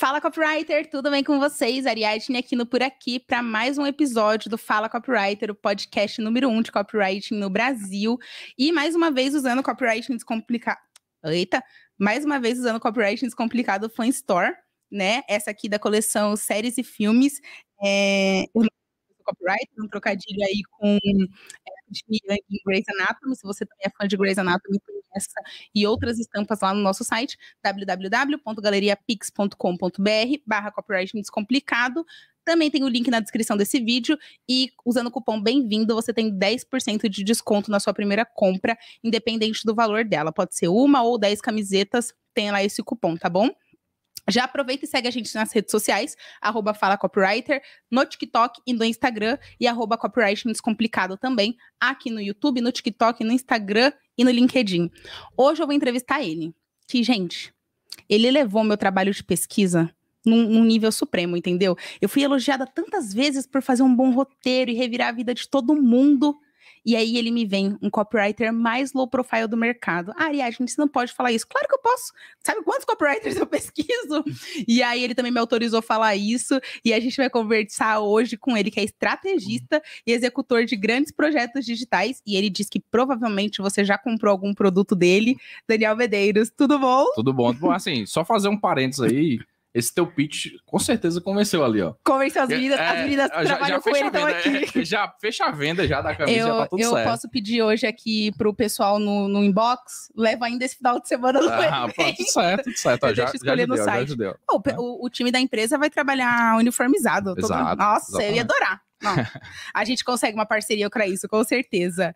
Fala Copywriter, tudo bem com vocês? Ariadne aqui no Por Aqui para mais um episódio do Fala Copywriter, o podcast número um de copywriting no Brasil. E mais uma vez usando copywriting descomplicado. Eita! Mais uma vez usando copywriting descomplicado Fan Store, né? Essa aqui da coleção Séries e Filmes. É... Copyright, um trocadilho aí com é, de Grey's Anatomy. Se você também é fã de Grey's Anatomy, tem essa e outras estampas lá no nosso site, www.galeriapix.com.br barra copyright descomplicado. Também tem o link na descrição desse vídeo e usando o cupom bem-vindo você tem 10% de desconto na sua primeira compra, independente do valor dela. Pode ser uma ou 10 camisetas, tem lá esse cupom, tá bom? Já aproveita e segue a gente nas redes sociais, arroba Fala Copywriter, no TikTok e no Instagram, e arroba Copywriting Descomplicado também, aqui no YouTube, no TikTok, no Instagram e no LinkedIn. Hoje eu vou entrevistar ele, que, gente, ele levou meu trabalho de pesquisa num, num, nível supremo, entendeu? Eu fui elogiada tantas vezes por fazer um bom roteiro e revirar a vida de todo mundo. E aí ele me vem um copywriter mais low profile do mercado. Ah, Ariadne, você não pode falar isso. Claro que eu posso. Sabe quantos copywriters eu pesquiso? E aí ele também me autorizou a falar isso. E a gente vai conversar hoje com ele, que é estrategista e executor de grandes projetos digitais. E ele diz que provavelmente você já comprou algum produto dele. Daniel Medeiros, tudo bom? Tudo bom, tudo bom. Assim, só fazer um parênteses aí esse teu pitch com certeza convenceu ali, ó. Convenceu as meninas, é, as meninas que é, trabalham com ele então aqui. É, já fecha a venda já da camisa, eu, já tá tudo eu certo. Eu posso pedir hoje aqui pro pessoal no, no inbox, leva ainda esse final de semana no Ah, evento. tudo certo, tudo certo. Ó, já, já no site. Pô, né? o, o, time da empresa vai trabalhar uniformizado. Exato, todo... Nossa, exatamente. eu ia adorar. Não. a gente consegue uma parceria para isso, com certeza.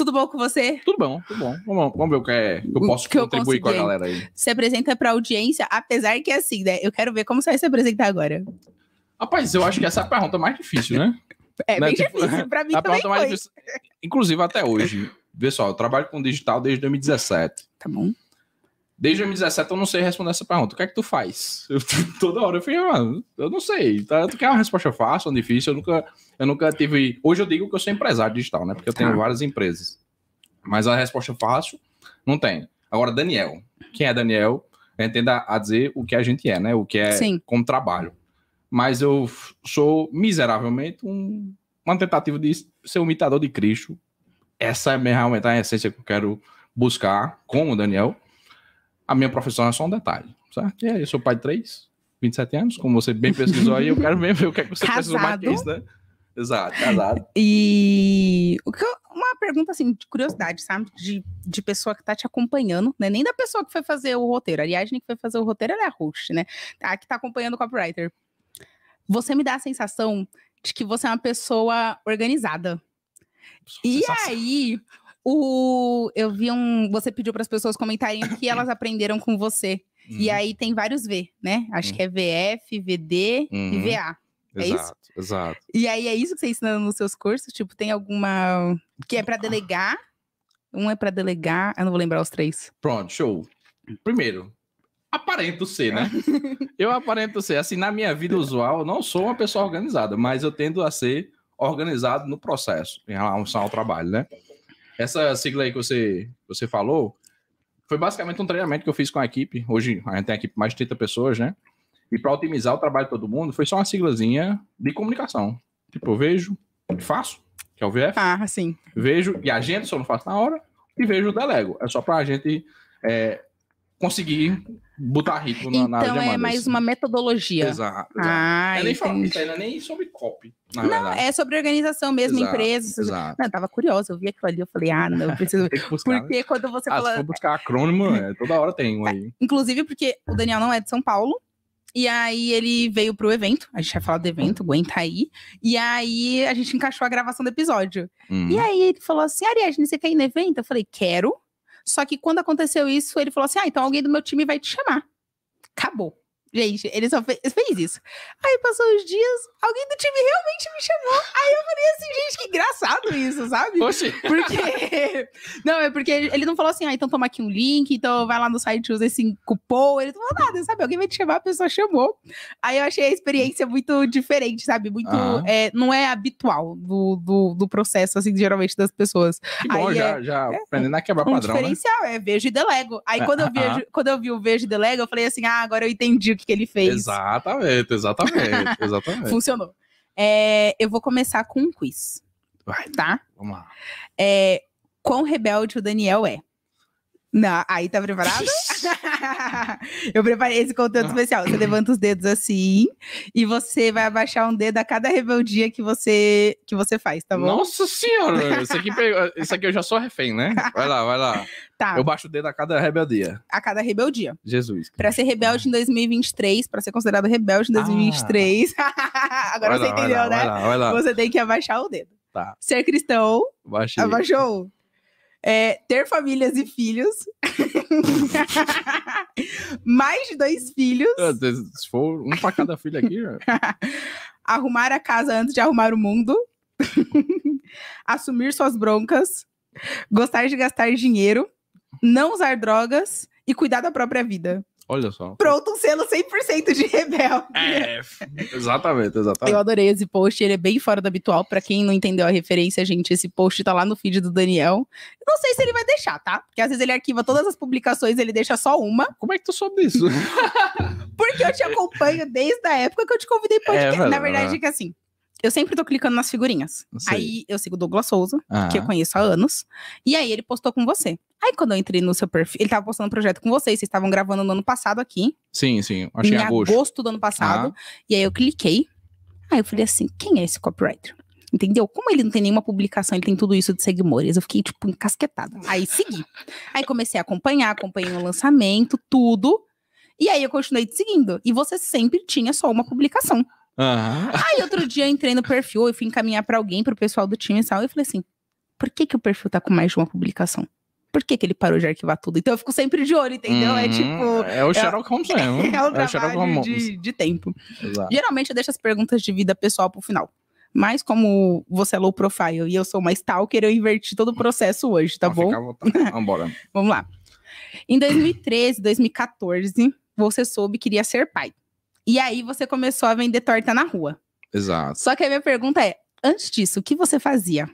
Tudo bom com você? Tudo bom, tudo bom. Vamos, vamos ver o que, é, que eu posso que contribuir eu com a galera aí. Se apresenta pra audiência, apesar que assim, né? Eu quero ver como você vai se apresentar agora. Rapaz, eu acho que essa é a pergunta mais difícil, né? É né? bem tipo, difícil, pra mim a também pergunta mais Difícil. Inclusive até hoje. Pessoal, eu trabalho com digital desde 2017. Tá bom. Desde 2017 eu não sei responder essa pergunta. O que é que tu faz? Eu, toda hora eu falei, mano, ah, eu não sei. Tá, tu quer uma resposta fácil ou difícil? Eu nunca, eu nunca tive. Hoje eu digo que eu sou empresário digital, né? Porque eu tenho ah. várias empresas. Mas a resposta fácil, não tem. Agora, Daniel. Quem é Daniel? A gente tende a dizer o que a gente é, né? O que é Sim. como trabalho. Mas eu sou miseravelmente um, uma tentativa de ser um imitador de Cristo. Essa é realmente a essência que eu quero buscar, como Daniel. A minha profissão é só um detalhe, certo? E aí, eu sou pai de três, 27 anos, como você bem pesquisou aí, eu quero mesmo ver o que é que você casado. pesquisou mais que isso, né? Exato, casado. E uma pergunta assim, de curiosidade, sabe? De, de pessoa que tá te acompanhando, né? Nem da pessoa que foi fazer o roteiro. Aliás, nem que foi fazer o roteiro, ela é a host, né? A tá, que tá acompanhando o copywriter. Você me dá a sensação de que você é uma pessoa organizada. E aí, o, eu vi um. Você pediu para as pessoas comentarem o que elas aprenderam com você. E uhum. aí tem vários V, né? Acho uhum. que é VF, VD hum. e uhum. VA. É exato, isso? exato. E aí é isso que você ensina nos seus cursos? Tipo, tem alguma. Que é para delegar? Um é para delegar. Eu não vou lembrar os três. Pronto, show. Primeiro, aparento ser, né? eu aparento ser. Assim, na minha vida usual, eu não sou uma pessoa organizada, mas eu tendo a ser organizado no processo, em relação ao trabalho, né? Essa sigla aí que você, você falou foi basicamente um treinamento que eu fiz com a equipe. Hoje a gente tem a equipe mais de 30 pessoas, né? E para otimizar o trabalho de todo mundo, foi só uma siglazinha de comunicação. Tipo, eu vejo, faço, que é o VF. Ah, sim. Vejo e agendo, se eu não faço na hora, e vejo o delego. É só para a gente é, conseguir botar rito na, na Então é mais uma metodologia. Exato. Ah, é nem, fala, isso não é nem sobre copy, na Não, verdade. é sobre organização mesmo, exato, empresa. Exato. Não, eu tava curiosa, eu vi aquilo ali, eu falei, ah, não, eu preciso... buscar, porque né? quando você ah, fala... se for buscar acrônimo, é, toda hora tem um é, aí. Inclusive porque o Daniel não é de São Paulo, e aí ele veio pro evento, a gente vai falar do evento, aguenta aí. E aí a gente encaixou a gravação do episódio. Hum. E aí ele falou assim, Ariadne, você quer ir no evento? Eu falei, quero. Só que quando aconteceu isso, ele falou assim: ah, então alguém do meu time vai te chamar. Acabou. Gente, ele só fez, fez, isso. Aí passou os dias, alguém do time realmente me chamou. Aí eu falei assim, gente, que engraçado isso, sabe? Oxi. Porque. Não, é porque ele não falou assim, ah, então toma aqui um link, então vai lá no site, usa esse cupom. Ele não falou nada, sabe? Alguém vai te chamar, a pessoa chamou. Aí eu achei a experiência muito diferente, sabe? Muito. Ah. É, não é habitual do, do, do, processo, assim, geralmente das pessoas. Que bom, Aí já, é, já é, aprendendo a quebrar um padrão. O né? diferencial né? é vejo e delego. Aí é, quando, eu vejo, ah. quando eu vi o vejo e delego, eu falei assim, ah, agora eu entendi que ele fez. Exatamente, exatamente, exatamente. Funcionou. É, eu vou começar com um quiz. Vai, tá? Vamos lá. É, quão rebelde o Daniel é? Não, aí tá preparado? eu preparei esse conteúdo ah. especial. Você levanta os dedos assim e você vai abaixar um dedo a cada rebeldia que você que você faz, tá bom? Nossa senhora, isso aqui, isso aqui eu já sou refém, né? Vai lá, vai lá. Tá. Eu baixo o dedo a cada rebeldia. A cada rebeldia. Jesus. Para ser rebelde em 2023, para ser considerado rebelde em 2023. Ah. Agora vai você lá, entendeu, né? Lá, você tem que abaixar o dedo. Tá. Ser cristão. Baixei. Abaixou é, ter famílias e filhos. Mais de dois filhos. É, se for um para cada filho aqui. É. arrumar a casa antes de arrumar o mundo. Assumir suas broncas. Gostar de gastar dinheiro. Não usar drogas. E cuidar da própria vida. Olha só. Pronto, um selo 100% de rebelde. É, exatamente, exatamente. Eu adorei esse post, ele é bem fora do habitual. Para quem não entendeu a referência, gente, esse post tá lá no feed do Daniel. Não sei se ele vai deixar, tá? Porque às vezes ele arquiva todas as publicações, ele deixa só uma. Como é que tu soube disso? Porque eu te acompanho desde a época que eu te convidei é podcast. É, Na verdade, é. é que assim, eu sempre tô clicando nas figurinhas. Aí eu sigo o Douglas Souza, ah. que eu conheço há anos. E aí ele postou com você. Aí quando eu entrei no seu perfil, ele tava postando um projeto com vocês, vocês estavam gravando no ano passado aqui. Sim, sim, achei em agosto. agosto do ano passado. Ah. E aí eu cliquei. Aí eu falei assim: quem é esse copywriter? Entendeu? Como ele não tem nenhuma publicação, ele tem tudo isso de seguidores. Eu fiquei, tipo, encasquetada. Aí segui. Aí comecei a acompanhar, acompanhei o lançamento, tudo. E aí eu continuei te seguindo. E você sempre tinha só uma publicação. Uhum. Aí outro dia eu entrei no perfil, eu fui encaminhar para alguém, pro pessoal do time e tal, e eu falei assim: por que, que o perfil tá com mais de uma publicação? Por que, que ele parou de arquivar tudo? Então eu fico sempre de olho, entendeu? É, tipo, uhum. é tipo. É o Sherlock Holmes é mesmo. É, é o trabalho de, de, tempo. Exato. Geralmente eu deixo as perguntas de vida pessoal pro final. Mas como você é low profile e eu sou uma stalker, eu inverti todo o processo hoje, tá Vamos bom? Vamos embora. Vamos lá. Em 2013, 2014, você soube que iria ser pai. E aí você começou a vender torta na rua. Exato. Só que a minha pergunta é: antes disso, o que você fazia?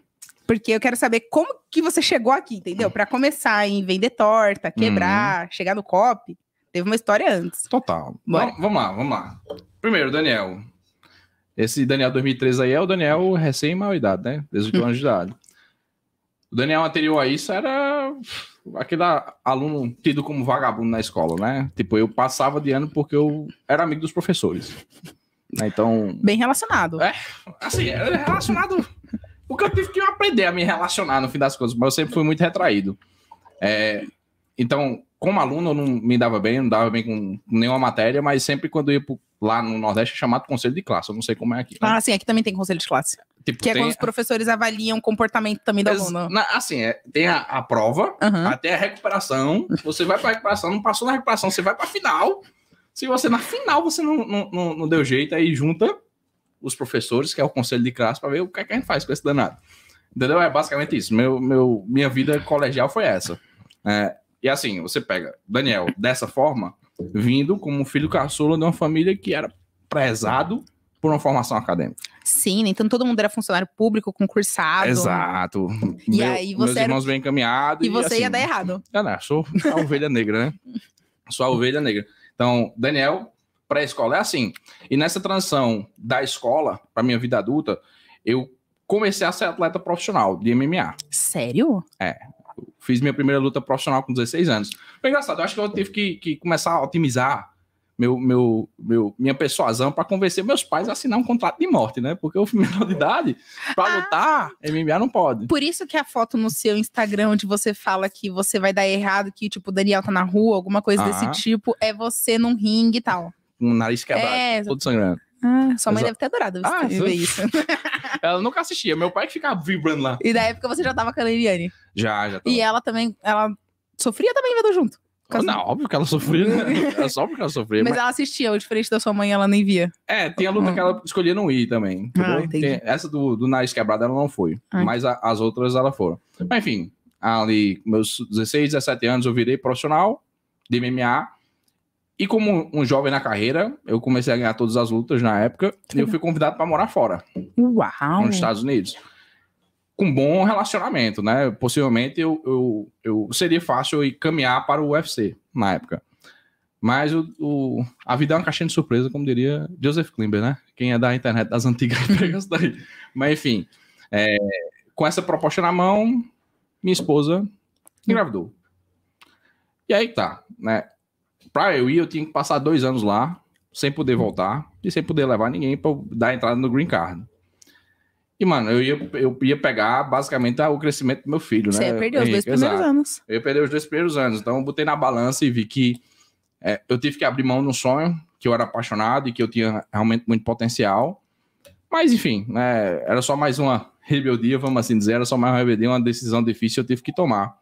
Porque eu quero saber como que você chegou aqui, entendeu? Para começar em vender torta, quebrar, uhum. chegar no COP. Teve uma história antes. Total. Bora. Não, vamos lá, vamos lá. Primeiro, Daniel. Esse Daniel 2003 aí é o Daniel recém-maior idade, né? o anos de idade. O Daniel anterior a isso era aquele aluno tido como vagabundo na escola, né? Tipo, eu passava de ano porque eu era amigo dos professores. Né? Então. Bem relacionado. É, assim, era é relacionado. Porque eu tive que aprender a me relacionar no fim das contas, mas eu sempre fui muito retraído. É, então, como aluno, eu não me dava bem, não dava bem com nenhuma matéria, mas sempre quando ia pro, lá no Nordeste é chamado conselho de classe. Eu não sei como é aqui. Né? Ah, sim, aqui também tem conselho de classe. Tipo, que é quando os professores avaliam o comportamento também do aluno. Na, assim, é, tem a, a prova, uhum. até a recuperação. Você vai pra recuperação, não passou na recuperação, você vai pra final. Se você na final você não, não, não, não deu jeito, aí junta os professores, que é o conselho de classe, para ver o que, é que a gente faz com esse danado. Entendeu? É basicamente isso. Meu, meu, minha vida colegial foi essa. É, e assim, você pega Daniel dessa forma, vindo como filho caçula de uma família que era prezado por uma formação acadêmica. Sim, né? então todo mundo era funcionário público, concursado. Exato. E Meu, aí você meus irmãos era... bem encaminhados. E, e, você assim, ia dar errado. Eu ah, não, sou a ovelha negra, né? Sou a ovelha negra. Então, Daniel, pré-escola é assim. E nessa transição da escola para minha vida adulta, eu comecei a ser atleta profissional de MMA. Sério? É. Fiz minha primeira luta profissional com 16 anos. Foi engraçado, eu acho que eu tive que, que começar a otimizar meu, meu, meu, minha persuasão para convencer meus pais a assinar um contrato de morte, né? Porque eu fui menor de idade, para ah, lutar, MMA não pode. Por isso que a foto no seu Instagram, onde você fala que você vai dar errado, que tipo, o Daniel tá na rua, alguma coisa ah. desse tipo, é você num ringue e tal. Com um o nariz quebrado, é, todo sangrando. Ah, sua mãe deve ter adorado ah, ver isso. ela nunca assistia, meu pai que ficava vibrando lá. E da época você já tava com a Leiriane. Já, já tava. E ela também, ela sofria também vendo junto. Não, óbvio que ela sofria, né? É só porque ela sofria. mas, mas, ela assistia, o diferente da sua mãe, ela nem via. É, tem a luta ah. que ela escolhia não ir também. Ah, tem, essa do, do nariz quebrado ela não foi. Ai. Mas a, as outras ela foram. Mas enfim, ali, meus 16, 17 anos, eu virei profissional de MMA. E como um jovem na carreira, eu comecei a ganhar todas as lutas na época e eu fui convidado para morar fora. Uau! Nos Estados Unidos. Com bom relacionamento, né? Possivelmente eu, eu, eu seria fácil ir caminhar para o UFC na época. Mas o, o, a vida é uma caixinha de surpresa, como diria Joseph Klimber, né? Quem é da internet das antigas daí. Mas enfim, é, com essa proposta na mão, minha esposa engravidou. E aí tá, né? pra eu ir, eu tinha que passar dois anos lá, sem poder voltar e sem poder levar ninguém para dar entrada no green card. E, mano, eu ia, eu ia pegar basicamente o crescimento do meu filho, Você né? Você perdeu os dois primeiros Exato. anos. Eu perdi os dois primeiros anos. Então, eu botei na balança e vi que é, eu tive que abrir mão no sonho, que eu era apaixonado e que eu tinha realmente muito potencial. Mas, enfim, né, era só mais uma rebeldia, vamos assim dizer, era só mais uma rebeldia, uma decisão difícil eu tive que tomar.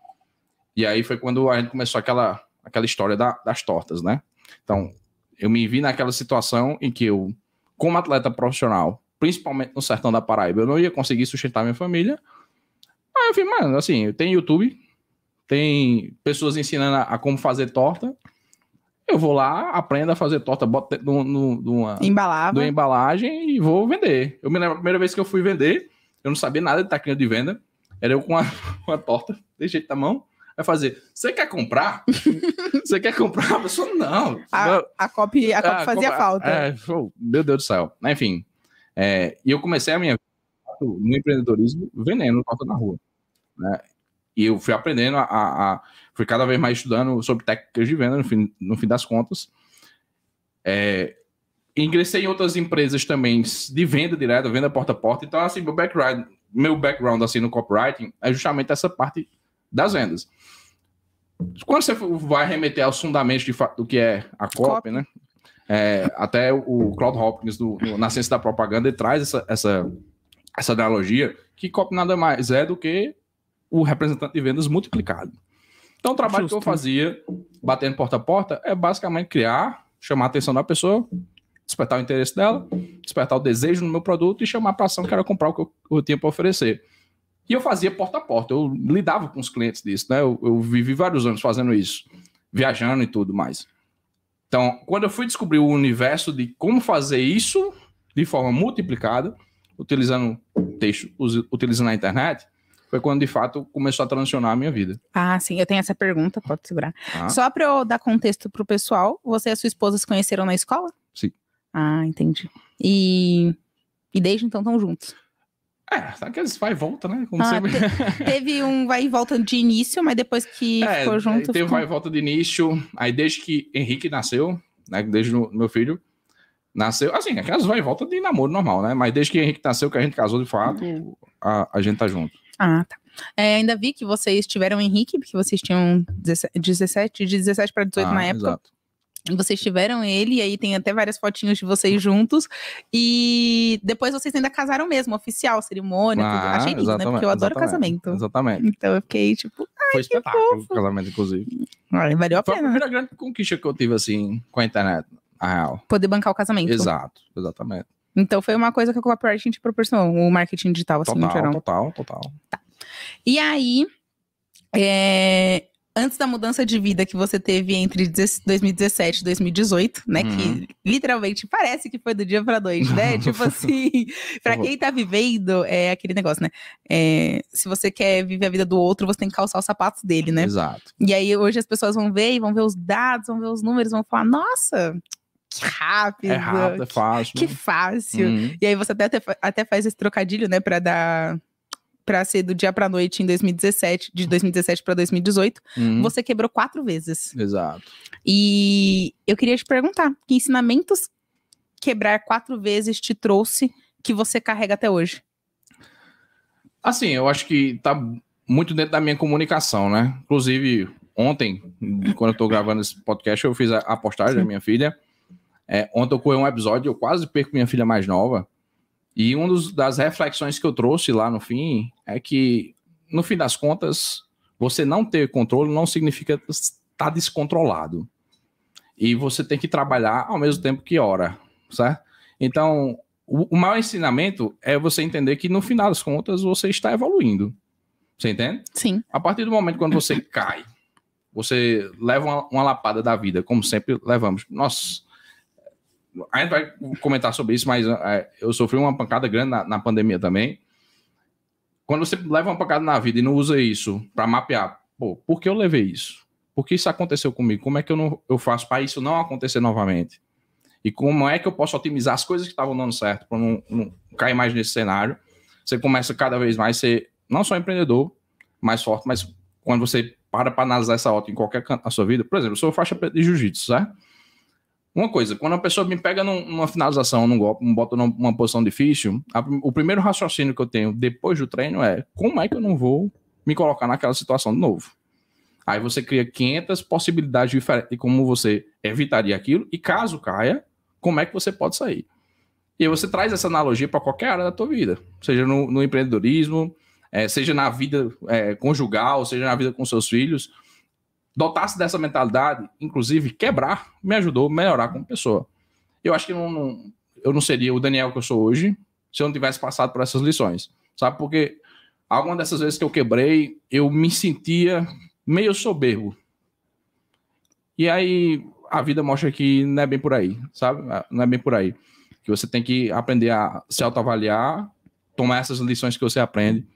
E aí foi quando a gente começou aquela aquela história da, das tortas, né? Então, eu me vi naquela situação em que eu, como atleta profissional, principalmente no sertão da Paraíba, eu não ia conseguir sustentar minha família. Aí eu falei, mano, assim, tem YouTube, tem pessoas ensinando a, a, como fazer torta. Eu vou lá, aprendo a fazer torta, boto no, no, numa, embalagem e vou vender. Eu me lembro a primeira vez que eu fui vender, eu não sabia nada de técnica de venda. Era eu com uma, uma torta, deixei jeito da mão, vai fazer. Você quer comprar? Você quer comprar? A pessoa, não. A, a copy, a copy ah, fazia compra, falta. É, meu Deus do céu. Enfim. É, e eu comecei a minha no empreendedorismo vendendo pauta na rua. Né? E eu fui aprendendo a, a, a, Fui cada vez mais estudando sobre técnicas de venda, no fim, no fim das contas. É, ingressei em outras empresas também de venda direta, venda porta a porta. Então, assim, meu background, meu background assim, no copywriting é justamente essa parte das vendas. Quando você vai remeter aos fundamentos de, do que é a COP, né? É, até o Claude Hopkins, do, do, na ciência da propaganda, ele traz essa, essa, essa analogia que COP nada mais é do que o representante de vendas multiplicado. Então, o trabalho Justo. que eu fazia, batendo porta a porta, é basicamente criar, chamar a atenção da pessoa, despertar o interesse dela, despertar o desejo no meu produto e chamar para ação que era comprar o que eu, eu tinha para oferecer. E eu fazia porta a porta, eu lidava com os clientes disso, né? Eu, eu vivi vários anos fazendo isso, viajando e tudo mais. Então, quando eu fui descobrir o universo de como fazer isso de forma multiplicada, utilizando texto, utilizando a internet, foi quando de fato começou a transicionar a minha vida. Ah, sim, eu tenho essa pergunta, pode segurar. Ah. Só para eu dar contexto para o pessoal, você e a sua esposa se conheceram na escola? Sim. Ah, entendi. E, e desde então estão juntos? É, aqueles vai e volta, né? Como ah, sempre... te, teve um vai e volta de início, mas depois que é, ficou junto. Teve ficou... vai e volta de início, aí desde que Henrique nasceu, né? Desde o meu filho, nasceu. Assim, aquelas vai e volta de namoro normal, né? Mas desde que Henrique nasceu, que a gente casou de fato, é. a, a gente tá junto. Ah, tá. É, ainda vi que vocês tiveram Henrique, porque vocês tinham 17, de 17 para 18 ah, na época. Exato. Vocês tiveram ele, e aí tem até várias fotinhos de vocês juntos. E depois vocês ainda casaram mesmo, oficial, cerimônia, ah, tudo. Achei lindo, né? Porque eu adoro casamento. Exatamente. Então eu fiquei, tipo, ai, Foi espetáculo o casamento, inclusive. Ai, valeu a Foi pena. Foi a primeira grande conquista que eu tive, assim, com a internet, na real. Poder bancar o casamento. Exato, exatamente. Então foi uma coisa que o copywriting te proporcionou, o marketing digital, assim, total, no geral. Total, total, total. Tá. E aí, é, antes da mudança de vida que você teve entre 2017 e 2018, né? Hum. Que uhum. literalmente parece que foi do dia para noite, né? tipo assim, para quem tá vivendo, é aquele negócio, né? É, se você quer viver a vida do outro, você tem que calçar os sapatos dele, né? Exato. E aí hoje as pessoas vão ver e vão ver os dados, vão ver os números, vão falar, nossa, que rápido. É rápido, é fácil. Que, que né? fácil. Hum. E aí você até, até faz esse trocadilho, né, pra dar para ser do dia para noite em 2017, de 2017 para 2018, uhum. você quebrou quatro vezes. Exato. E eu queria te perguntar, que ensinamentos quebrar quatro vezes te trouxe que você carrega até hoje? Assim, eu acho que tá muito dentro da minha comunicação, né? Inclusive, ontem, quando eu tô gravando esse podcast, eu fiz a, postagem Sim. da minha filha. É, ontem ocorreu um episódio, eu quase perco minha filha mais nova. E uma das reflexões que eu trouxe lá no fim é que, no fim das contas, você não ter controle não significa estar descontrolado. E você tem que trabalhar ao mesmo tempo que ora, certo? Então, o, maior ensinamento é você entender que, no final das contas, você está evoluindo. Você entende? Sim. A partir do momento quando você cai, você leva uma, uma lapada da vida, como sempre levamos. Nossa, a gente vai comentar sobre isso, mas é, eu sofri uma pancada grande na, na, pandemia também. Quando você leva uma pancada na vida e não usa isso para mapear, pô, por que eu levei isso? Por que isso aconteceu comigo? Como é que eu, não, eu faço para isso não acontecer novamente? E como é que eu posso otimizar as coisas que estavam dando certo para não, não cair mais nesse cenário? Você começa cada vez mais ser não só empreendedor, mais forte, mas quando você para para analisar essa auto em qualquer canto da sua vida, por exemplo, eu sou faixa de jiu-jitsu, certo? Uma coisa, quando a pessoa me pega numa finalização, num golpe, bota numa posição difícil, a, o primeiro raciocínio que eu tenho depois do treino é como é que eu não vou me colocar naquela situação de novo? Aí você cria 500 possibilidades diferentes de como você evitaria aquilo e caso caia, como é que você pode sair? E aí você traz essa analogia para qualquer área da tua vida, seja no, no empreendedorismo, é, seja na vida é, conjugal, seja na vida com seus filhos dotar-se dessa mentalidade, inclusive quebrar, me ajudou a melhorar como pessoa. Eu acho que não, não, eu não seria o Daniel que eu sou hoje se eu não tivesse passado por essas lições, sabe? Porque alguma dessas vezes que eu quebrei, eu me sentia meio soberbo. E aí a vida mostra que não é bem por aí, sabe? Não é bem por aí. Que você tem que aprender a se autoavaliar, tomar essas lições que você aprende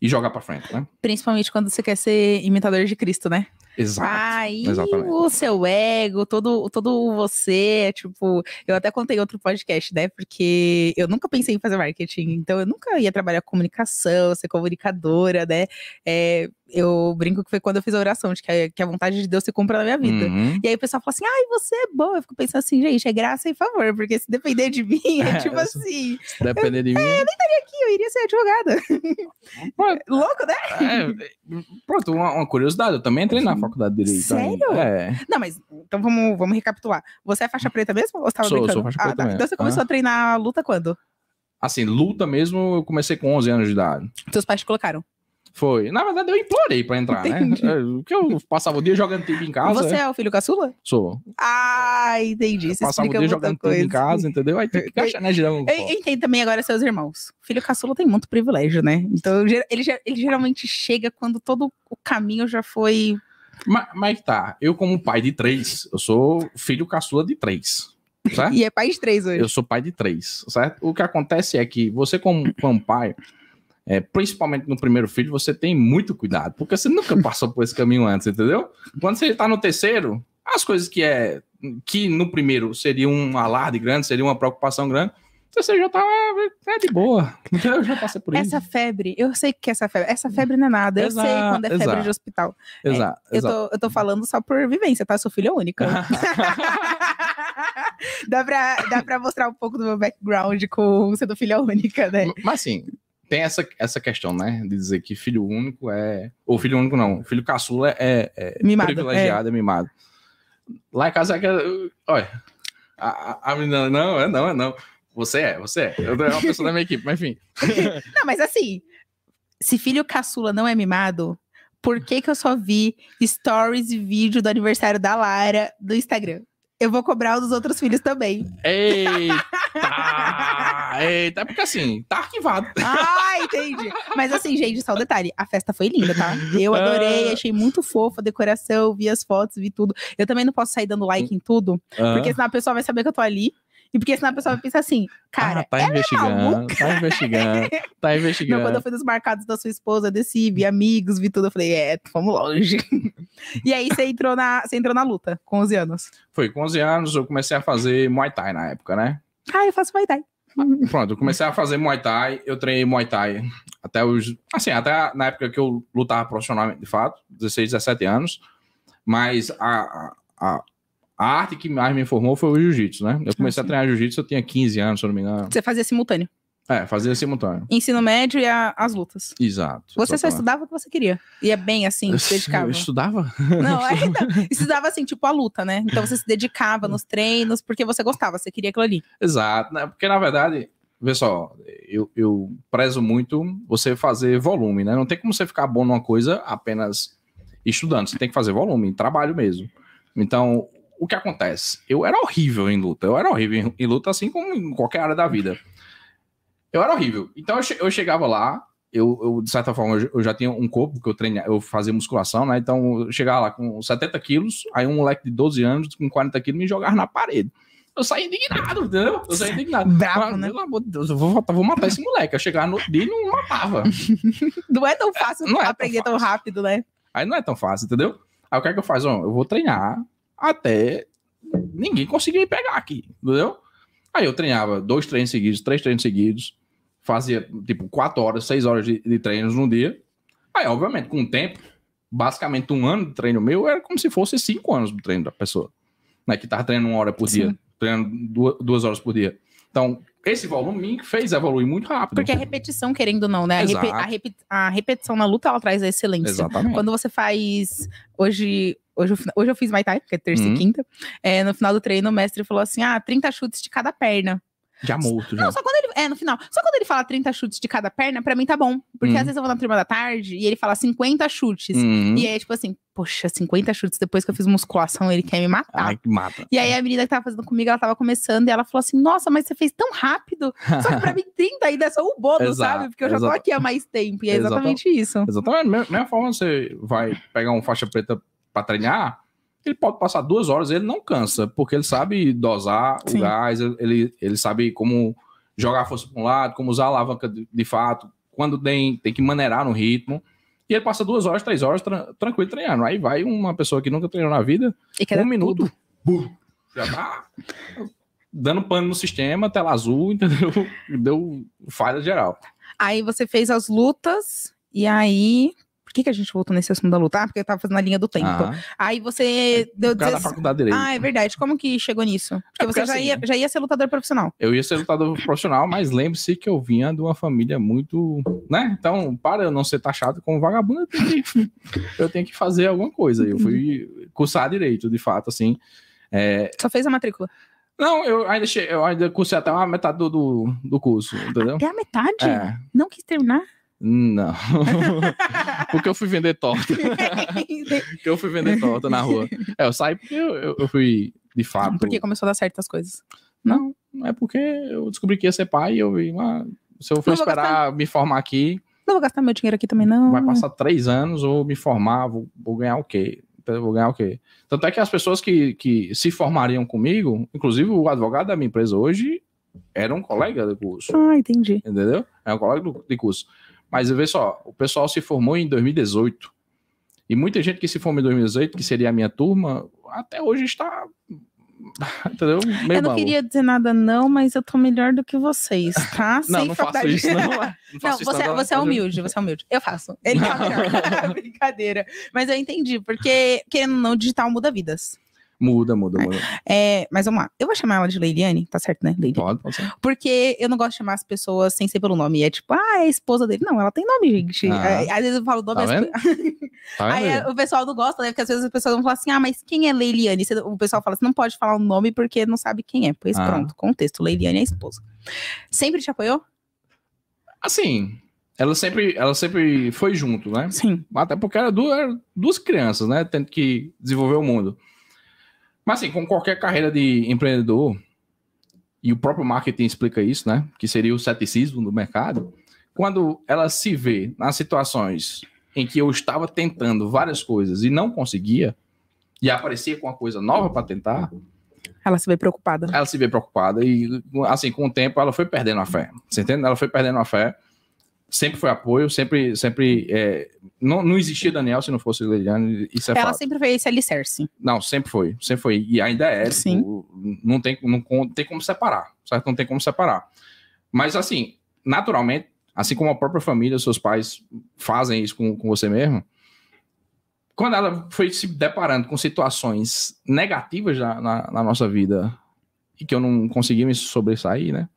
e jogar para frente, né? Principalmente quando você quer ser imitador de Cristo, né? Exato. Aí exatamente. o seu ego, todo, todo você, tipo, eu até contei outro podcast, né? Porque eu nunca pensei em fazer marketing, então eu nunca ia trabalhar comunicação, ser comunicadora, né? É, eu brinco que foi quando eu fiz a oração, de que a, que a vontade de Deus se cumpra na minha vida. Uhum. E aí o pessoal fala assim, ai, você é bom. Eu fico pensando assim, gente, é graça e favor, porque se depender de mim, é, é tipo assim. Se depender de eu, mim. É, eu nem estaria aqui, eu iria ser advogada. É louco, né? É, pronto, uma, uma, curiosidade, eu também entrei na uhum. faculdade de Direito. Sério? É. Não, mas então vamos, vamos recapitular. Você é faixa uhum. preta mesmo? Ou você tava sou, brincando? Sou faixa ah, preta tá. Então você começou ah. a treinar luta quando? Assim, luta mesmo, eu comecei com 11 anos de idade. Seus pais te colocaram? Foi. Na verdade, eu implorei pra entrar, né? entendi. né? Porque eu passava o dia jogando tempo em casa. Você é, é o filho caçula? Sou. Ah, entendi. passava o dia jogando tempo em casa, entendeu? Aí tem que achar, né, girando. Eu, eu entendo também agora seus irmãos. filho caçula tem muito privilégio, né? Então, ele, ele geralmente chega quando todo o caminho já foi. Mas, mas tá, eu, como pai de três, eu sou filho caçula de três. Certo? e é pai de três hoje. Eu sou pai de três, certo? O que acontece é que você, como, como pai é, principalmente no primeiro filho, você tem muito cuidado, porque você nunca passou por esse caminho antes, entendeu? Quando você está no terceiro, as coisas que é que no primeiro seria um alarde grande, seria uma preocupação grande, você já tá é de boa. Eu já passei por isso. Essa febre, eu sei que essa febre, essa febre não é nada. Eu exato, sei quando é febre exato. de hospital. Exato, é, exato. Eu, tô, eu tô falando só por vivência, tá? seu sou filha única. dá, pra, dá pra mostrar um pouco do meu background com sendo filha única, né? Mas sim tem essa, essa questão, né? De dizer que filho único é. Ou filho único não, filho caçula é, é, é mimado, é. privilegiado, é. é mimado. Lá em casa é que. Olha, a, a, menina, não, é não, é não. Você é, você é. Eu é uma pessoa da minha equipe, mas enfim. não, mas assim, se filho caçula não é mimado, por que, que eu só vi stories e vídeo do aniversário da Lara do Instagram? Eu vou cobrar os dos outros filhos também. Eita! Ah, é, porque assim, tá arquivado. Ah, entendi. Mas assim, gente, só um detalhe: a festa foi linda, tá? Eu ah. adorei, achei muito fofa a decoração, vi as fotos, vi tudo. Eu também não posso sair dando like em tudo, ah. porque senão a pessoa vai saber que eu tô ali. E porque senão a pessoa vai pensar assim, cara. Ah, tá, investigando, é tá investigando, tá investigando. Não, quando eu fui nos marcados da sua esposa, desci, vi amigos, vi tudo. Eu falei, é, vamos longe. e aí você entrou, na, você entrou na luta, com 11 anos. Foi, com 11 anos eu comecei a fazer Muay Thai na época, né? Ah, eu faço Muay Thai. Pronto, eu comecei a fazer Muay Thai, eu treinei Muay Thai até os. Assim, até na época que eu lutava profissionalmente, de fato, 16, 17 anos. Mas a, a, a arte que mais me informou foi o Jiu-Jitsu, né? Eu ah, comecei a treinar Jiu-Jitsu, eu tinha 15 anos, se eu não me engano. Você fazia simultâneo? É, fazia simultâneo. Ensino médio e a, as lutas. Exato. Você só, só estudava o que você queria. E é bem assim, se dedicava. Eu estudava? Não, é, então, estudava assim, tipo a luta, né? Então você se dedicava nos treinos porque você gostava, você queria aquilo ali. Exato, né? Porque na verdade, pessoal, só, eu, eu prezo muito você fazer volume, né? Não tem como você ficar bom numa coisa apenas estudando. Você tem que fazer volume, trabalho mesmo. Então, o que acontece? Eu era horrível em luta. Eu era horrível em luta, assim como em qualquer área da vida. Eu era horrível. Então eu, che eu chegava lá, eu, eu, de certa forma, eu, já tinha um corpo, porque eu treinava, eu fazia musculação, né? Então eu chegava lá com 70 quilos, aí um moleque de 12 anos com 40 quilos me jogava na parede. Eu saí indignado, entendeu? Eu saí indignado. Bravo, Mas, né? Pelo amor de Deus, eu vou, vou matar esse moleque. Eu chegava no dia e não matava. não é tão fácil não é aprender tão, fácil. tão, rápido, né? Aí não é tão fácil, entendeu? Aí o que é que eu faço? eu vou treinar até ninguém conseguir me pegar aqui, entendeu? Aí eu treinava dois treinos seguidos, três treinos seguidos fazia tipo 4 horas, 6 horas de, de treinos no dia. Aí, obviamente, com o tempo, basicamente um ano de treino meu era como se fosse 5 anos do treino da pessoa, né? Que tava treinando uma hora por Sim. dia, treinando duas, duas horas por dia. Então, esse volume me fez evoluir muito rápido. Porque a repetição, querendo ou não, né? A, a, a, repetição na luta, ela traz a excelência. Exatamente. Quando você faz. Hoje, hoje, hoje eu fiz mai Thai, que é terça uhum. e quinta. É, no final do treino, o mestre falou assim: ah, 30 chutes de cada perna. Já morto, já. Não, só quando ele. É, no final. Só quando ele fala 30 chutes de cada perna, pra mim tá bom. Porque hum. às vezes eu vou na turma da tarde e ele fala 50 chutes. Uhum. E aí, tipo assim, poxa, 50 chutes depois que eu fiz musculação, ele quer me matar. Ai, que mata. E aí a menina que tava fazendo comigo, ela tava começando e ela falou assim: nossa, mas você fez tão rápido. Só que pra mim 30 ainda é só o bolo, sabe? Porque eu já exato. tô aqui há mais tempo. E é exatamente isso. Exatamente. Mesma forma você vai pegar um faixa preta pra treinar ele pode passar duas horas, ele não cansa, porque ele sabe dosar Sim. o gás, ele, ele sabe como jogar a força para um lado, como usar a alavanca de, de, fato, quando tem, tem que maneirar no ritmo. E ele passa duas horas, três horas, tra tranquilo treinando. Aí vai uma pessoa que nunca treinou na vida, um minuto, burro, já tá dando pano no sistema, tela azul, entendeu? Deu falha geral. Aí você fez as lutas, e aí por que, que a gente voltou nesse assunto da luta? Ah, porque eu tava fazendo a linha do tempo. Ah. Aí você é, deu dizer... da faculdade de direito. Ah, é verdade. Como que chegou nisso? Porque, é porque você já, assim, ia, já ia ser lutador profissional. Eu ia ser lutador profissional, mas lembre-se que eu vinha de uma família muito, né? Então, para eu não ser taxado como vagabundo, eu tenho que, eu tenho que fazer alguma coisa. Eu fui cursar direito, de fato, assim. É... Só fez a matrícula? Não, eu ainda, che... eu ainda cursei até a metade do, do, do curso, entendeu? Até a metade? É. Não quis terminar? Não. porque eu fui vender torta. porque eu fui vender torta na rua. É, eu saí porque eu, eu, eu fui, de fato. Porque começou a dar certas coisas. Não, é porque eu descobri que ia ser pai e eu vi, ah, se eu for não esperar gastar... me formar aqui. Não vou gastar meu dinheiro aqui também, não. Vai passar três anos ou me formar, vou, vou ganhar o quê? Então, vou ganhar o quê? Tanto é que as pessoas que, que se formariam comigo, inclusive o advogado da minha empresa hoje, era um colega de curso. Ah, entendi. Entendeu? É um colega de curso. Mas vê só, o pessoal se formou em 2018. E muita gente que se formou em 2018, que seria a minha turma, até hoje está. Entendeu? Meio eu não mal. queria dizer nada, não, mas eu tô melhor do que vocês, tá? não, Sem não faculdade. faço isso, não. Não, faço não isso, você, é você é humilde, você é humilde. Eu faço. Ele tá Brincadeira. Mas eu entendi, porque, querendo ou não, digital muda vidas. Muda, muda, é. muda. É, mas vamos lá. Eu vou chamar ela de Leiliane, tá certo, né? Leiliane. Pode, pode ser. Porque eu não gosto de chamar as pessoas sem ser pelo nome. É tipo, ah, é a esposa dele. Não, ela tem nome, gente. Ah. É, às vezes eu falo nome. Tá vendo? tá Aí vendo? o pessoal não gosta, né? Porque às vezes as pessoas vão falar assim, ah, mas quem é Leiliane? O pessoal fala, você assim, não pode falar o nome porque não sabe quem é. Pois ah. pronto, contexto. Leiliane é a esposa. Sempre te apoiou? Assim, ela sempre, ela sempre foi junto, né? Sim. Até porque era duas, era duas crianças, né? Tendo que desenvolver o mundo. Mas assim, com qualquer carreira de empreendedor, e o próprio marketing explica isso, né? Que seria o ceticismo do mercado. Quando ela se vê nas situações em que eu estava tentando várias coisas e não conseguia, e aparecia com uma coisa nova para tentar. Ela se vê preocupada. Ela se vê preocupada e, assim, com o tempo ela foi perdendo a fé. Você entende? Ela foi perdendo a fé sempre foi apoio, sempre, sempre é, não, não existia Daniel se não fosse Leiliane, isso é Ela fato. sempre foi esse alicerce. Não, sempre foi, sempre foi, e ainda é, tipo, Sim. Tipo, não, tem, não tem como separar, certo? Não tem como separar. Mas assim, naturalmente, assim como a própria família, seus pais fazem isso com, com você mesmo, quando ela foi se deparando com situações negativas na, na, na nossa vida, e que eu não consegui me sobressair, né?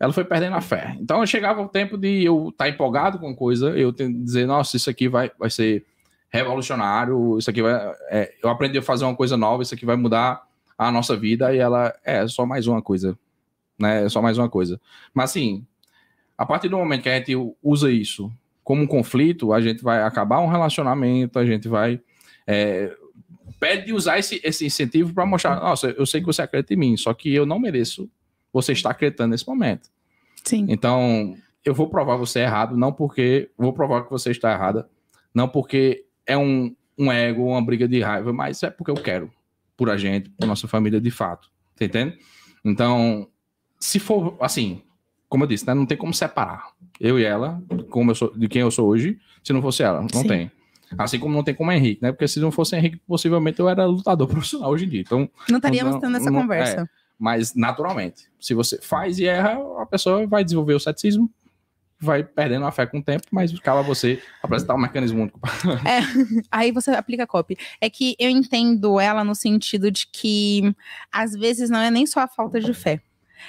ela foi perdendo a fé. Então chegava o tempo de eu estar tá empolgado com coisa, eu dizer, nossa, isso aqui vai, vai ser revolucionário, isso aqui vai. É, eu aprendi a fazer uma coisa nova, isso aqui vai mudar a nossa vida, e ela é só mais uma coisa. Né? É só mais uma coisa. Mas assim, a partir do momento que a gente usa isso como um conflito, a gente vai acabar um relacionamento, a gente vai. É, pede de usar esse, esse incentivo para mostrar, nossa, eu sei que você acredita em mim, só que eu não mereço você está acreditando nesse momento. Sim. Então, eu vou provar você errado, não porque. Vou provar que você está errada, não porque é um, um ego, uma briga de raiva, mas é porque eu quero. Por a gente, por nossa família de fato. Tá entendendo? Então, se for assim, como eu disse, né, não tem como separar eu e ela, como eu sou, de quem eu sou hoje, se não fosse ela. Não Sim. tem. Assim como não tem como Henrique, né? Porque se não fosse Henrique, possivelmente eu era lutador profissional hoje em dia. Então, não estaríamos tendo essa não, é. conversa. É mas naturalmente. Se você faz e erra, a pessoa vai desenvolver o ceticismo, vai perdendo a fé com o tempo, mas acaba você apresentar um mecanismo único. é, aí você aplica a copy. É que eu entendo ela no sentido de que às vezes não é nem só a falta de fé.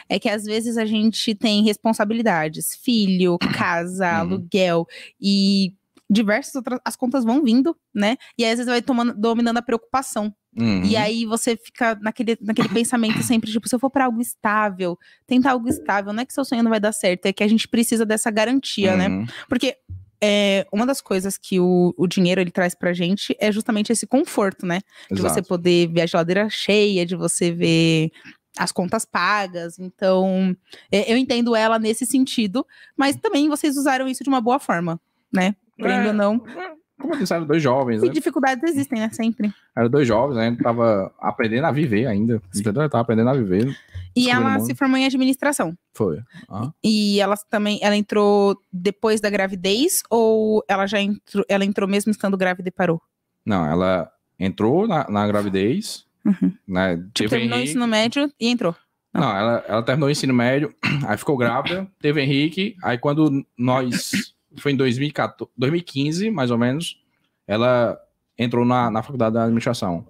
É que às vezes a gente tem responsabilidades, filho, casa, uhum. aluguel e diversas outras. As contas vão vindo, né? E aí, às vezes vai tomando, dominando a preocupação. Uhum. E aí você fica naquele, naquele pensamento sempre, tipo, se eu for para algo estável, tentar algo estável, não é que seu sonho não vai dar certo, é que a gente precisa dessa garantia, né? uhum. né? Porque é, uma das coisas que o, o dinheiro ele traz pra gente é justamente esse conforto, né? Exato. De você poder ver a geladeira cheia, de você ver as contas pagas. Então, é, eu entendo ela nesse sentido, mas também vocês usaram isso de uma boa forma, né? Querendo ou é, não. É. Como eu eram dois jovens. Que né? dificuldades existem, né? Sempre. Eram dois jovens, né? Tava aprendendo a viver ainda. Entendeu? tava aprendendo a viver. E ela se formou em administração. Foi. Ah. E ela também, ela entrou depois da gravidez ou ela já entrou, ela entrou mesmo estando grávida e parou? Não, ela entrou na, na gravidez, uhum. né? Tipo, terminou Henrique... o ensino médio e entrou. Não, Não ela, ela terminou o ensino médio, aí ficou grávida, teve Henrique, aí quando nós foi em 2014, 2015, mais ou menos, ela entrou na, na faculdade da administração.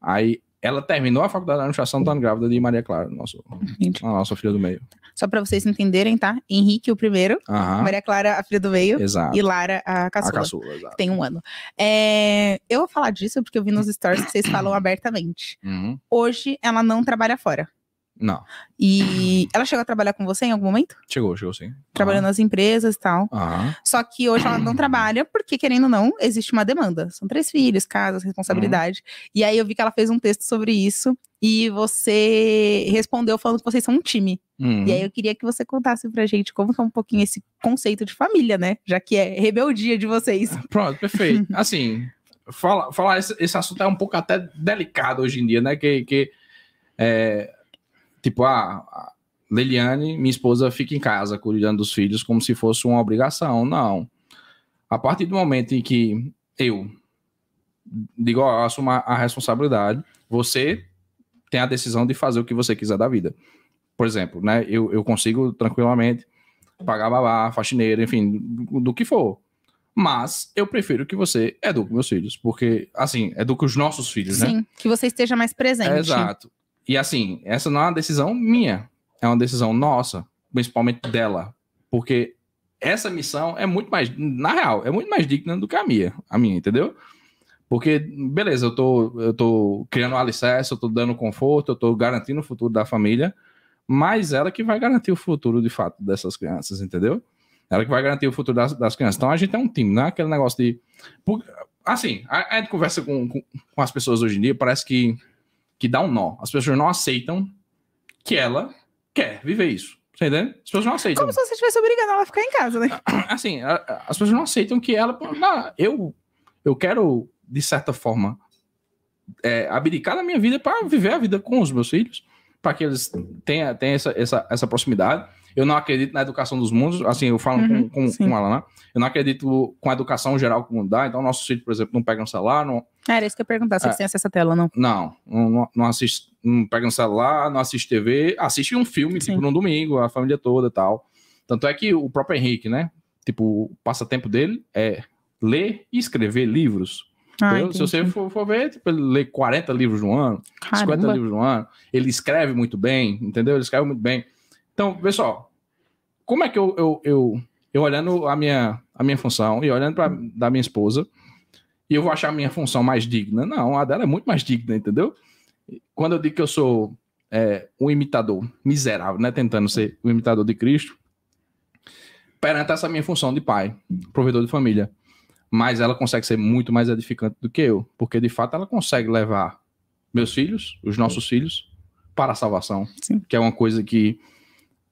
Aí ela terminou a faculdade da administração estando grávida de Maria Clara, nosso, a nossa filha do meio. Só para vocês entenderem, tá? Henrique, o primeiro, Maria Clara, a filha do meio, exato. e Lara, a caçula, a caçula que tem um ano. É, eu vou falar disso porque eu vi nos stories que vocês falam abertamente. Uhum. Hoje ela não trabalha fora. Não. E ela chegou a trabalhar com você em algum momento? Chegou, chegou sim. Trabalhando ah. nas empresas e tal. Ah. Só que hoje ela não trabalha porque, querendo ou não, existe uma demanda. São três filhos, casas, responsabilidade. Uhum. E aí eu vi que ela fez um texto sobre isso e você respondeu falando que vocês são um time. Uhum. E aí eu queria que você contasse pra gente como que é um pouquinho esse conceito de família, né? Já que é rebeldia de vocês. Pronto, perfeito. assim, falar fala, esse, esse assunto é um pouco até delicado hoje em dia, né? Que. que é Tipo, ah, Leliane, minha esposa, fica em casa cuidando dos filhos como se fosse uma obrigação. Não. A partir do momento em que eu digo, ó, assumo a responsabilidade, você tem a decisão de fazer o que você quiser da vida. Por exemplo, né, eu, eu consigo tranquilamente pagar babá, faxineira, enfim, do, do que for. Mas eu prefiro que você eduque meus filhos, porque, assim, eduque os nossos filhos, Sim, né? Sim, que você esteja mais presente. exato. E assim, essa não é uma decisão minha, é uma decisão nossa, principalmente dela, porque essa missão é muito mais, na real, é muito mais digna do que a minha, a minha, entendeu? Porque, beleza, eu tô, eu tô criando um alicerce, eu tô dando conforto, eu tô garantindo o futuro da família, mas ela que vai garantir o futuro, de fato, dessas crianças, entendeu? Ela que vai garantir o futuro das, das crianças. Então a gente é um time, não é aquele negócio de. Assim, a, a gente conversa com, com, com as pessoas hoje em dia, parece que que dá um nó. As pessoas não aceitam que ela quer viver isso. Você entendeu? As pessoas não aceitam. Como se você estivesse obrigando ela a ficar em casa, né? Ah, ah, assim, as pessoas não aceitam que ela. Ah, eu, eu quero, de certa forma, é, abdicar da minha vida para viver a vida com os meus filhos, para que eles tenham, tenham essa, essa, essa proximidade. Eu não acredito na educação dos mundos, assim, eu falo uhum, com, com, com, ela, né? Eu não acredito com a educação geral que dá, então nossos filhos, por exemplo, não pegam celular, não... Era isso que eu ia perguntar, se é, tem acesso à tela ou não. Não, não, não assiste, não um celular, não assiste TV, assiste um filme, tipo, Sim. tipo, num domingo, a família toda e tal. Tanto é que o próprio Henrique, né? Tipo, o passatempo dele é ler e escrever livros. Ah, então, se você for, for, ver, tipo, ele lê 40 livros no ano, Caramba. 50 livros no ano. Ele escreve muito bem, entendeu? Ele escreve muito bem. Então, pessoal, como é que eu, eu, eu, eu olhando a minha, a minha função e olhando para da minha esposa, e eu vou achar a minha função mais digna? Não, a dela é muito mais digna, entendeu? Quando eu digo que eu sou é, um imitador miserável, né, tentando ser o um imitador de Cristo, perante essa minha função de pai, provedor de família, mas ela consegue ser muito mais edificante do que eu, porque de fato ela consegue levar meus filhos, os nossos filhos, para a salvação, Sim. que é uma coisa que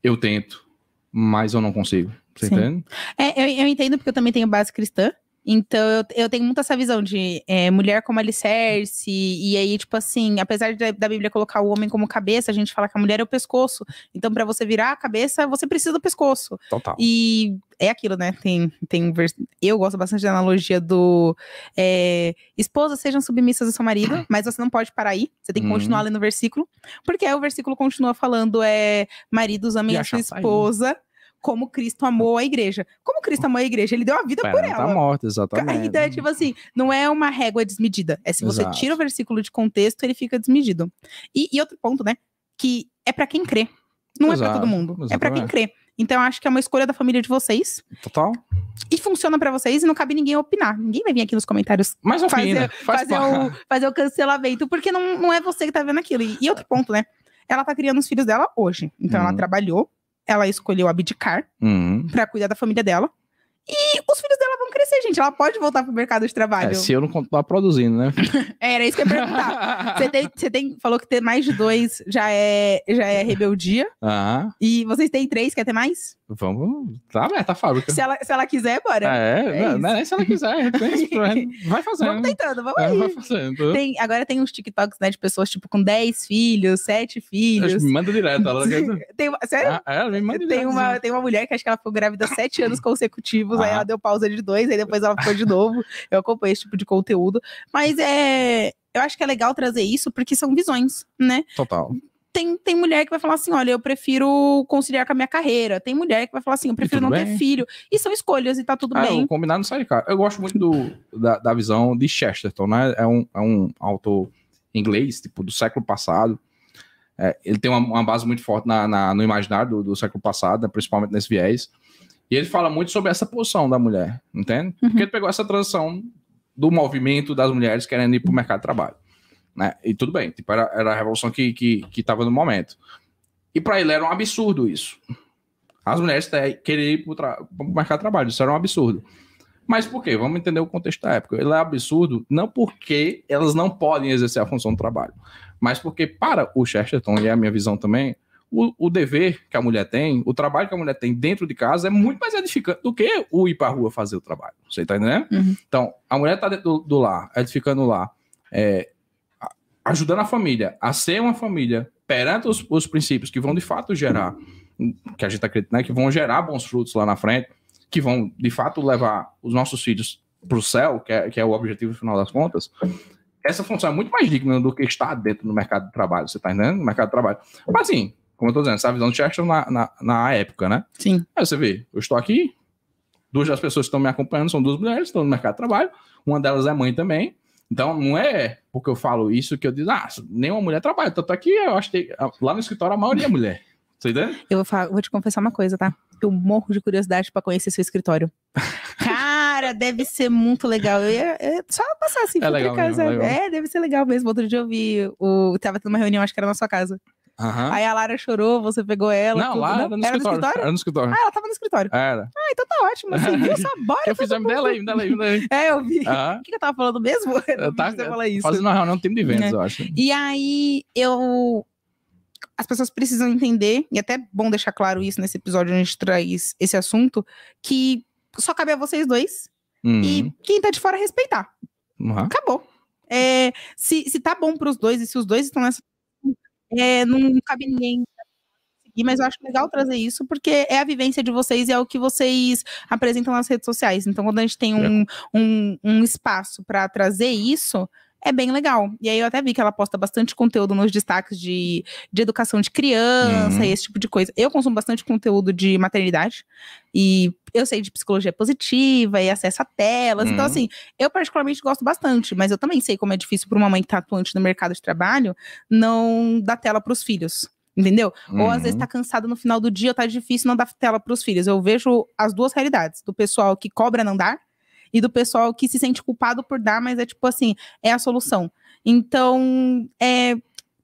eu tento, mas eu não consigo. Você Sim. entende? É, eu, eu entendo porque eu também tenho base cristã. Então, eu, eu tenho muito essa visão de é, mulher como alicerce, e aí, tipo assim, apesar da, da, Bíblia colocar o homem como cabeça, a gente fala que a mulher é o pescoço. Então, para você virar a cabeça, você precisa do pescoço. Total. E é aquilo, né? Tem, tem Eu gosto bastante da analogia do é, esposas sejam submissas ao seu marido, mas você não pode parar aí, você tem que hum. continuar uhum. lendo o versículo, porque aí o versículo continua falando: é maridos amem a sua esposa. Aí como Cristo amou a igreja. Como Cristo amou a igreja? Ele deu a vida por tá ela. Tá morta, exatamente. Então, é tipo assim, não é uma régua desmedida. É se você Exato. tira o versículo de contexto, ele fica desmedido. E, e outro ponto, né? Que é para quem crê. Não é Exato. é para todo mundo. Exatamente. É para quem crê. Então, eu acho que é uma escolha da família de vocês. Total. E funciona para vocês e não cabe ninguém opinar. Ninguém vai vir aqui nos comentários Mas opina, fazer, faz fazer, o, fazer o cancelamento, porque não, não é você que tá vendo aquilo. E, e outro é. ponto, né? Ela tá criando os filhos dela hoje. Então, hum. ela uhum. trabalhou ela escolheu abdicar uhum. para cuidar da família dela. E os filhos dela vão crescer, gente. Ela pode voltar pro mercado de trabalho. É, se eu não continuar tá produzindo, né? é, era isso que eu ia perguntar. Você tem, você tem, falou que ter mais de dois já é, já é rebeldia. Ah. E vocês têm três, quer ter mais? Vamos, tá aberta a fábrica. Se ela, se ela quiser, bora. É, é não, não é se ela quiser. vai fazendo. Vamos tentando, vamos é, aí. Vai fazendo. Tem, agora tem uns TikToks, né, de pessoas, tipo, com dez filhos, sete filhos. Me manda direto. Ela... tem, sério? Ah, é, me manda direto. Tem uma, né? tem uma mulher que acho que ela ficou grávida sete anos consecutivos uhum. aí ela deu pausa de dois, aí depois ela ficou de novo. Eu acompanho esse tipo de conteúdo. Mas é. Eu acho que é legal trazer isso porque são visões, né? Total tem, tem mulher que vai falar assim: olha, eu prefiro conciliar com a minha carreira. Tem mulher que vai falar assim: eu prefiro não bem? ter filho. E são escolhas e tá tudo ah, bem. Combinar não sai de cara. Eu gosto muito do, da, da visão de Chesterton, né? É um, é um autor inglês, tipo, do século passado. É, ele tem uma, uma, base muito forte na, na no imaginário do, do século passado, né? principalmente nesse viés. E ele fala muito sobre essa posição da mulher, entende? Uhum. Porque ele pegou essa transição do movimento das mulheres querendo ir para o mercado de trabalho. Né? E tudo bem, tipo, era, era a revolução que estava que, que no momento. E para ele era um absurdo isso. As mulheres ter, querer ir para o mercado de trabalho, isso era um absurdo. Mas por quê? Vamos entender o contexto da época. Ele é absurdo não porque elas não podem exercer a função do trabalho, mas porque para o Chesterton, e é a minha visão também, o, o, dever que a mulher tem, o trabalho que a mulher tem dentro de casa é muito mais edificante do que o ir para a rua fazer o trabalho. Você tá entendendo? Uhum. Então, a mulher está dentro do, do lar, edificando lá, é, ajudando a família a ser uma família perante os, os princípios que vão de fato gerar, que a gente acredita, né, que vão gerar bons frutos lá na frente, que vão de fato levar os nossos filhos para o céu, que é, que é o objetivo final das contas, essa função é muito mais digna do que estar dentro do mercado de trabalho, você está entendendo? No mercado de trabalho. Mas assim, como eu tô dizendo, essa visão do Chester na, na, na época, né? Sim. Aí você vê, eu estou aqui, duas das pessoas que estão me acompanhando são duas mulheres, estão no mercado de trabalho, uma delas é mãe também. Então, não é porque eu falo isso que eu digo, ah, nenhuma mulher trabalha. Tanto aqui, é eu acho que lá no escritório a maioria é mulher. Você entende? Eu vou, falar, vou te confessar uma coisa, tá? Eu morro de curiosidade para conhecer seu escritório. Cara, deve ser muito legal. Eu ia, eu, só passar assim é por legal casa. Mesmo, é legal. É, deve ser legal mesmo. Outro dia eu vi. O, tava tendo uma reunião, acho que era na sua casa. Uhum. Aí a Lara chorou, você pegou ela. Não, tudo. Lara não, no era escritório, no escritório. Era no escritório. Ah, ela tava no escritório. Era. Ah, então tá ótimo. Você assim, viu só Eu fiz a dela aí, dela aí, dela aí. É, eu vi. Uhum. O que, que eu tava falando mesmo? Eu tava tá, você isso. Fazendo uma reunião no time de vendas, é. eu acho. E aí eu. As pessoas precisam entender, e até é bom deixar claro isso nesse episódio, a gente traz esse assunto, que só cabe a vocês dois. Uhum. E quem tá de fora respeitar. Acabou. É, se, se tá bom pros dois e se os dois estão nessa é, não cabe ninguém mas eu acho legal trazer isso, porque é a vivência de vocês e é o que vocês apresentam nas redes sociais. Então, quando a gente tem é. um, um, um espaço para trazer isso, é bem legal. E aí eu até vi que ela posta bastante conteúdo nos destaques de, de educação de criança uhum. e esse tipo de coisa. Eu consumo bastante conteúdo de maternidade e eu sei de psicologia positiva e acesso a telas. Então, uhum. Então, assim, eu particularmente gosto bastante, mas eu também sei como é difícil para uma mãe que está atuante no mercado de trabalho não dar tela para os filhos entendeu? Uhum. Ou às vezes uhum. tá cansada no final do dia, tá difícil não dar tela para os filhos. Eu vejo as duas realidades, do pessoal que cobra não dar e do pessoal que se sente culpado por dar, mas é tipo assim, é a solução. Então, é,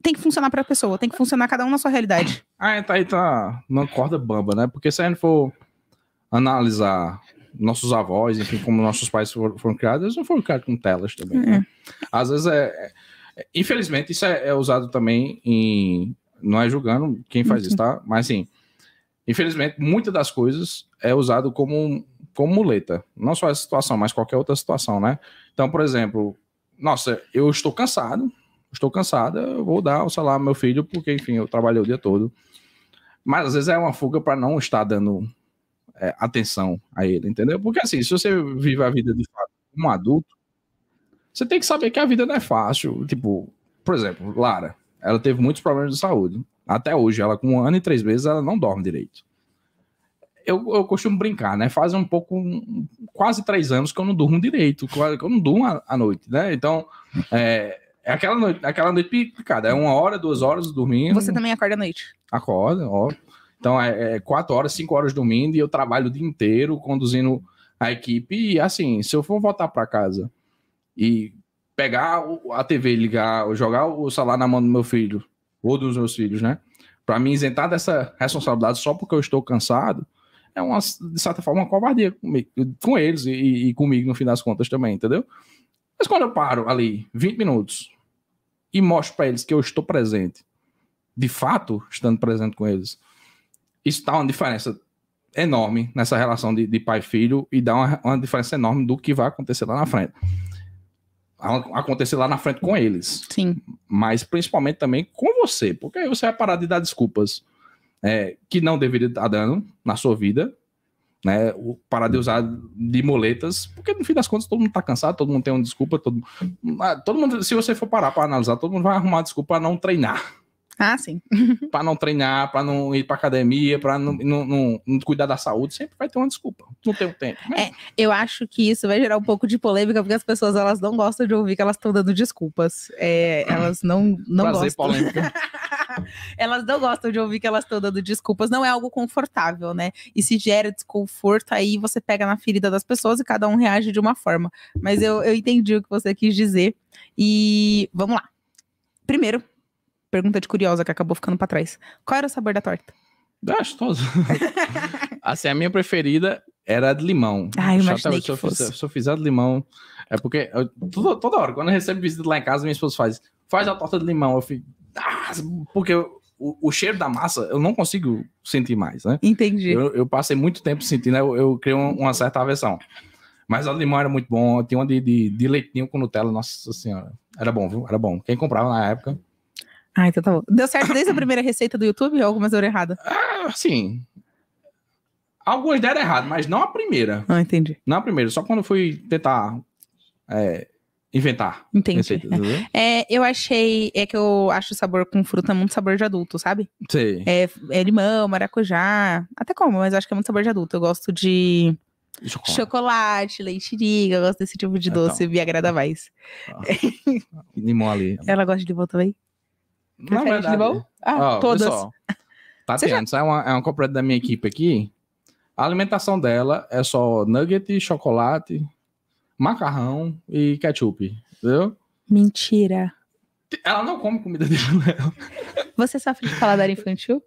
tem que funcionar para a pessoa, tem que funcionar cada um na sua realidade. Ah, é, tá aí tá uma corda bamba, né? Porque se a gente for analisar nossos avós, enfim, como nossos pais foram, foram criados, eles não foram criados com telas também. Né? É. Né? Às vezes é, é, infelizmente isso é, é usado também em, não é julgando quem faz uhum. isso, tá? Uhum. Mas assim, infelizmente muitas das coisas é usado como como muleta. Não só essa situação, mas qualquer outra situação, né? Então, por exemplo, nossa, eu estou cansado, estou cansada, eu vou dar o salário ao meu filho, porque, enfim, eu trabalhei o dia todo. Mas às vezes é uma fuga para não estar dando é, atenção a ele, entendeu? Porque assim, se você vive a vida de fato como um adulto, você tem que saber que a vida não é fácil. Tipo, por exemplo, Lara, ela teve muitos problemas de saúde. Até hoje, ela com um ano e três meses, ela não dorme direito eu, eu costumo brincar, né? Faz um pouco, um, quase três anos que eu não durmo direito, que eu não durmo à noite, né? Então, é, é aquela noite, aquela noite picada, é uma hora, duas horas dormindo. Você também acorda à noite? Acorda, ó. Então, é, é quatro horas, cinco horas dormindo e eu trabalho o dia inteiro conduzindo a equipe. E assim, se eu for voltar para casa e pegar a TV, ligar, jogar o celular na mão do meu filho, ou dos meus filhos, né? Para me isentar dessa responsabilidade só porque eu estou cansado, é uma, de certa forma, uma covardia comigo, com eles e, e, comigo, no fim das contas, também, entendeu? Mas quando eu paro ali 20 minutos e mostro para eles que eu estou presente, de fato, estando presente com eles, isso dá uma diferença enorme nessa relação de, de pai filho e dá uma, uma, diferença enorme do que vai acontecer lá na frente. Acontecer lá na frente com eles. Sim. Mas principalmente também com você, porque aí você vai parar de dar desculpas é, que não deveria estar tá dando na sua vida, né? O, parar de usar de moletas, porque no fim das contas todo mundo tá cansado, todo mundo tem uma desculpa, todo, ah, todo mundo, se você for parar para analisar, todo mundo vai arrumar desculpa para não treinar. Ah, sim. para não treinar, para não ir para academia, para não, não, não, não, cuidar da saúde, sempre vai ter uma desculpa. Não tem o um tempo. Mas... Né? É, eu acho que isso vai gerar um pouco de polêmica, porque as pessoas elas não gostam de ouvir que elas estão dando desculpas. É, elas não, não gostam. polêmica. elas não gostam de ouvir que elas estão dando desculpas. Não é algo confortável, né? E se gera desconforto, aí você pega na ferida das pessoas e cada um reage de uma forma. Mas eu, eu entendi o que você quis dizer. E vamos lá. Primeiro, pergunta de curiosa que acabou ficando para trás. Qual era o sabor da torta? Gostoso. assim, a minha preferida era de limão. Ah, eu imaginei Chata, se, eu, se, eu, fizer de limão... É porque eu, toda, toda, hora, quando eu recebo visita lá em casa, minha esposa faz... Faz a torta de limão. Eu fico... Ah, porque o, o, cheiro da massa eu não consigo sentir mais, né? Entendi. Eu, eu passei muito tempo sentindo, eu, eu criei uma, certa aversão. Mas a limão era muito bom. Tinha uma de, de, de, leitinho com Nutella, nossa senhora. Era bom, viu? Era bom. Quem comprava na época. Ah, então tá bom. Deu certo desde a primeira receita do YouTube ou algumas deram erradas Ah, sim. Algumas deram errado, mas não a primeira. Ah, entendi. Não a primeira, só quando fui tentar é, Inventar. Entendi. é, eu achei. É que eu acho o sabor com fruta muito sabor de adulto, sabe? Sim. É, é limão, maracujá. Até como, mas eu acho que é muito sabor de adulto. Eu gosto de. Chocolate. Chocolate, liga, eu gosto desse tipo de é, doce, então. me agrada mais. Ah. limão ali. Ela gosta de limão também? não Na verdade. limão? Ah, oh, todas. tá tendo, já... é uma, é uma compreendente da minha equipe aqui. A alimentação dela é só nugget, chocolate, macarrão e ketchup, entendeu? Mentira. Ela não come comida de janela. Você sofre de paladar infantil?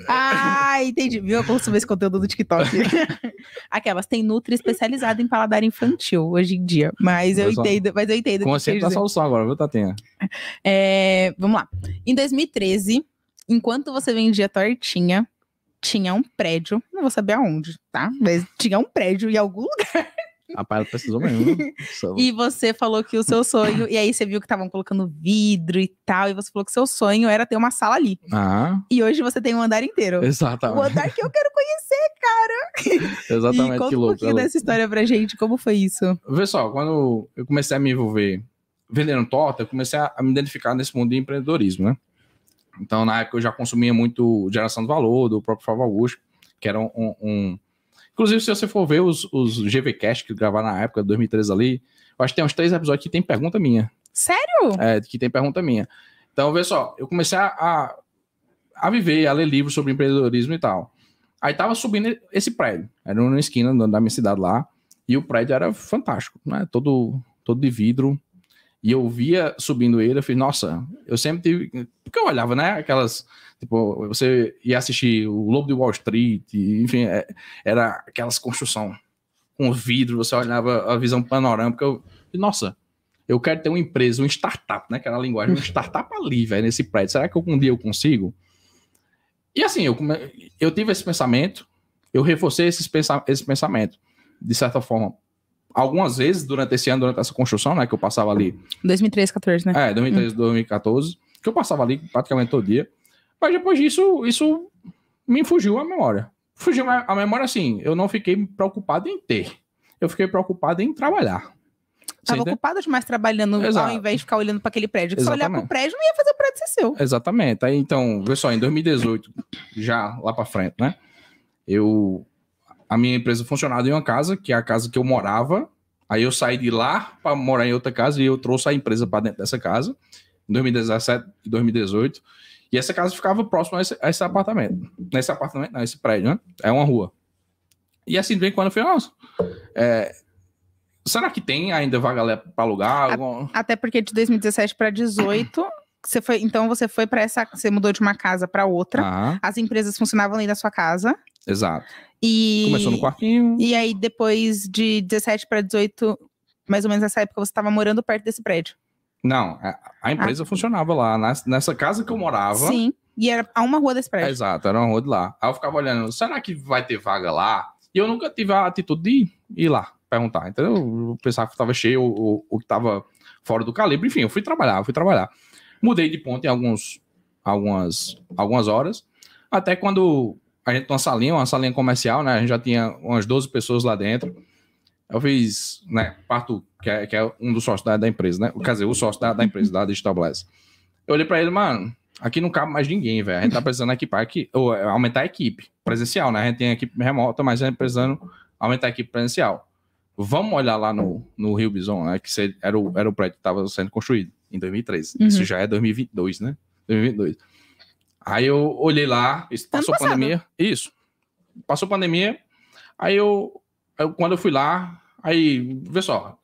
É. Ah, entendi. Viu? Eu consumo esse conteúdo do TikTok. Aquelas, tem Nutri especializada em paladar infantil hoje em dia. Mas eu, eu entendo, mas eu entendo. Conceito da solução agora, viu, Tatinha? É, vamos lá. Em 2013, enquanto você vendia tortinha, tinha um prédio, não vou saber aonde, tá? Mas tinha um prédio em algum lugar Rapaz, precisou mesmo. Né? e você falou que o seu sonho. E aí você viu que estavam colocando vidro e tal. E você falou que seu sonho era ter uma sala ali. Ah. E hoje você tem um andar inteiro. Exatamente. O andar que eu quero conhecer, cara. Exatamente. E conta que louco, um pouquinho é louco. dessa história pra gente. Como foi isso? Pessoal, quando eu comecei a me envolver vendendo torta, eu comecei a me identificar nesse mundo de empreendedorismo, né? Então, na época, eu já consumia muito Geração de Valor, do próprio Fábio Augusto, que era um, um Inclusive, se você for ver os, os GVCast que gravaram na época, 2013 ali, eu acho que tem uns três episódios que tem pergunta minha. Sério? É, que tem pergunta minha. Então, vê só, eu comecei a, a viver, a ler livros sobre empreendedorismo e tal. Aí tava subindo esse prédio, era numa esquina da minha cidade lá, e o prédio era fantástico, né? Todo, todo de vidro, e eu via subindo ele, eu falei, nossa, eu sempre tive. Porque eu olhava, né? Aquelas. Tipo, você ia assistir o Lobo de Wall Street, enfim, é, era aquelas construção com vidro, você olhava a visão panorâmica. Eu, nossa, eu quero ter uma empresa, uma startup, né? Que a linguagem, uma startup ali, velho, nesse prédio. Será que eu, um dia eu consigo? E assim, eu, eu tive esse pensamento, eu reforcei esse pensa, esse pensamento, de certa forma, algumas vezes durante esse ano, durante essa construção, né, que eu passava ali. 2013, 14, né? É, 2013, hum. 2014, que eu passava ali praticamente todo dia. Mas depois disso, isso me fugiu a memória. Fugiu a memória, assim, eu não fiquei preocupado em ter. Eu fiquei preocupado em trabalhar. Estava ocupado demais trabalhando Exato. ao invés de ficar olhando para aquele prédio. Se olhar para o prédio, não ia fazer o prédio ser seu. Exatamente. Aí, então, vê só, em 2018, já lá para frente, né? Eu a minha empresa funcionava em uma casa, que é a casa que eu morava. Aí eu saí de lá para morar em outra casa e eu trouxe a empresa para dentro dessa casa, em 2017 e 2018. E essa casa ficava próxima a esse, a esse apartamento. Nesse apartamento, não, esse prédio, né? É uma rua. E assim, de vez em quando eu falei, nossa, é, será que tem ainda vaga para alugar? Até porque de 2017 para 18 você foi, então você foi para essa, você mudou de uma casa para outra. Ah. As empresas funcionavam ali da sua casa. Exato. E, Começou no quartinho. E aí, depois de 17 para 18, mais ou menos nessa época, você estava morando perto desse prédio. Não, a empresa ah. funcionava lá, nessa casa que eu morava. Sim, e era a uma rua desse prédio. Exato, era uma rua de lá. Aí eu ficava olhando, será que vai ter vaga lá? E eu nunca tive a atitude de ir lá perguntar, entendeu? Eu pensava que estava cheio ou, que estava fora do calibre. Enfim, eu fui trabalhar, eu fui trabalhar. Mudei de ponto em alguns, algumas, algumas horas, até quando a gente numa salinha, uma salinha comercial, né? A gente já tinha umas 12 pessoas lá dentro. Eu fiz, né, parto, que é, que é um dos sócios da, da empresa, né? Quer dizer, o sócio da, da empresa, da Digital Blast. Eu olhei pra ele, mano, aqui não cabe mais ninguém, velho. A gente tá precisando equipar aqui, ou é, aumentar a equipe presencial, né? A gente tem a equipe remota, mas a gente precisando aumentar a equipe presencial. Vamos olhar lá no, no Rio Bison, né? Que era o, era o prédio que tava sendo construído em 2013. Uhum. Isso já é 2022, né? 2022. Aí eu olhei lá, passou pandemia. Isso. Passou pandemia. Aí eu, eu, quando eu fui lá, aí, vê só,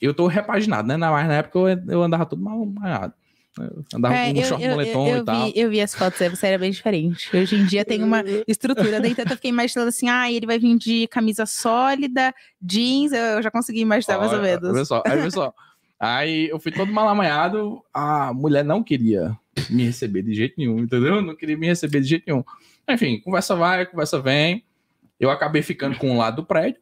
eu tô repaginado, né? Mas na época eu, eu andava tudo mal malhado. Andava é, com um short moletom eu, eu, e tal. Vi, eu vi as fotos, é, você era bem diferente. Hoje em dia tem uma estrutura. Daí né? então eu fiquei imaginando assim, ah, ele vai vir de camisa sólida, jeans, eu, já consegui imaginar Olha, mais ou menos. Pessoal, aí, Aí eu fui todo malamanhado, a mulher não queria me receber de jeito nenhum, entendeu? Não queria me receber de jeito nenhum. Enfim, conversa vai, conversa vem. Eu acabei ficando com um lado do prédio,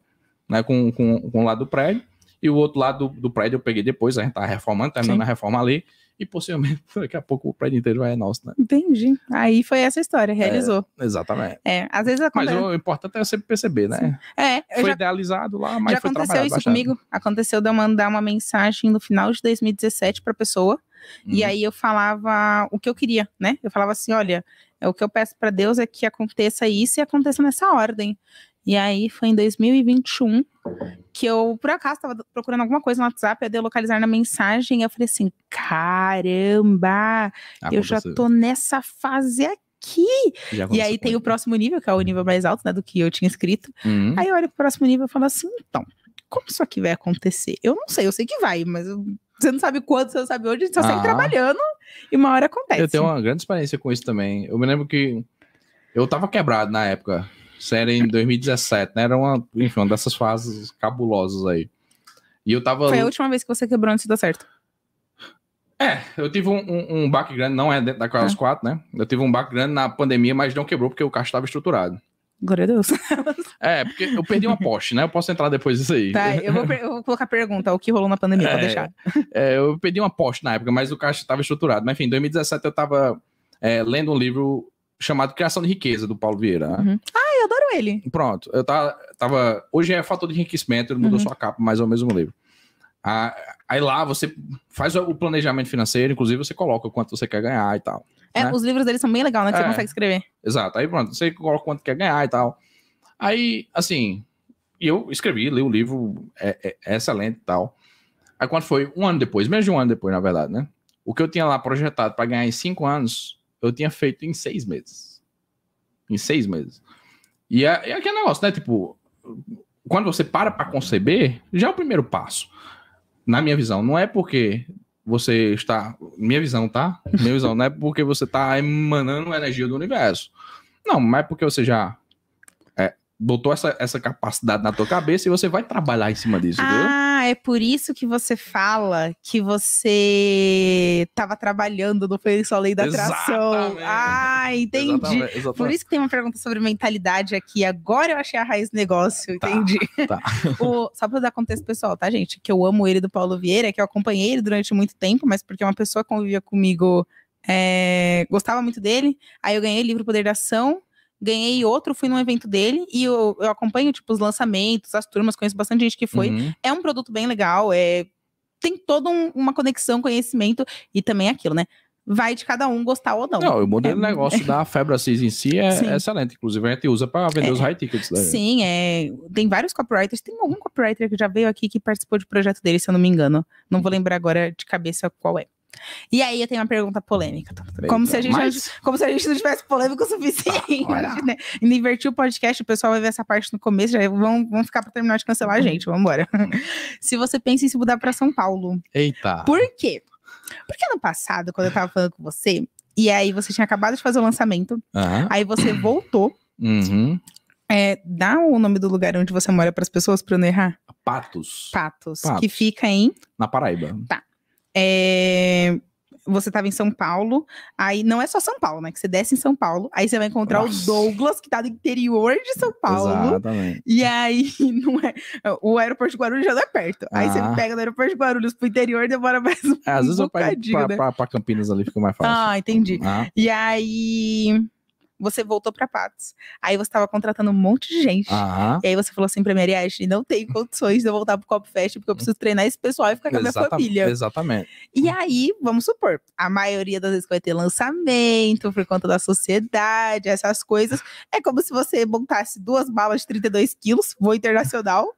né? Com, com, com um lado do prédio. E o outro lado do, do prédio eu peguei depois, a gente tava reformando, terminando Sim. a reforma ali e possivelmente daqui a pouco o prédio inteiro vai é nosso, né? Entendi. Aí foi essa história, é, realizou. É, exatamente. É, às vezes acontece. Mas o importante é você perceber, né? Sim. É. Foi já... idealizado lá, mas já foi aconteceu isso bastante. comigo. Aconteceu de eu mandar uma mensagem no final de 2017 para pessoa. Hum. E uhum. aí eu falava o que eu queria, né? Eu falava assim, olha, é o que eu peço para Deus é que aconteça isso e aconteça nessa ordem. E aí foi em 2021 que eu, por acaso, estava procurando alguma coisa no WhatsApp, eu dei localizar na mensagem, eu falei assim, caramba, Aconteceu. Ah, eu já tô nessa fase aqui. E aí tem o próximo nível, que é o nível uhum. mais alto, né, do que eu tinha escrito. Uhum. Aí eu olho pro próximo nível e falo assim, então, como isso aqui vai acontecer? Eu não sei, eu sei que vai, mas você não sabe quando, você não sabe onde, você só ah. sai trabalhando e uma hora acontece. Eu tenho uma grande experiência com isso também. Eu me lembro que eu tava quebrado na época série em 2017, né? Era uma, enfim, uma dessas fases cabulosas aí. E eu tava. Foi a última vez que você quebrou antes de dar certo. É, eu tive um, um, um baque grande, não é dentro da 4, ah. né? Eu tive um baque grande na pandemia, mas não quebrou porque o caixa estava estruturado. Glória a Deus. É, porque eu perdi uma poste, né? Eu posso entrar depois disso aí. Tá, eu vou, eu vou colocar a pergunta, o que rolou na pandemia, é, deixar. É, eu perdi uma poste na época, mas o caixa estava estruturado. Mas enfim, em 2017 eu estava é, lendo um livro chamado Criação de Riqueza, do Paulo Vieira. Né? Uhum. Ah, eu adoro ele. Pronto, eu tava, tava. Hoje é Fator de Enriquecimento, ele mudou uhum. sua capa, mas é o mesmo livro. Ah, aí lá você faz o planejamento financeiro, inclusive você coloca quanto você quer ganhar e tal. É, né? os livros dele são bem legais, né? Que é, você consegue escrever. Exato, aí pronto, você coloca quanto quer ganhar e tal. Aí, assim, eu escrevi, li o livro, é, é, é excelente e tal. Aí quando foi um ano depois, menos de um ano depois, na verdade, né? O que eu tinha lá projetado para ganhar em cinco anos, eu tinha feito em seis meses. Em seis meses. E é, é aquele negócio, né? Tipo, quando você para para conceber, já é o primeiro passo. Na minha visão, não é porque você está. Minha visão, tá? Minha visão, não é porque você está emanando energia do universo. Não, mas é porque você já é, botou essa, essa capacidade na tua cabeça e você vai trabalhar em cima disso, ah, entendeu? é por isso que você fala que você estava trabalhando, no foi só lei da atração. Ah, entendi. Exatamente, exatamente. Por isso que tem uma pergunta sobre mentalidade aqui. Agora eu achei a raiz do negócio, tá, entendi. Tá. o, só para dar contexto pessoal, tá, gente? Que eu amo ele do Paulo Vieira, que eu acompanhei ele durante muito tempo, mas porque uma pessoa convivia comigo é, gostava muito dele. Aí eu ganhei o livro Poder da Ação ganhei outro, fui num evento dele e eu, eu acompanho, tipo, os lançamentos, as turmas, conheço bastante gente que foi. Uhum. É um produto bem legal, é tem toda um, uma conexão, conhecimento e também é aquilo, né? vai de cada um gostar ou não. Não, o modelo é. de é, negócio é. da Febra 6 em si é, é, excelente. Inclusive, a gente usa para vender é. os high tickets. Daí. Né? Sim, é, tem vários copywriters. Tem algum copywriter que já veio aqui que participou de projeto dele, se eu não me engano. Não vou lembrar agora de cabeça qual é. E aí eu tenho uma pergunta polêmica. Tá? Como se, a gente, Mas... como se a gente não tivesse polêmico o suficiente, ah, né? Invertir o podcast, o pessoal vai ver essa parte no começo, já vão, vão ficar pra terminar de cancelar a uhum. gente. Vamos embora. Uhum. se você pensa em se mudar pra São Paulo. Eita. Por quê? Porque no passado, quando eu tava falando com você, e aí você tinha acabado de fazer o lançamento, uhum. aí você voltou. Uhum. É, dá o nome do lugar onde você mora para as pessoas, para eu não errar? Patos. Patos. Patos. Que fica em. Na Paraíba. Tá. É, você estava em São Paulo, aí não é só São Paulo, né? Que você desce em São Paulo, aí você vai encontrar Nossa. o Douglas, que está do interior de São Paulo. Exatamente. E aí não é. O aeroporto de Guarulhos já não é perto. Ah. Aí você ah. pega do aeroporto de Guarulhos pro interior, demora mais um. É, às um vezes eu pego né? pra, pra, Campinas ali, fica mais fácil. Ah, entendi. Ah. E aí você voltou para Patos. Aí você tava contratando um monte de gente. E aí você falou assim pra mim, Ariadne, não tem condições de eu voltar pro o Fest, porque eu preciso treinar esse pessoal e ficar com a minha Exata- família. Exatamente. E aí, vamos supor, a maioria das vezes que vai ter lançamento, por conta da sociedade, essas coisas, é como se você montasse duas balas de 32 quilos, vou internacional,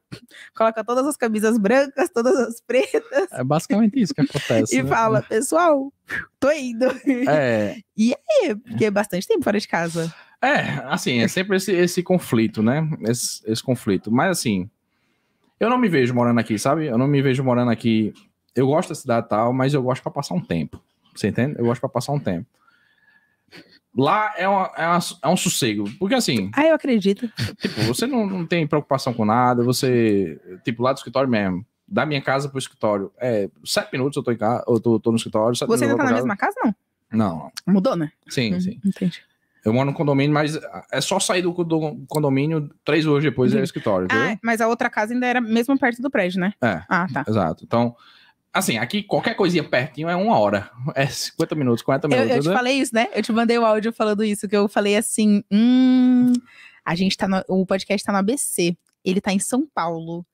coloca todas as camisas brancas, todas as pretas. É basicamente isso que acontece. e né? fala, pessoal, tô indo. É. E aí, porque é bastante tempo fora de casa. É, assim, é sempre esse, esse conflito, né? Esse, esse conflito. Mas assim, eu não me vejo morando aqui, sabe? Eu não me vejo morando aqui. Eu gosto da cidade tal, mas eu gosto para passar um tempo. Você entende? Eu gosto para passar um tempo. Lá é, uma, é, uma, é, um sossego. Porque assim. Ah, eu acredito. Tipo, você não, não tem preocupação com nada, você. Tipo, lá do escritório mesmo. Da minha casa pro escritório. É, sete minutos eu tô em casa, eu tô, tô no escritório. Você ainda tá na mesma casa, não? Não. Mudou, né? Sim, hum, sim. Entendi. Eu moro no condomínio, mas é só sair do condomínio três horas depois é uhum. Ah, é escritório. Ah, mas a outra casa ainda era mesmo perto do prédio, né? É. Ah, tá. Exato. Então, Assim, aqui qualquer coisinha pertinho é uma hora. É 50 minutos, 40 minutos. Eu, eu te né? falei isso, né? Eu te mandei o um áudio falando isso, que eu falei assim: hum, a gente tá no, O podcast tá no ABC. Ele tá em São Paulo.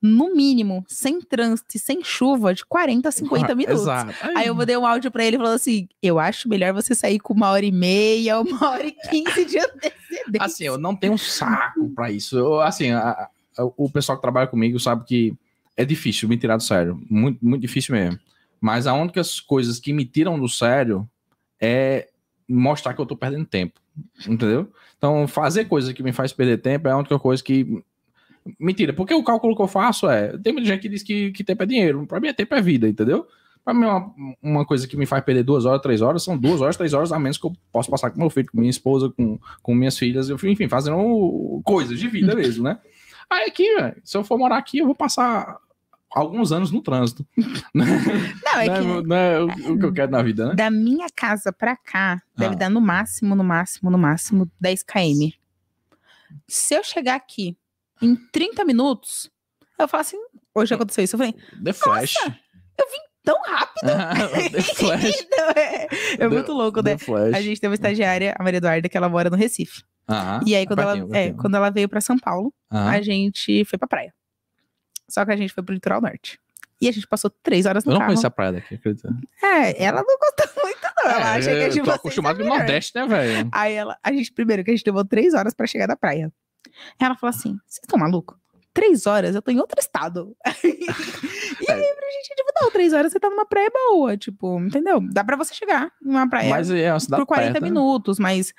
No mínimo, sem trânsito e sem chuva, de 40 a 50 ah, minutos. Exato. Aí eu mandei um áudio pra ele e falou assim: eu acho melhor você sair com uma hora e meia, uma hora e quinze de antecedência. Assim, eu não tenho um saco pra isso. Eu, assim, a, a, o pessoal que trabalha comigo sabe que é difícil me tirar do sério. Muito, muito difícil mesmo. Mas a única coisas que me tiram do sério é mostrar que eu tô perdendo tempo. Entendeu? Então, fazer coisa que me faz perder tempo é a única coisa que. Mentira, porque o cálculo que eu faço é. Tem muita gente que diz que, que tempo é dinheiro. Pra mim, é tempo é vida, entendeu? Pra mim, é uma, uma coisa que me faz perder duas horas, três horas, são duas horas, três horas a menos que eu posso passar com meu filho, com minha esposa, com, com minhas filhas, enfim, fazendo coisas de vida mesmo, né? Aí aqui, velho, se eu for morar aqui, eu vou passar alguns anos no trânsito. Não, é Não não é o, o, que eu quero na vida, né? Da minha casa pra cá, deve ah. dar no máximo, no máximo, no máximo 10 km. Se eu chegar aqui em 30 minutos, eu falo assim, hoje aconteceu isso. Eu falei, The Flash. eu vim tão rápido. Ah, The Flash. é, muito louco, né? Flash. A gente tem uma estagiária, a Maria Eduarda, que ela mora no Recife. Uhum. E aí, quando, ela, É, quando ela veio para São Paulo, uhum. a gente foi pra praia. Só que a gente foi pro litoral norte. E a gente passou três horas no carro. Eu não conheço a praia daqui, acredito. É, ela não gostou muito, não. Ela é, acha que a gente tô acostumado com no Nordeste, né, velho? Aí ela, a gente, primeiro, que a gente levou três horas pra chegar da praia. ela falou assim: vocês estão maluco? Três horas, eu tô em outro estado. e aí, é. pra gente, tipo, não, três horas você tá numa praia boa, tipo, entendeu? Dá pra você chegar numa praia mas é uma cidade por 40 perto, né? minutos, né? mas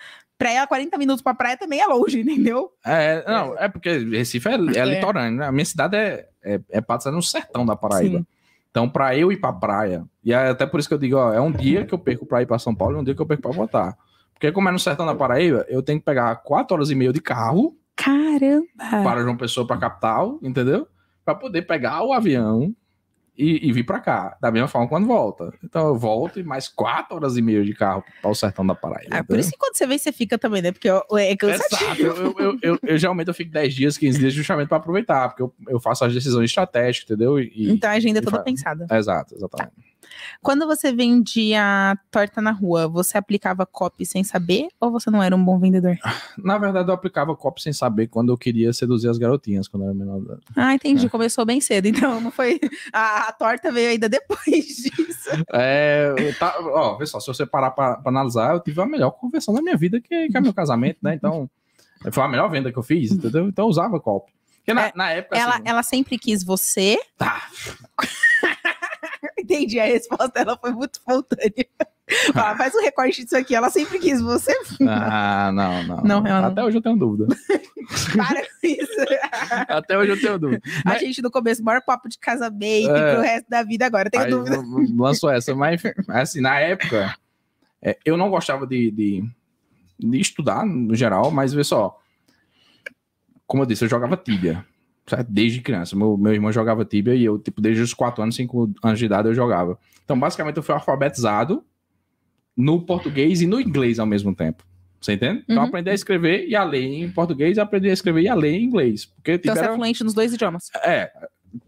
praia, 40 minutos pra praia também é longe, entendeu? É, é, não, é porque Recife é, é, é. litorâneo, né? A minha cidade é, é, é no sertão da Paraíba. Sim. Então, pra eu ir pra praia, e é até por isso que eu digo, ó, é um dia que eu perco pra ir pra São Paulo e um dia que eu perco pra voltar. Porque como é no sertão da Paraíba, eu tenho que pegar 4 horas e meia de carro. Caramba! Para João Pessoa, pra capital, entendeu? Pra poder pegar o avião, e, e vir para cá, da mesma forma quando volta. Então eu volto e mais quatro horas e meia de carro para o sertão da Paraíba. É, por isso que quando você vem, você fica também, né? Porque é cansativo. Exato. Eu, eu, eu, geralmente eu fico 10 dias, 15 dias justamente para aproveitar, porque eu, eu faço as decisões estratégicas, entendeu? E, então a agenda é toda pensada. Exato, exatamente. Quando você vendia torta na rua, você aplicava copy sem saber ou você não era um bom vendedor? Ah, na verdade, eu aplicava copy sem saber quando eu queria seduzir as garotinhas quando eu era menor. Ah, entendi. É. Começou bem cedo, então não foi. A, a torta veio ainda depois disso. É, tá, ó, pessoal, se você parar pra, pra, analisar, eu tive a melhor conversão da minha vida que, que é meu casamento, né? Então, foi a melhor venda que eu fiz, entendeu? Então eu usava copy. Porque na, é, na época. Ela, assim, ela sempre quis você. Tá. entendi a resposta, ela foi muito espontânea. Ah, faz um recorte disso aqui, ela sempre quis você. Ah, não, não. não, não. Até hoje eu tenho dúvida. Para com isso. Até hoje eu tenho dúvida. Mas... A gente no começo, maior papo de casamento é... pro resto da vida agora, tenho dúvida. Lançou essa, mas assim, na época, é, eu não gostava de, de, de, estudar no geral, mas vê só. Como eu disse, eu jogava tibia certo? desde criança. Meu, meu irmão jogava Tibia e eu, tipo, desde os 4 anos, 5 anos de idade eu jogava. Então, basicamente, eu fui alfabetizado no português e no inglês ao mesmo tempo. Você entende? Então, uhum. Então, aprendi a escrever e a ler em português e aprendi a escrever e a ler em inglês. Porque, tipo, então, você é era... é fluente nos dois idiomas. É.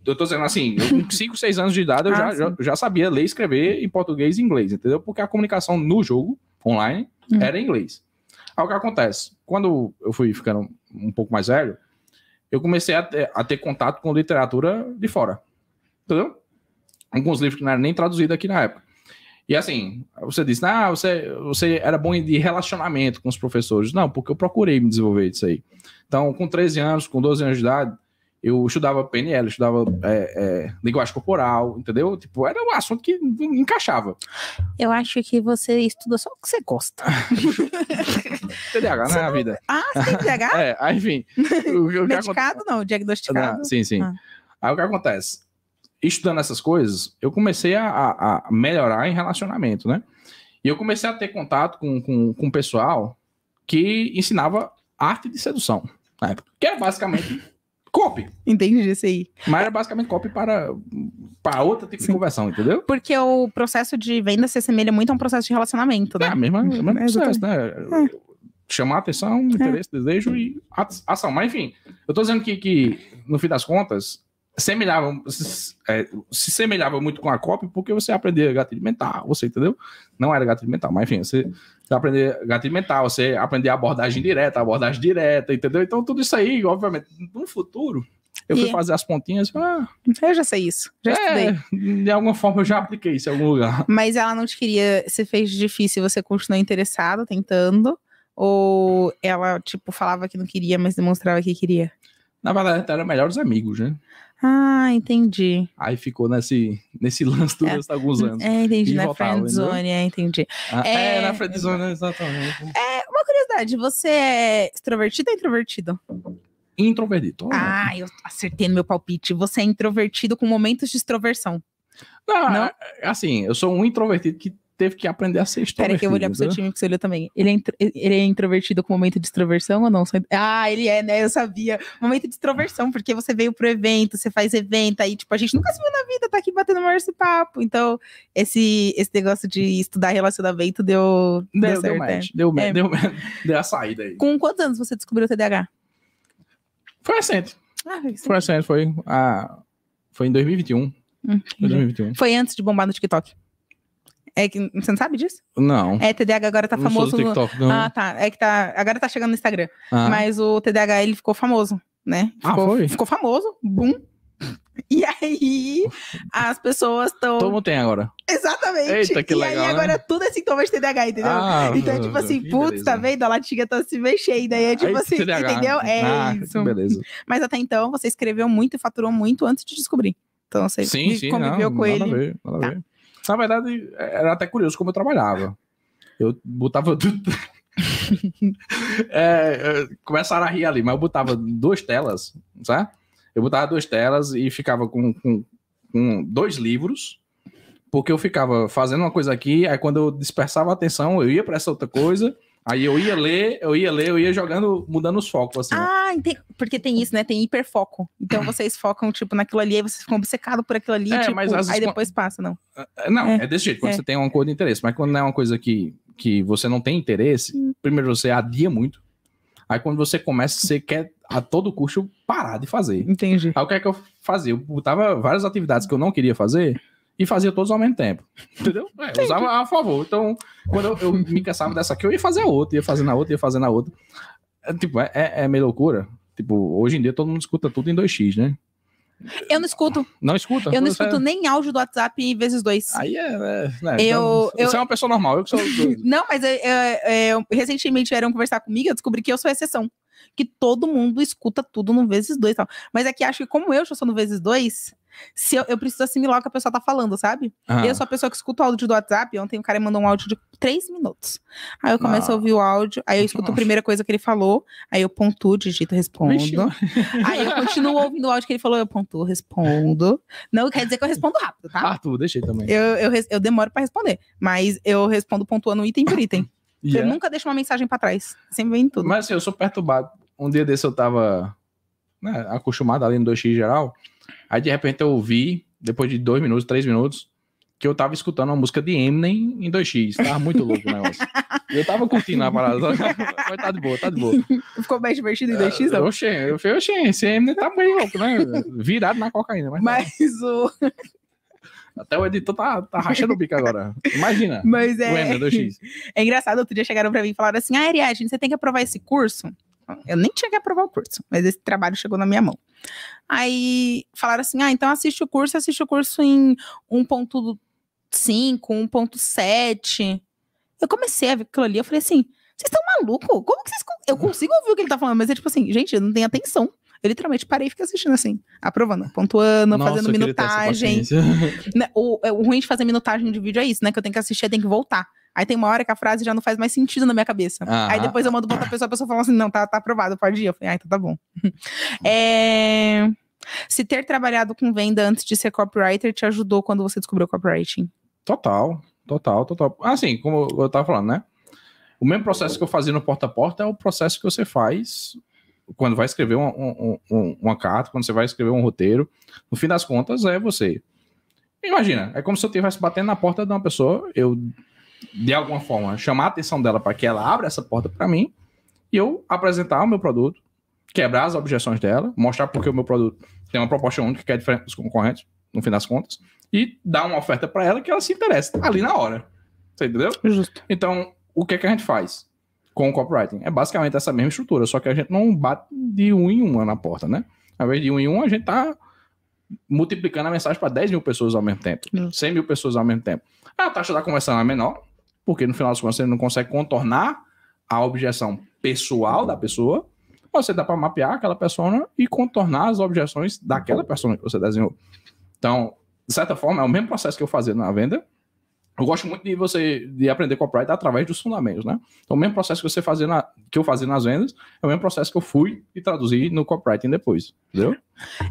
Eu tô dizendo assim, com 5, 6 anos de idade, eu ah, já, já, já, sabia ler e escrever em português e inglês, entendeu? Porque a comunicação no jogo, online, uhum. era em inglês. Aí o que acontece? Quando eu fui ficando um pouco mais velho, eu comecei a ter, a ter contato com literatura de fora. Entendeu? Alguns livros que não eram nem traduzidos aqui na época. E assim, você disse, ah, você, você era bom de relacionamento com os professores. Não, porque eu procurei me desenvolver disso aí. Então, com 13 anos, com 12 anos de idade, eu estudava PNL, estudava é, é, linguagem corporal, entendeu? Tipo, era um assunto que encaixava. Eu acho que você estuda só o que você gosta. TDAH, né, não... vida? Ah, TDAH? é, aí, enfim. O, o Medicado aconte... não, diagnosticado. sim, sim. Ah. Aí o que acontece? Estudando essas coisas, eu comecei a, a, a melhorar em relacionamento, né? E eu comecei a ter contato com, com, com pessoal que ensinava arte de sedução na né? época. Que é basicamente copy. Entendi isso aí. Mas era é basicamente copy para, para outro tipo Sim. de conversão, entendeu? Porque o processo de venda se assemelha muito a um processo de relacionamento, né? É, mesmo, mesmo é, processo, né? É. Chamar atenção, é. interesse, é. desejo e ação. Mas enfim, eu tô dizendo que, que no fim das contas, semelhava, se, é, se semelhava muito com a copy porque você aprendia gatilho mental, você entendeu? Não era gatilho mental, mas enfim, você você aprender gatilho mental, você aprender abordagem direta, abordagem direta, entendeu? Então, tudo isso aí, obviamente, no futuro, eu fui fazer as pontinhas. Ah, eu já sei isso. Já é, estudei. De alguma forma eu já apliquei isso em algum lugar. Mas ela não te queria. Você fez difícil você continuou interessado, tentando? Ou ela, tipo, falava que não queria, mas demonstrava que queria? Na verdade, era melhores amigos, né? Ah, entendi. Aí ficou nesse, nesse lance é. durante é, alguns anos. É, entendi. na voltava, né? friendzone, é, entendi. Ah, é, é, na friendzone, é. exatamente. É, uma curiosidade, você é extrovertido ou introvertido? Introvertido. Ah, eu acertei no meu palpite. Você é introvertido com momentos de extroversão. Não, Não? É, assim, eu sou um introvertido que teve que aprender a ser extrovertido. Peraí que eu vou olhar pro seu time que você olhou também. Ele é, ele é introvertido com momento de extroversão ou não? Ah, ele é, né? Eu sabia. Momento de extroversão, porque você veio pro evento, você faz evento, aí tipo, a gente nunca se viu na vida, tá aqui batendo maior esse papo. Então, esse, esse negócio de estudar relacionamento deu, deu, deu certo. Né? Deu match, né? deu, é. deu, deu a saída aí. Com quantos anos você descobriu o TDAH? Foi recente. Ah, foi recente. Foi recente, foi, ah, foi em 2021. Hum, foi, 2021. foi antes de bombar no TikTok. É que, você não sabe disso? Não. É, TDAH agora tá não famoso. Sou do TikTok, não. Ah, tá. É que tá. Agora tá chegando no Instagram. Ah. Mas o TDAH, ele ficou famoso, né? Ah, ficou, ah, foi? Ficou famoso. Boom. E aí, as pessoas estão. Todo mundo tem agora. Exatamente. Eita, que e legal, aí, né? agora é tudo é sintoma de TDAH, entendeu? Ah, então, é tipo assim, putz, tá vendo? A latiga tá se mexendo. Aí é tipo assim, TDAH. entendeu? É ah, isso. Beleza. Mas até então, você escreveu muito e faturou muito antes de descobrir. Então, você sim, sim, conviveu não, com ele. Ver, tá. Na verdade, era até curioso como eu trabalhava. Eu botava. É, é, começaram a rir ali, mas eu botava duas telas, sabe? Eu botava duas telas e ficava com, com, com dois livros, porque eu ficava fazendo uma coisa aqui, aí quando eu dispersava a atenção, eu ia para essa outra coisa Aí eu ia ler, eu ia ler, eu ia jogando, mudando os focos, assim. Né? Ah, entendi. porque tem isso, né? Tem hiperfoco. Então vocês focam, tipo, naquilo ali, aí vocês ficam obcecados por aquilo ali, é, tipo, mas aí vezes, depois passa, não. É, é, não, é, é desse jeito, quando é. você tem uma coisa de interesse. Mas quando não é uma coisa que, que você não tem interesse, hum. primeiro você adia muito. Aí quando você começa, você quer a todo custo parar de fazer. Entendi. Aí o que é que eu fazia? Eu botava várias atividades que eu não queria fazer e fazia todos ao mesmo tempo. Entendeu? É, usava a favor. Então, quando eu, eu me cansava dessa aqui, eu ia fazer a outra, ia fazer na outra, ia fazer na outra. É, tipo, é, é, é meio loucura. Tipo, hoje em dia todo mundo escuta tudo em 2x, né? Eu não escuto. Não escuta? Eu não escuto é- nem áudio do WhatsApp vezes dois. Aí é. é né, então, eu, então, eu... Você é uma pessoa normal, eu que sou. não, mas eu, eu, recentemente vieram conversar comigo, eu descobri que eu sou exceção que todo mundo escuta tudo no vezes dois. Tal. Mas é que acho que, como eu já sou no vezes dois, se eu, eu preciso assimilar o que a pessoa tá falando, sabe? Ah. Eu sou a pessoa que escuta o áudio do WhatsApp. Ontem o cara mandou um áudio de três minutos. Aí eu começo ah. a ouvir o áudio, aí eu escuto a primeira coisa que ele falou, aí eu pontuo, digito, respondo. aí eu continuo ouvindo o áudio que ele falou, eu pontuo, respondo. Não quer dizer que eu respondo rápido, tá? Ah, tu, deixei também. Eu, eu, eu demoro para responder, mas eu respondo pontuando item por item. Yeah. Eu nunca deixo uma mensagem para trás. Sempre vem tudo. Mas assim, eu sou perturbado um dia desse eu tava né, acostumado ali no 2x geral. Aí de repente eu vi, depois de dois minutos, três minutos, que eu tava escutando uma música de Eminem em 2x. Tava muito louco o negócio. eu tava curtindo a parada, mas tá de boa, tá de boa. Ficou bem divertido em 2x, é, não? Oxê, eu falei, oxê, esse Eminem tá bem louco, né? Virado na cocaína. Mas, tá. mas o... Até o editor tá, tá rachando o bico agora. Imagina. Mas é. O Eminem 2x. É, é engraçado, outro dia chegaram pra mim e falaram assim: Ah, Ariadne, você tem que aprovar esse curso? Eu nem tinha que aprovar o curso, mas esse trabalho chegou na minha mão. Aí falaram assim: ah, então assiste o curso, assiste o curso em 1.5, 1.7. Eu comecei a ver aquilo ali, eu falei assim: vocês estão maluco? Como que vocês. Eu consigo ouvir o que ele tá falando, mas é tipo assim, gente, eu não tenho atenção. Eu literalmente parei e fiquei assistindo assim, aprovando, pontuando, Nossa, fazendo minutagem. Né, o, é, o ruim de fazer minutagem de vídeo é isso, né? Que eu tenho que assistir, eu tenho que voltar. Aí tem uma hora que a frase já não faz mais sentido na minha cabeça. aí depois eu mando pra outra pessoa, a pessoa fala assim: não, tá, tá aprovado, pode ir. Eu falei, ah, então tá bom. é... Se ter trabalhado com venda antes de ser copywriter te ajudou quando você descobriu copywriting? Total, total, total. Assim, como eu tava falando, né? O mesmo processo que eu fazia no porta a porta é o processo que você faz quando vai escrever uma, uma carta, quando você vai escrever um roteiro. No fim das contas, é você. Imagina, é como se eu estivesse batendo na porta de uma pessoa, eu de alguma forma, chamar a atenção dela para que ela abra essa porta para mim e eu apresentar o meu produto, quebrar as objeções dela, mostrar porque o meu produto tem uma proposta única que é diferente dos concorrentes, no fim das contas, e dar uma oferta para ela que ela se interessa ali na hora. Você entendeu? Justo. Então, o que é que a gente faz com o copywriting? É basicamente essa mesma estrutura, só que a gente não bate de um em uma na porta, né? Ao invés de um em um, a gente tá multiplicando a mensagem para 10 mil pessoas ao mesmo tempo, 100 mil pessoas ao mesmo tempo a taxa da conversão é menor, porque no final das contas você não consegue contornar a objeção pessoal da pessoa, você dá para mapear aquela persona e contornar as objeções daquela persona que você desenhou. Então, de certa forma, é o mesmo processo que eu fazia na venda, eu gosto muito de você de aprender copyright através dos fundamentos, né? Então, o mesmo processo que você fazia na, que eu fazia nas vendas é o mesmo processo que eu fui e traduzi no copywriting depois, entendeu?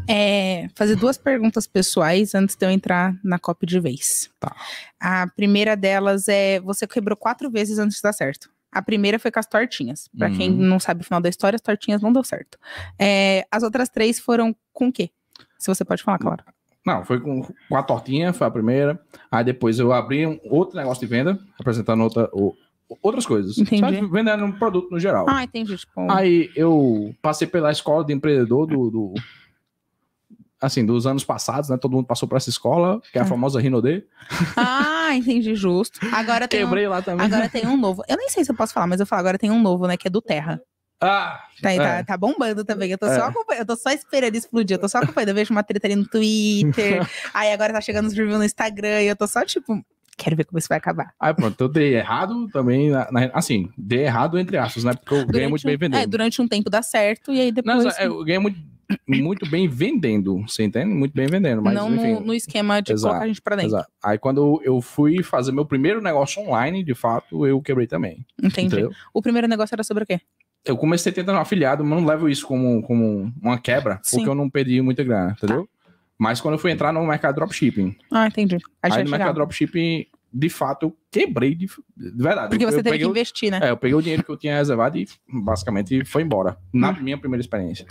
É, fazer duas perguntas pessoais antes de eu entrar na copy de vez. Tá. A primeira delas é: você quebrou quatro vezes antes de dar certo. A primeira foi com as tortinhas. Para uhum. quem não sabe o final da história, as tortinhas não deu certo. É, as outras três foram com o quê? Se você pode falar, claro. Não, foi com, com a tortinha, foi a primeira. Aí depois eu abri um, outro negócio de venda, apresentando outra, ou, outras coisas. Entendi. Só Vendendo um produto no geral. Ah, entendi. Tipo... Aí eu passei pela escola de empreendedor do, do assim, dos anos passados, né? Todo mundo passou por essa escola, que é a ah. famosa Rinode. Ah, entendi, justo. Agora tem Quebrei um, lá também. Agora tem um novo. Eu nem sei se eu posso falar, mas eu falo, agora tem um novo, né? Que é do Terra. Ah, tá, tá é. tá, tá, bombando também. Eu tô, é. só eu tô só esperando explodir. Eu tô só acompanhando. Eu vejo uma treta ali no Twitter. aí agora tá chegando os reviews no Instagram. E eu tô só tipo, quero ver como isso vai acabar. Aí ah, pronto, eu dei errado também. Na, na, assim, dei errado entre aspas, né? Porque eu durante ganhei muito um, bem é, vendendo. É, durante um tempo dá certo. E aí depois. Não, é, eu ganhei muito, muito bem vendendo. Você entende? Muito bem vendendo. Mas, Não enfim, no, no, esquema de exato, colocar a gente pra dentro. Exato. Aí quando eu fui fazer meu primeiro negócio online, de fato, eu quebrei também. Entendi. Entendeu? O primeiro negócio era sobre o quê? eu comecei tentando afiliado, mas não levo isso como, como uma quebra, Sim. porque eu não perdi muita grana, entendeu? Tá. Mas quando eu fui entrar no mercado dropshipping. Ah, entendi. Aí, aí no mercado dropshipping, de fato, eu quebrei de, de verdade. Porque eu, você eu teve que investir, né? É, eu peguei o dinheiro que eu tinha reservado e basicamente foi embora. Na hum. minha primeira experiência.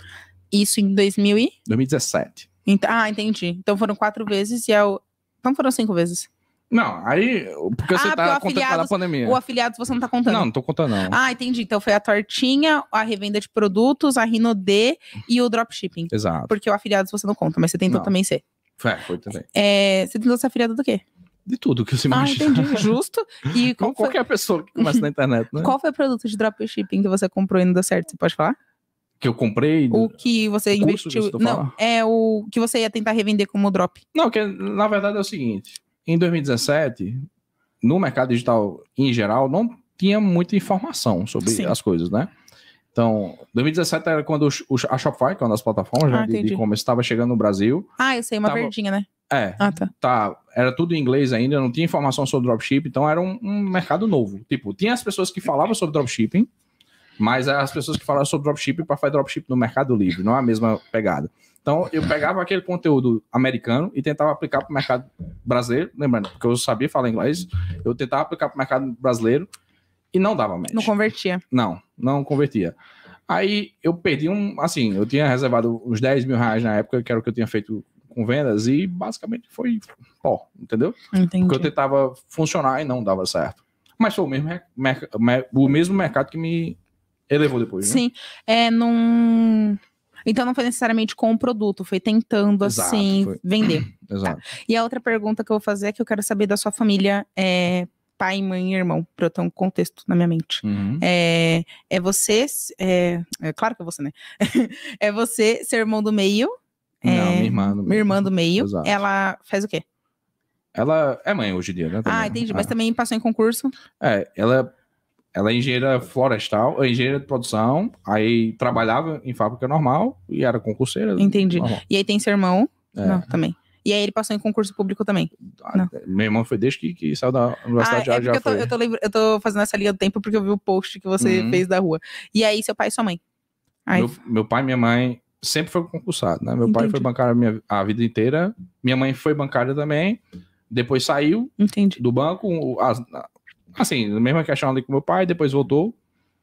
Isso em 2000 e? 2017. Ent ah, entendi. Então foram quatro vezes e é o. Então foram cinco vezes. Não, aí. Porque ah, você tá contando pela pandemia. O afiliados você não tá contando. Não, não tô contando, não. Ah, entendi. Então foi a tortinha, a revenda de produtos, a Rino D e o dropshipping. Exato. Porque o afiliados você não conta, mas você tentou não. também ser. É, foi também. É, você tentou ser afiliado do quê? De tudo que você imagina. Ah, entendi. Justo. E qual foi... qualquer pessoa que começa na internet, né? Qual foi o produto de dropshipping que você comprou e não deu certo? Você pode falar? que eu comprei. O que você investiu. Que tá não, é o que você ia tentar revender como drop. Não, que na verdade é o seguinte: em 2017, no mercado digital em geral, não tinha muita informação sobre Sim. as coisas, né? Então, 2017 era quando a Shopify, que é uma das plataformas né, ah, de, e-commerce, estava chegando no Brasil. Ah, eu sei, uma tava, verdinha, né? É. Ah, tá. tá. Era tudo em inglês ainda, não tinha informação sobre dropship, então era um, um mercado novo. Tipo, tinha as pessoas que falavam sobre dropshipping, mas as pessoas que falavam sobre dropshipping para fazer dropshipping no Mercado Livre, não é a mesma pegada. Então, eu pegava aquele conteúdo americano e tentava aplicar para o mercado brasileiro, lembrando, porque eu sabia falar inglês, eu tentava aplicar para o mercado brasileiro e não dava match. Não convertia. Não, não convertia. Aí eu perdi um, assim, eu tinha reservado uns 10 mil reais na época, que era o que eu tinha feito com vendas, e basicamente foi pó, entendeu? Entendi. Porque eu tentava funcionar e não dava certo. Mas foi o mesmo, o mesmo mercado que me elevou depois, né? Sim, né? é num... Então não foi necessariamente com o produto, foi tentando Exato, assim foi. vender. Exato. Tá. E a outra pergunta que eu vou fazer é que eu quero saber da sua família é, pai, mãe e irmão, para eu ter um contexto na minha mente. Uhum. É, é você. É, é, claro que é você, né? é você ser irmão do meio. É, não, minha irmã do meio. Minha irmã do meio. Exato. Ela faz o quê? Ela é mãe hoje em dia, né? Ah, também. Né? Ah, entendi. Ah. Mas também passou em concurso? É, ela é ela é engenheira florestal, é engenheira de produção, aí trabalhava em fábrica normal e era concurseira. Entendi. Normal. E aí tem seu irmão é. não, também. E aí ele passou em concurso público também. Ah, meu não. foi desde que, que saiu da universidade ah, é já, já eu, tô, eu, tô lembra, eu tô, fazendo essa linha do tempo porque eu vi o post que você uhum. fez da rua. E aí, seu pai e sua mãe? Meu, meu, pai e minha mãe sempre foram concursados, né? Meu Entendi. pai foi bancário a, minha, a vida inteira, minha mãe foi bancária também, depois saiu Entendi. do banco, a, assim, a mesma questão ali com meu pai, depois voltou.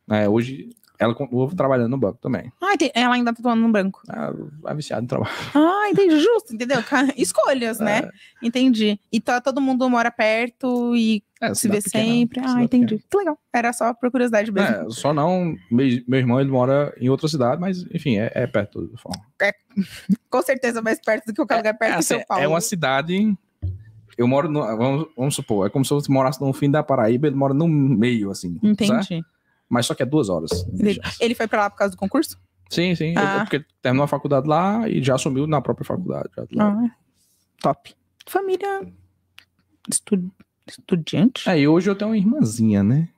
Né, hoje ela continua trabalhando no banco também. Ah, ela ainda tá trabalhando no banco. Ah, é viciada no trabalho. Ah, entendi, justo, entendeu? Escolhas, né? É. Entendi. E tá, todo mundo mora perto e é, se vê sempre. Ah, entendi. Que legal. Era só por curiosidade é, mesmo. É, só não. Meu, meu irmão, ele mora em outra cidade, mas enfim, é, é perto. É, com certeza mais perto do que qualquer é, lugar perto de assim, São Paulo. É uma cidade eu moro, no, vamos, vamos supor, é como se eu morasse no fim da Paraíba, ele mora no meio, assim. Entendi. Sabe? Mas só que é duas horas. Ele foi pra lá por causa do concurso? Sim, sim. Ah. É porque terminou a faculdade lá e já assumiu na própria faculdade. Ah, top. Família Estudante. É, e hoje eu tenho uma irmãzinha, né?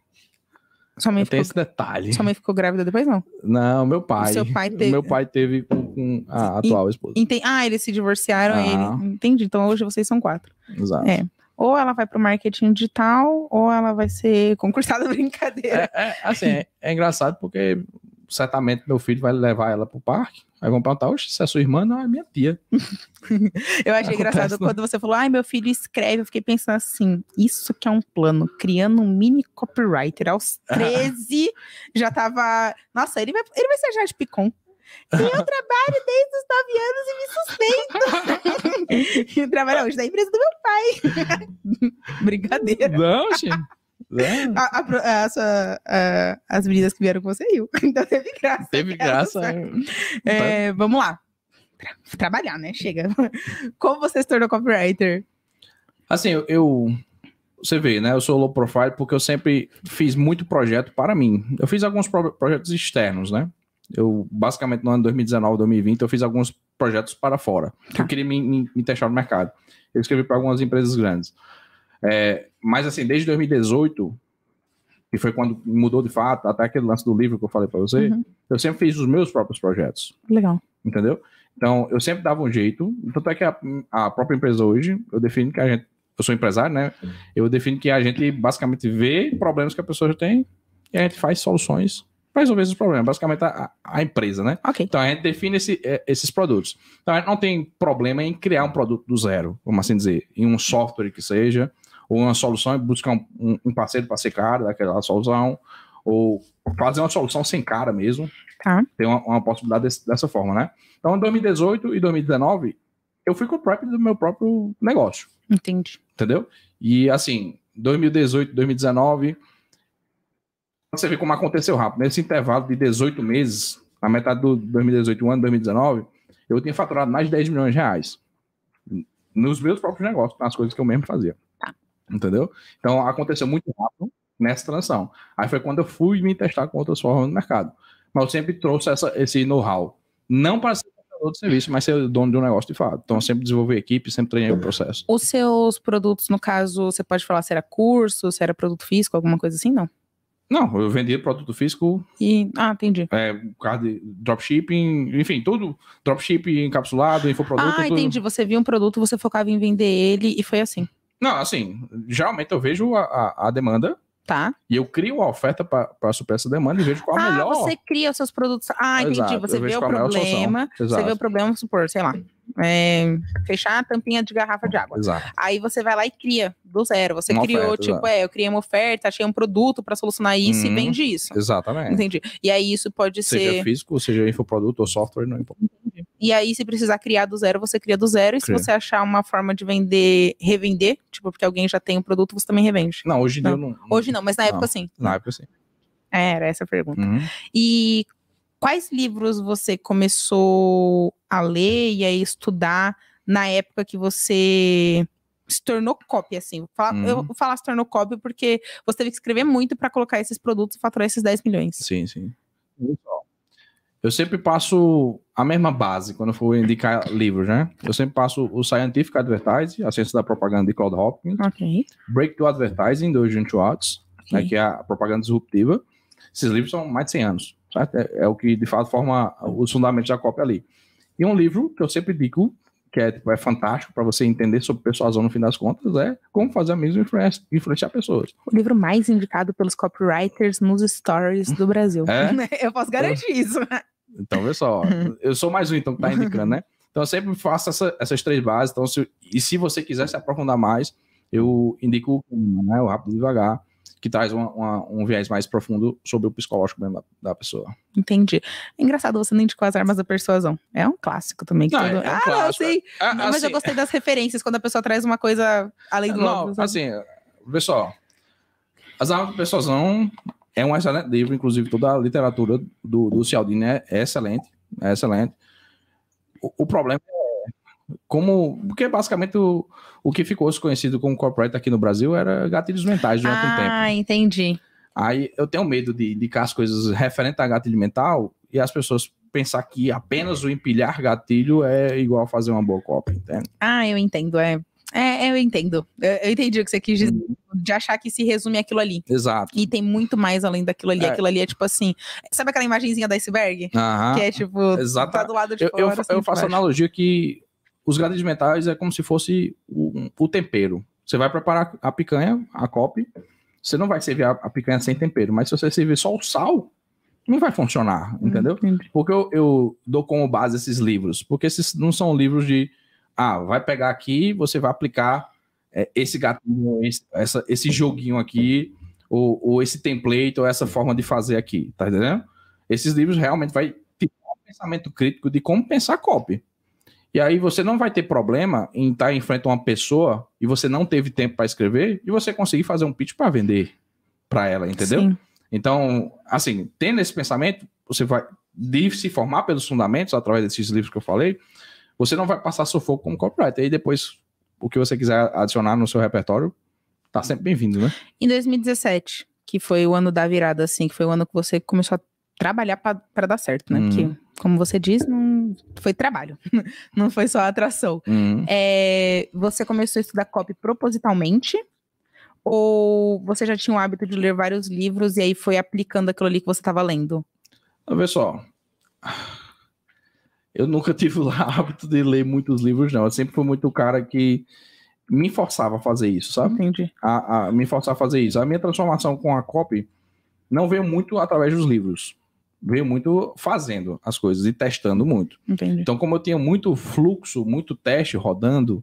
Sua mãe ficou... Tem esse detalhe. Sua mãe ficou grávida depois, não? Não, meu pai. O seu pai teve... Meu pai teve com com a atual esposa. Entendi. Ah, eles se divorciaram, ah. ele... entendi. Então hoje vocês são quatro. Exato. É. Ou ela vai para o marketing digital, ou ela vai ser concursada brincadeira. É, é assim, é, é, engraçado porque certamente meu filho vai levar ela para o parque. Aí vão perguntar, oxe, se é sua irmã, não, é minha tia. eu achei Acontece, engraçado né? quando você falou, ai, meu filho escreve. Eu fiquei pensando assim, isso que é um plano, criando um mini copywriter. Aos 13, já tava. Nossa, ele vai, ele vai ser Jade Picon eu trabalho desde os 9 anos e me sustento. Eu trabalho hoje na é empresa do meu pai. Brincadeira. Não, gente. A, a, a as meninas que vieram com você riu. Então teve graça. Teve graça. É, tá. Vamos lá. Tra trabalhar, né? Chega. Como você se tornou copywriter? Assim, eu, eu, Você vê, né? Eu sou low profile porque eu sempre fiz muito projeto para mim. Eu fiz alguns pro projetos externos, né? Eu, basicamente, no ano 2019, 2020, eu fiz alguns projetos para fora. Tá. Eu queria me, me, me testar no mercado. Eu escrevi para algumas empresas grandes. É, mas, assim, desde 2018, que foi quando mudou de fato, até aquele lance do livro que eu falei para você, uhum. eu sempre fiz os meus próprios projetos. Legal. Entendeu? Então, eu sempre dava um jeito. Tanto é que a, a própria empresa hoje, eu defino que a gente. Eu sou empresário, né? Eu defino que a gente basicamente vê problemas que a pessoa já tem e a gente faz soluções para resolver esses problemas. Basicamente, a, a empresa, né? Okay. Então, a gente define esse, é, esses produtos. Então, a gente não tem problema em criar um produto do zero, vamos assim dizer, em um software que seja, ou uma solução, buscar um, um parceiro para ser cara daquela solução, ou fazer uma solução sem cara mesmo. Tá. Tem uma, uma possibilidade desse, dessa forma, né? Então, em 2018 e 2019, eu fui com o prep do meu próprio negócio. Entendi. Entendeu? E, assim, 2018, 2019 você vê como aconteceu rápido. Nesse intervalo de 18 meses, na metade do 2018, ano 2019, eu tinha faturado mais de 10 milhões de reais nos meus próprios negócios, nas coisas que eu mesmo fazia. Tá. Entendeu? Então aconteceu muito rápido nessa transação. Aí foi quando eu fui me testar com outras formas no mercado. Mas eu sempre trouxe essa, esse know-how. Não para ser outro serviço, mas ser dono de um negócio de fato. Então, sempre desenvolver equipe, sempre treinei o processo. Os seus produtos, no caso, você pode falar se era curso, se era produto físico, alguma coisa assim, não? Não, eu vendia produto físico. E, ah, entendi. É, card, dropshipping, enfim, tudo. Dropshipping encapsulado, infoproduto. Ah, entendi. Tudo. Você via um produto, você focava em vender ele e foi assim. Não, assim, geralmente eu vejo a, a, a demanda. Tá. E eu crio a oferta para suprir essa demanda e vejo qual a ah, melhor. Você cria os seus produtos. Ah, entendi. Exato, você vê o é problema. Você vê o problema, vamos supor, sei lá. É, fechar a tampinha de garrafa de água. Exato. Aí você vai lá e cria do zero. Você uma criou, oferta, tipo, exatamente. é, eu criei uma oferta, achei um produto para solucionar isso e uhum. vende isso. Exatamente. Entendi. E aí isso pode seja ser. Seja físico, seja infoproduto ou software, não importa. E aí, se precisar criar do zero, você cria do zero. E Cria. se você achar uma forma de vender, revender, tipo, porque alguém já tem o um produto, você também revende. Não, hoje não. não, Hoje não, mas na não. época sim. Na época sim. É, era essa a pergunta. Uhum. E quais livros você começou a ler e a estudar na época que você se tornou cópia, assim. uhum. Eu vou falar se tornou cópia porque você teve que escrever muito para colocar esses produtos e faturar esses 10 milhões. Sim, sim. Eu sempre passo a mesma base quando eu for indicar livros, né? Eu sempre passo o Scientific Advertising, a ciência da propaganda de Claude Hopkins. Ok. Breakthrough Advertising, do Eugene Schwartz, né, okay. né, que é a propaganda disruptiva. Esses livros são mais de 100 anos, certo? É, é o que, de fato, forma os fundamentos da cópia ali. E um livro que eu sempre digo que é, tipo, é fantástico para você entender sobre persuasão no fim das contas, é como fazer amigos e influenciar pessoas. O livro mais indicado pelos copywriters nos stories do Brasil. É? Eu posso garantir eu... isso. Então, vê só, eu sou mais um então que tá indicando, né? Então, eu sempre faço essa, essas três bases. Então, se, e se você quiser se aprofundar mais, eu indico né, o Rápido e Devagar que traz uma, uma, um viés mais profundo sobre o psicológico mesmo da, da pessoa. Entendi. É engraçado, você nem indicou as armas da persuasão. É um clássico também. Que não, todo... é, é um ah, clássico. eu sei. É, não, assim... mas eu assim, gostei das referências, quando a pessoa traz uma coisa além do Não, óbvio, assim, pessoal, as armas da persuasão é um excelente livro, inclusive toda a literatura do, do Cialdini é, é excelente, é excelente. O, o problema é como porque basicamente o, o que ficou conhecido como corporate aqui no Brasil era gatilhos mentais durante ah, um tempo. Ah, entendi. Aí eu tenho medo de indicar as coisas referente a gatilho mental e as pessoas pensar que apenas o empilhar gatilho é igual a fazer uma boa copa, entende? Ah, eu entendo, é. É, eu entendo. Eu, entendi o que você quis dizer. Uhum. De achar que se resume aquilo ali. Exato. E tem muito mais além daquilo ali. É. Aquilo ali é tipo assim. Sabe aquela imagenzinha da iceberg? Aham. Que é tipo. Exato. Tá do lado de eu, fora. Eu, assim, eu faço baixo. analogia que os de metais é como se fosse o, o tempero. Você vai preparar a picanha, a copy, você não vai servir a, a, picanha sem tempero, mas se você servir só o sal, não vai funcionar, hum, entendeu? Entendi. Porque eu, eu dou como base esses livros, porque esses não são livros de, ah, vai pegar aqui, você vai aplicar é, esse gatinho, esse, essa, esse joguinho aqui, ou, ou esse template, ou essa forma de fazer aqui, tá entendendo? Esses livros realmente vai tirar o pensamento crítico de como pensar copy. E aí você não vai ter problema em estar tá em frente a uma pessoa e você não teve tempo para escrever e você conseguir fazer um pitch para vender para ela, entendeu? Sim. Então, assim, tendo esse pensamento, você vai de se formar pelos fundamentos através desses livros que eu falei, você não vai passar sufoco como copyright. E depois, o que você quiser adicionar no seu repertório, tá sempre bem-vindo, né? Em 2017, que foi o ano da virada, assim, que foi o ano que você começou a trabalhar para dar certo, né? Hum. Porque, como você diz, não foi trabalho, não foi só atração. Uhum. É, você começou a estudar cop propositalmente? Ou você já tinha o hábito de ler vários livros e aí foi aplicando aquilo ali que você estava lendo? Olha ah, só, eu nunca tive o hábito de ler muitos livros, não. Eu sempre fui muito cara que me forçava a fazer isso, sabe? Entendi. A, a me forçava a fazer isso. A minha transformação com a cop não veio muito através dos livros veio muito fazendo as coisas e testando muito. Entendi. Então, como eu tinha muito fluxo, muito teste rodando,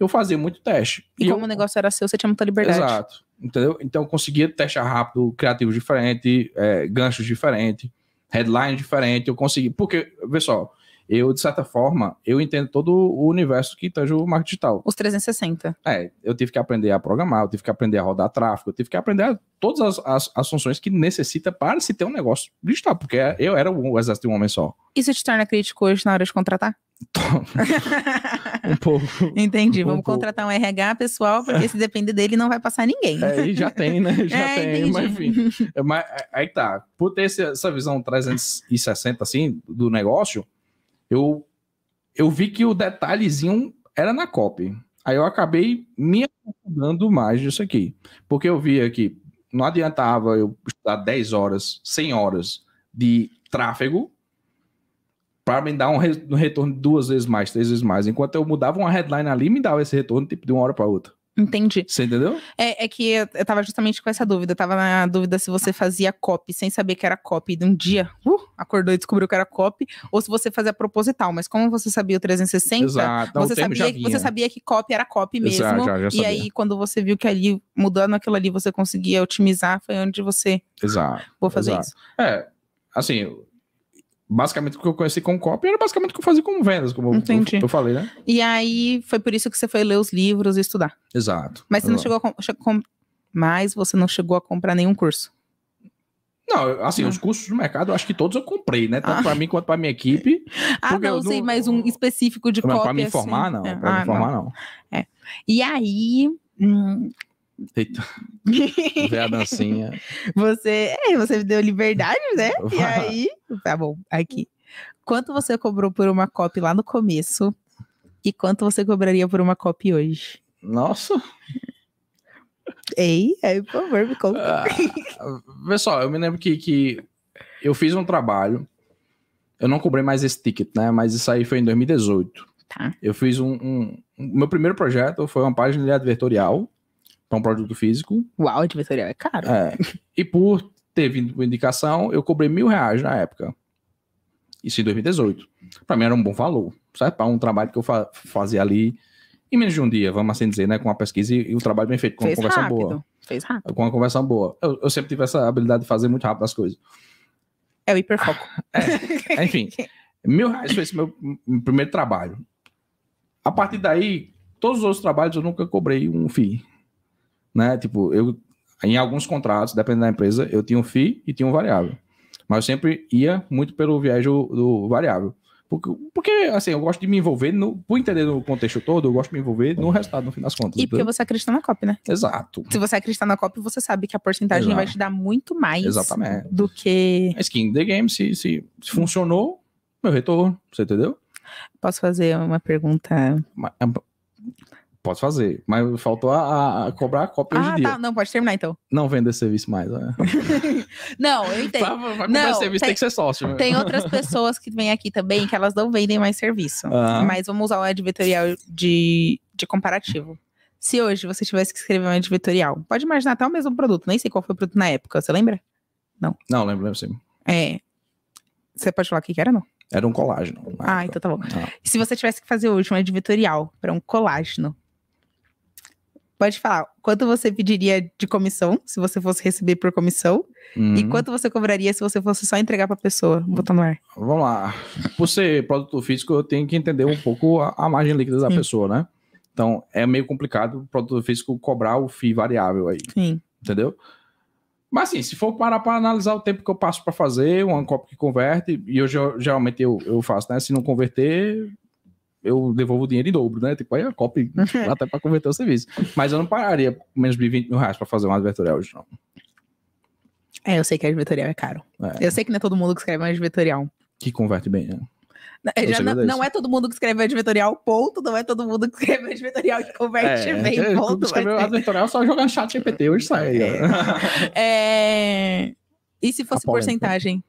eu fazia muito teste. E, e como eu... o negócio era seu, você tinha muita liberdade. Exato. Entendeu? Então, eu conseguia testar rápido, criativos diferentes, é, ganchos diferentes, headlines diferentes. Eu consegui. Porque, pessoal, eu, de certa forma, eu entendo todo o universo que está o marketing digital. Os 360. É, eu tive que aprender a programar, eu tive que aprender a rodar tráfego, eu tive que aprender todas as, as, as, funções que necessita para se ter um negócio digital, porque eu era o exército de um homem só. Isso te torna crítico hoje na hora de contratar? um pouco. Entendi. Um Vamos pouco. contratar um RH pessoal, porque se depender dele, não vai passar ninguém. É, já tem, né? Já é, tem, mas enfim. É, mas aí é, é tá. Por ter essa visão 360 assim do negócio, eu, eu vi que o detalhezinho era na copy. Aí eu acabei me aprofundando mais disso aqui. Porque eu via que não adiantava eu estudar 10 horas, 100 horas de tráfego para me dar um, re um retorno duas vezes mais, três vezes mais. Enquanto eu mudava uma headline ali, me dava esse retorno tipo, de uma hora para outra. Entendi. Você entendeu? É, é, que eu, eu tava justamente com essa dúvida. Eu tava na dúvida se você fazia copy sem saber que era copy. De um dia, uh, acordou e descobriu que era copy. Ou se você fazia proposital. Mas como você sabia o 360, Exato. É você, sabia, você sabia que copy era copy mesmo. Exato, já, já e aí, quando você viu que ali, mudando aquilo ali, você conseguia otimizar, foi onde você... Exato. Vou fazer Exato. isso. É, assim basicamente o que eu conheci com copy era basicamente o que eu fazia com vendas, como eu, eu, falei, né? E aí foi por isso que você foi ler os livros e estudar. Exato. Mas você não chegou a com... você não chegou a comprar nenhum curso. Não, assim, os ah. cursos do mercado, eu acho que todos eu comprei, né? Tanto ah. pra mim quanto pra minha equipe. ah, não, sei, não... um específico de cópia. para me informar, assim. não. para é. Pra ah, me informar, não. não. É. E aí, hum, Eita. Ver a dancinha. Você, é, você deu liberdade, né? E aí, tá bom, aqui. Quanto você cobrou por uma copy lá no começo e quanto você cobraria por uma copy hoje? Nossa. Ei, aí, por favor, me conta. Ah, pessoal, eu me lembro que, que eu fiz um trabalho. Eu não cobrei mais esse ticket, né? Mas isso aí foi em 2018. Tá. Eu fiz um, um, um. Meu primeiro projeto foi uma página de advertorial para um produto físico. Uau, adversarial é caro. É. E por ter vindo com indicação, eu cobrei mil reais na época. Isso em 2018. Para mim era um bom valor, certo? Para um trabalho que eu fa fazia ali em menos de um dia, vamos assim dizer, né? Com uma pesquisa e, o um trabalho bem feito, com Fez uma conversa rápido. boa. Fez rápido. Com uma conversa boa. Eu, eu, sempre tive essa habilidade de fazer muito rápido as coisas. É o hiperfoco. É. é, enfim, mil reais foi esse meu primeiro trabalho. A partir daí, todos os outros trabalhos eu nunca cobrei um FII né? Tipo, eu em alguns contratos, dependendo da empresa, eu tinha um FII e tinha um variável. Mas eu sempre ia muito pelo viés do, do variável. Porque, porque, assim, eu gosto de me envolver, no, por entender o contexto todo, eu gosto de me envolver no resultado, no fim das contas. E porque você acredita na COP, né? Exato. Se você acreditar na COP, você sabe que a porcentagem Exato. vai te dar muito mais Exatamente. do que. A skin the game, se, se, se funcionou, meu retorno, você entendeu? Posso fazer uma pergunta? É Pode fazer, mas faltou a, a cobrar a cópia ah, hoje em ah, tá. Não, pode terminar então. Não vender serviço mais. Né? não, eu entendo. Tá, pra, pra não, serviço tem, tem, que ser sócio. Né? Tem outras pessoas que vêm aqui também que elas não vendem mais serviço. Ah. Mas vamos usar um editorial de, de comparativo. Se hoje você tivesse que escrever um editorial, pode imaginar até o mesmo produto, nem sei qual foi o produto na época, você lembra? Não. Não, lembro, lembro sim. É. Você pode falar o que era, não? Era um colágeno. Ah, então tá bom. Ah. Se você tivesse que fazer hoje um editorial para um colágeno, pode falar quanto você pediria de comissão, se você fosse receber por comissão, hum. e uhum. quanto você cobraria se você fosse só entregar para a pessoa, botar no ar. Vamos lá. Por ser produto físico, eu tenho que entender um pouco a, a margem líquida da pessoa, né? Então, é meio complicado o produto físico cobrar o FII variável aí. Sim. Entendeu? Mas assim, se for parar para analisar o tempo que eu passo para fazer, uma copo que converte, e eu geralmente eu, eu faço, né? Se não converter, eu devolvo o dinheiro em dobro, né? Tipo, aí é a copy até para converter o serviço. Mas eu não pararia menos de 20 mil reais para fazer um advertorial hoje, não. É, eu sei que advertorial é caro. É. Eu sei que não é todo mundo que escreve um advertorial. Que converte bem, né? Não, é, não, é não, é todo mundo que escreve advertorial, ponto. Não é todo mundo que escreve advertorial que converte é, bem, é, ponto. escreve mas... advertorial só jogar chat GPT hoje sai. É. é... E se fosse porcentagem?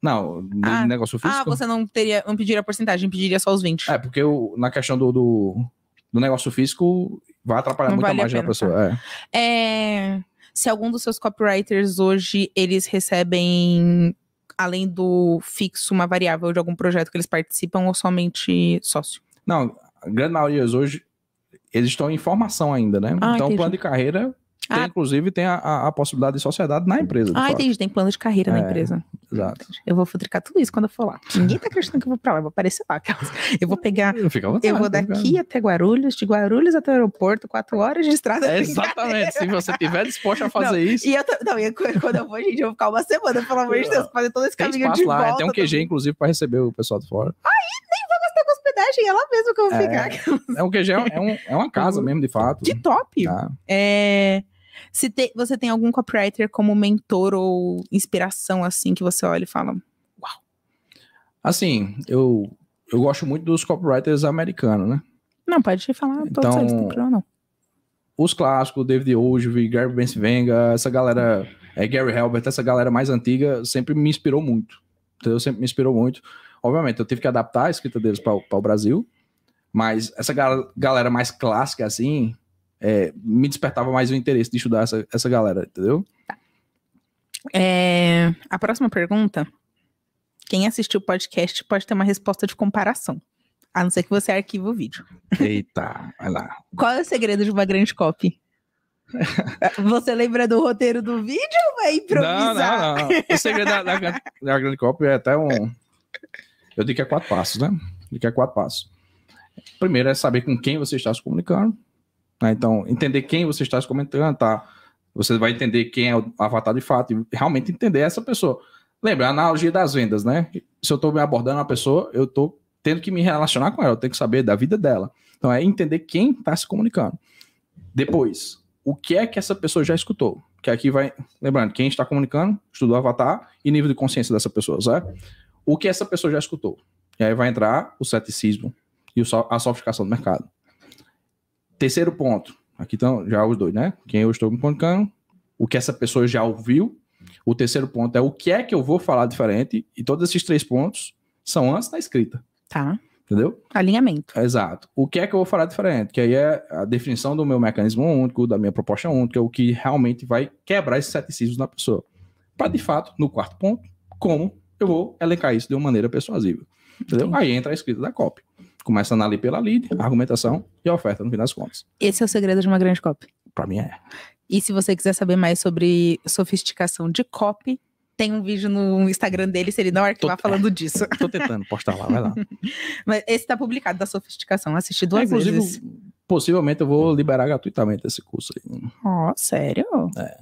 Não, ah, negócio ah, físico. Ah, você não teria, não pediria porcentagem, pediria só os 20. É, porque eu, na questão do, do, do, negócio físico, vai atrapalhar não muito vale a margem da pessoa. Tá. É. é. Se algum dos seus copywriters hoje eles recebem, além do fixo, uma variável de algum projeto que eles participam ou somente sócio? Não, a grande maioria hoje, eles estão em formação ainda, né? Ah, então, o plano de carreira ah. inclusive, tem a, a, a, possibilidade de sociedade na empresa. Ah, entendi. Tem plano de carreira é, na empresa. Exato. Eu vou futricar tudo isso quando eu for lá. Ninguém tá acreditando que eu vou pra lá. Eu vou aparecer lá. Eu vou pegar. Eu, vontade, eu vou tá daqui até Guarulhos, de Guarulhos até o aeroporto, quatro horas de estrada. É, exatamente. Se você tiver disposto a fazer não, isso. E eu não, e quando eu vou, gente, eu vou ficar uma semana, pelo amor de Deus, fazer todo esse tem caminho de lá, é, volta. Tem um QG, também. inclusive, pra receber o pessoal de fora. Aí, nem vou gastar com hospedagem, é lá mesmo que eu vou é, ficar. É, é um QG, é, um, é uma é casa mesmo, de fato. Que top! Tá. É. Se te, você tem algum copywriter como mentor ou inspiração, assim, que você olha e fala, uau. Assim, eu, eu gosto muito dos copywriters americanos, né? Não, pode falar então, eles, problema não. Os clássicos, David Ogilvy, Gary Benvenga, essa galera, é, Gary Halbert, essa galera mais antiga, sempre me inspirou muito. Entendeu? Sempre me inspirou muito. Obviamente, eu tive que adaptar a escrita deles para o Brasil, mas essa galera mais clássica, assim, é, me despertava mais o interesse de estudar essa, essa galera, entendeu? Tá. É, a próxima pergunta. Quem assistiu o podcast pode ter uma resposta de comparação. A não ser que você arquive o vídeo. Eita, vai lá. Qual é o segredo de uma grande copy? Você lembra do roteiro do vídeo ou vai é improvisar? Não, não, não. O segredo da, da, da grande copy é até um. Eu digo que é quatro passos, né? Eu digo que é quatro passos. Primeiro é saber com quem você está se comunicando. Né? Então, entender quem você está se comentando, tá? Você vai entender quem é o avatar de fato e realmente entender essa pessoa. Lembra, a analogia das vendas, né? Se eu estou me abordando uma pessoa, eu estou tendo que me relacionar com ela, eu tenho que saber da vida dela. Então, é entender quem está se comunicando. Depois, o que é que essa pessoa já escutou? Que aqui vai, lembrando, quem está comunicando, estudou avatar e nível de consciência dessa pessoa, certo? O que essa pessoa já escutou? E aí vai entrar o ceticismo e a sofisticação do mercado. Terceiro ponto. Aqui estão já os dois, né? Quem eu estou me comunicando, o que essa pessoa já ouviu. O terceiro ponto é o que é que eu vou falar diferente. E todos esses três pontos são antes da escrita. Tá. Entendeu? Alinhamento. Exato. O que é que eu vou falar diferente? Que aí é a definição do meu mecanismo único, da minha proposta única, o que realmente vai quebrar esses ceticismos na pessoa. Para, de fato, no quarto ponto, como eu vou elencar isso de uma maneira persuasiva. Entendeu? Aí entra a escrita da cópia começando ali pela lead, uhum. argumentação e oferta, no fim das contas. Esse é o segredo de uma grande copy. Para mim é. E se você quiser saber mais sobre sofisticação de copy, tem um vídeo no Instagram dele, se ele não arquivar, Tô, falando disso. Tô tentando postar lá, vai lá. Mas esse tá publicado, da sofisticação, assisti duas é, inclusive, vezes. Possivelmente eu vou liberar gratuitamente esse curso aí. Ó, oh, sério? É.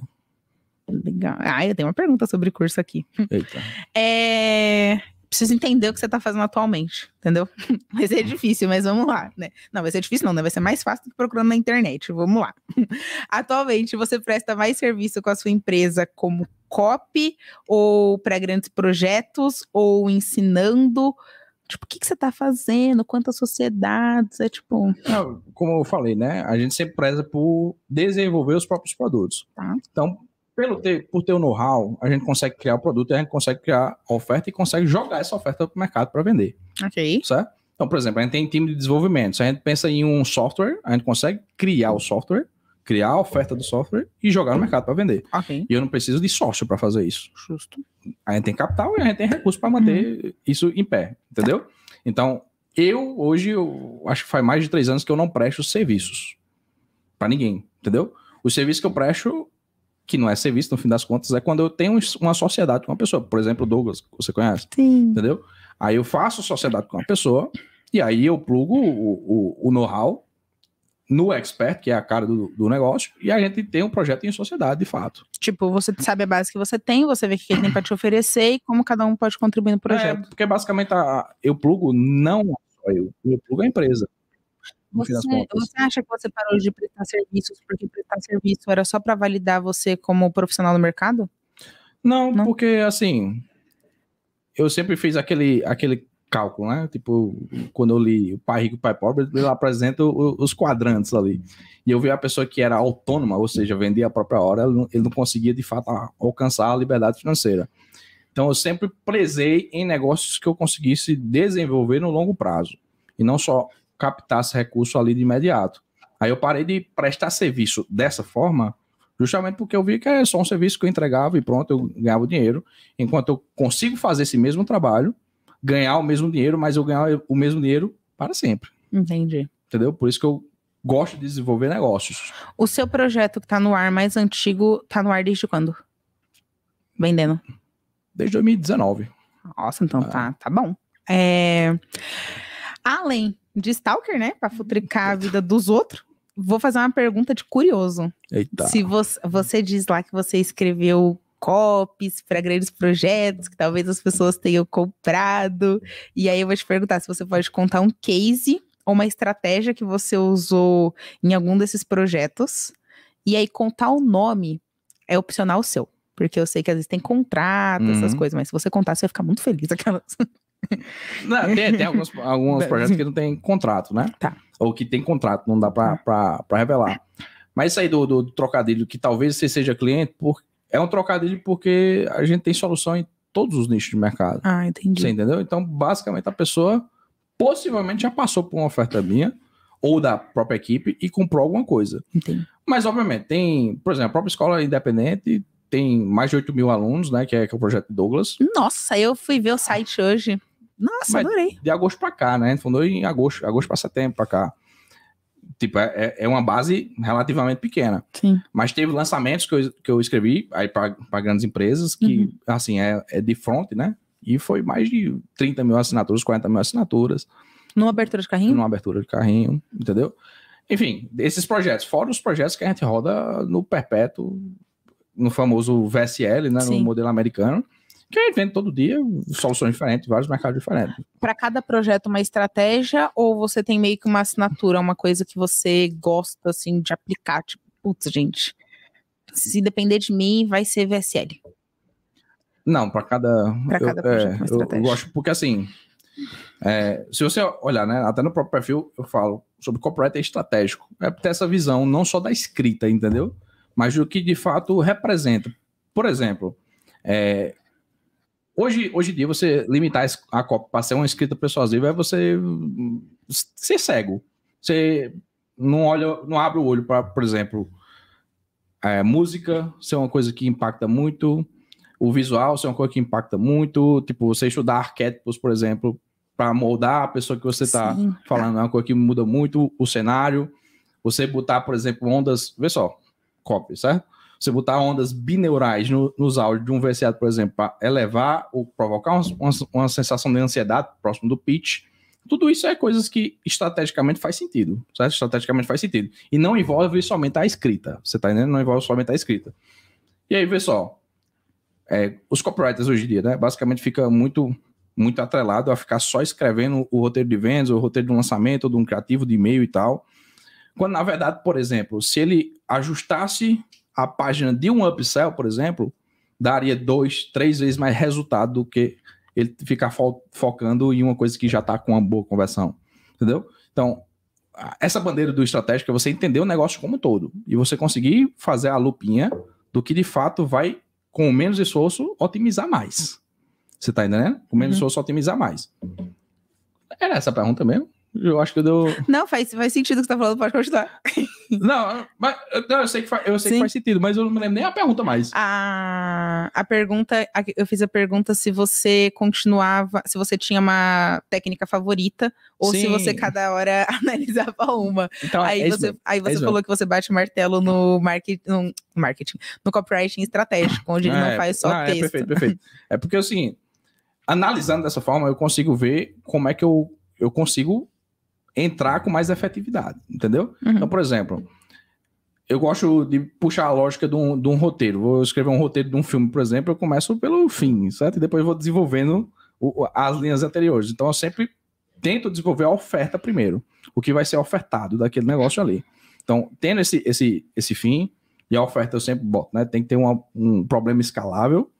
Legal. Ah, eu tenho uma pergunta sobre curso aqui. Eita. É precisa entender o que você está fazendo atualmente, entendeu? Vai ser difícil, mas vamos lá, né? Não, vai ser difícil não, né? Vai ser mais fácil do que procurando na internet, vamos lá. Atualmente, você presta mais serviço com a sua empresa como copy ou para grandes projetos ou ensinando... Tipo, o que, que você está fazendo? Quantas sociedades? É tipo. Não, como eu falei, né? A gente sempre preza por desenvolver os próprios produtos. Tá. Então, pelo ter, por ter o know-how, a gente consegue criar o produto, a gente consegue criar a oferta e consegue jogar essa oferta para o mercado para vender. Ok. Certo? Então, por exemplo, a gente tem time de desenvolvimento. Se a gente pensa em um software, a gente consegue criar o software, criar a oferta do software e jogar no mercado para vender. ok E eu não preciso de sócio para fazer isso. Justo. A gente tem capital e a gente tem recurso para manter uhum. isso em pé, entendeu? Então, eu hoje, eu acho que faz mais de três anos que eu não presto serviços para ninguém, entendeu? Os serviços que eu presto que não é serviço, no fim das contas, é quando eu tenho uma sociedade com uma pessoa. Por exemplo, Douglas, que você conhece. Sim. Entendeu? Aí eu faço sociedade com uma pessoa e aí eu plugo o, o, o know-how no expert, que é a cara do, do, negócio, e a gente tem um projeto em sociedade, de fato. Tipo, você sabe a base que você tem, você vê o que ele tem para te oferecer e como cada um pode contribuir no é, projeto. É, porque basicamente a, eu plugo não só eu, eu plugo a empresa. Você, você, acha que você parou de prestar serviços porque prestar serviço era só para validar você como profissional no mercado? Não, Não, porque assim, eu sempre fiz aquele, aquele cálculo, né? Tipo, quando eu li o Pai Rico e Pai Pobre, ele apresenta os quadrantes ali. E eu vi a pessoa que era autônoma, ou seja, vendia a própria hora, ele não conseguia de fato alcançar a liberdade financeira. Então eu sempre prezei em negócios que eu conseguisse desenvolver no longo prazo. E não só captasse recurso ali de imediato. Aí eu parei de prestar serviço dessa forma, justamente porque eu vi que é só um serviço que eu entregava e pronto, eu ganhava o dinheiro. Enquanto eu consigo fazer esse mesmo trabalho, ganhar o mesmo dinheiro, mas eu ganhar o mesmo dinheiro para sempre. Entendi. Entendeu? Por isso que eu gosto de desenvolver negócios. O seu projeto que está no ar mais antigo, está no ar desde quando? Vendendo? Desde 2019. Nossa, então é. tá, tá bom. É... Além de stalker, né? Pra futricar a vida dos outros. Vou fazer uma pergunta de curioso. Eita. Se você, você diz lá que você escreveu copies para grandes projetos que talvez as pessoas tenham comprado. E aí eu vou te perguntar se você pode contar um case ou uma estratégia que você usou em algum desses projetos. E aí contar o nome é opcional seu. Porque eu sei que às vezes tem contrato, uhum. essas coisas, mas se você contar, você vai ficar muito feliz. Aquelas... Não, tem, tem alguns, alguns projetos que não tem contrato, né? Tá. Ou que tem contrato, não dá pra, uhum. pra, pra revelar. Mas isso aí do, do, trocadilho, que talvez você seja cliente, por, é um trocadilho porque a gente tem solução em todos os nichos de mercado. Ah, entendi. Você entendeu? Então, basicamente, a pessoa possivelmente já passou por uma oferta minha ou da própria equipe e comprou alguma coisa. Entendi. Mas, obviamente, tem, por exemplo, a própria escola independente tem mais de 8 mil alunos, né? Que é, que é o projeto Douglas. Nossa, eu fui ver o site hoje. Nossa, Mas adorei. De agosto pra cá, né? A gente fundou em agosto, agosto pra setembro pra cá. Tipo, é, é, é uma base relativamente pequena. Sim. Mas teve lançamentos que eu, que eu escrevi aí para grandes empresas, que, uhum. assim, é, é de front, né? E foi mais de 30 mil assinaturas, 40 mil assinaturas. Numa abertura de carrinho? Numa abertura de carrinho, entendeu? Enfim, esses projetos, fora os projetos que a gente roda no perpétuo, no famoso VSL, né? Sim. No modelo americano que a é gente vende todo dia soluções diferentes, vários mercados diferentes. Para cada projeto, uma estratégia ou você tem meio que uma assinatura, uma coisa que você gosta assim de aplicar? Tipo, putz, gente, se depender de mim, vai ser VSL. Não, para cada. Para cada projeto, é, uma estratégia. Eu, eu gosto, porque assim. É, se você olhar, né, até no próprio perfil, eu falo sobre copyright é estratégico. É ter essa visão não só da escrita, entendeu? Mas do que de fato representa. Por exemplo, é, Hoje, hoje em dia, você limitar a para ser uma escrita persuasiva é você hum, ser cego. Você não olha, não abre o olho para, por exemplo, é, música ser é uma coisa que impacta muito, o visual ser é uma coisa que impacta muito, tipo, você estudar arquétipos, por exemplo, para moldar a pessoa que você está falando, é uma coisa que muda muito o cenário. Você botar, por exemplo, ondas. Vê só, copy, certo? você botar ondas bineurais no, nos áudios de um VSA, por exemplo, para elevar ou provocar uma, uma, uma, sensação de ansiedade próximo do pitch, tudo isso é coisas que estrategicamente faz sentido, certo? Estrategicamente faz sentido. E não envolve somente a escrita, você tá entendendo? Não envolve somente a escrita. E aí, pessoal, só, é, os copywriters hoje em dia, né, basicamente fica muito muito atrelado a ficar só escrevendo o roteiro de vendas, o roteiro de um lançamento, ou de um criativo de e-mail e tal. Quando, na verdade, por exemplo, se ele ajustasse a página de um upsell, por exemplo, daria dois, três vezes mais resultado do que ele ficar fo focando em uma coisa que já está com uma boa conversão. Entendeu? Então, essa bandeira do estratégico é você entender o negócio como um todo e você conseguir fazer a lupinha do que de fato vai, com menos esforço, otimizar mais. Você está entendendo? Com menos uhum. esforço, otimizar mais. Era essa a pergunta mesmo? Eu acho que eu deu. Não, faz, faz sentido o que você tá falando, pode continuar. Não, mas não, eu sei, que, faz, eu sei que faz sentido, mas eu não me lembro nem a pergunta mais. A, a pergunta, a, eu fiz a pergunta se você continuava, se você tinha uma técnica favorita, ou Sim. se você cada hora analisava uma. Então, aí, é você, aí é você é falou mesmo. que você bate o martelo no, market, no marketing, no copywriting estratégico, onde ele não é, faz só é texto. É perfeito, perfeito. É porque assim, analisando dessa forma, eu consigo ver como é que eu, eu consigo entrar com mais efetividade, entendeu? Uhum. Então, por exemplo, eu gosto de puxar a lógica de um, de um, roteiro. Vou escrever um roteiro de um filme, por exemplo, eu começo pelo fim, certo? E depois vou desenvolvendo o, as linhas anteriores. Então, eu sempre tento desenvolver a oferta primeiro, o que vai ser ofertado daquele negócio ali. Então, tendo esse, esse, esse fim, e a oferta eu sempre boto, né? Tem que ter uma, um problema escalável,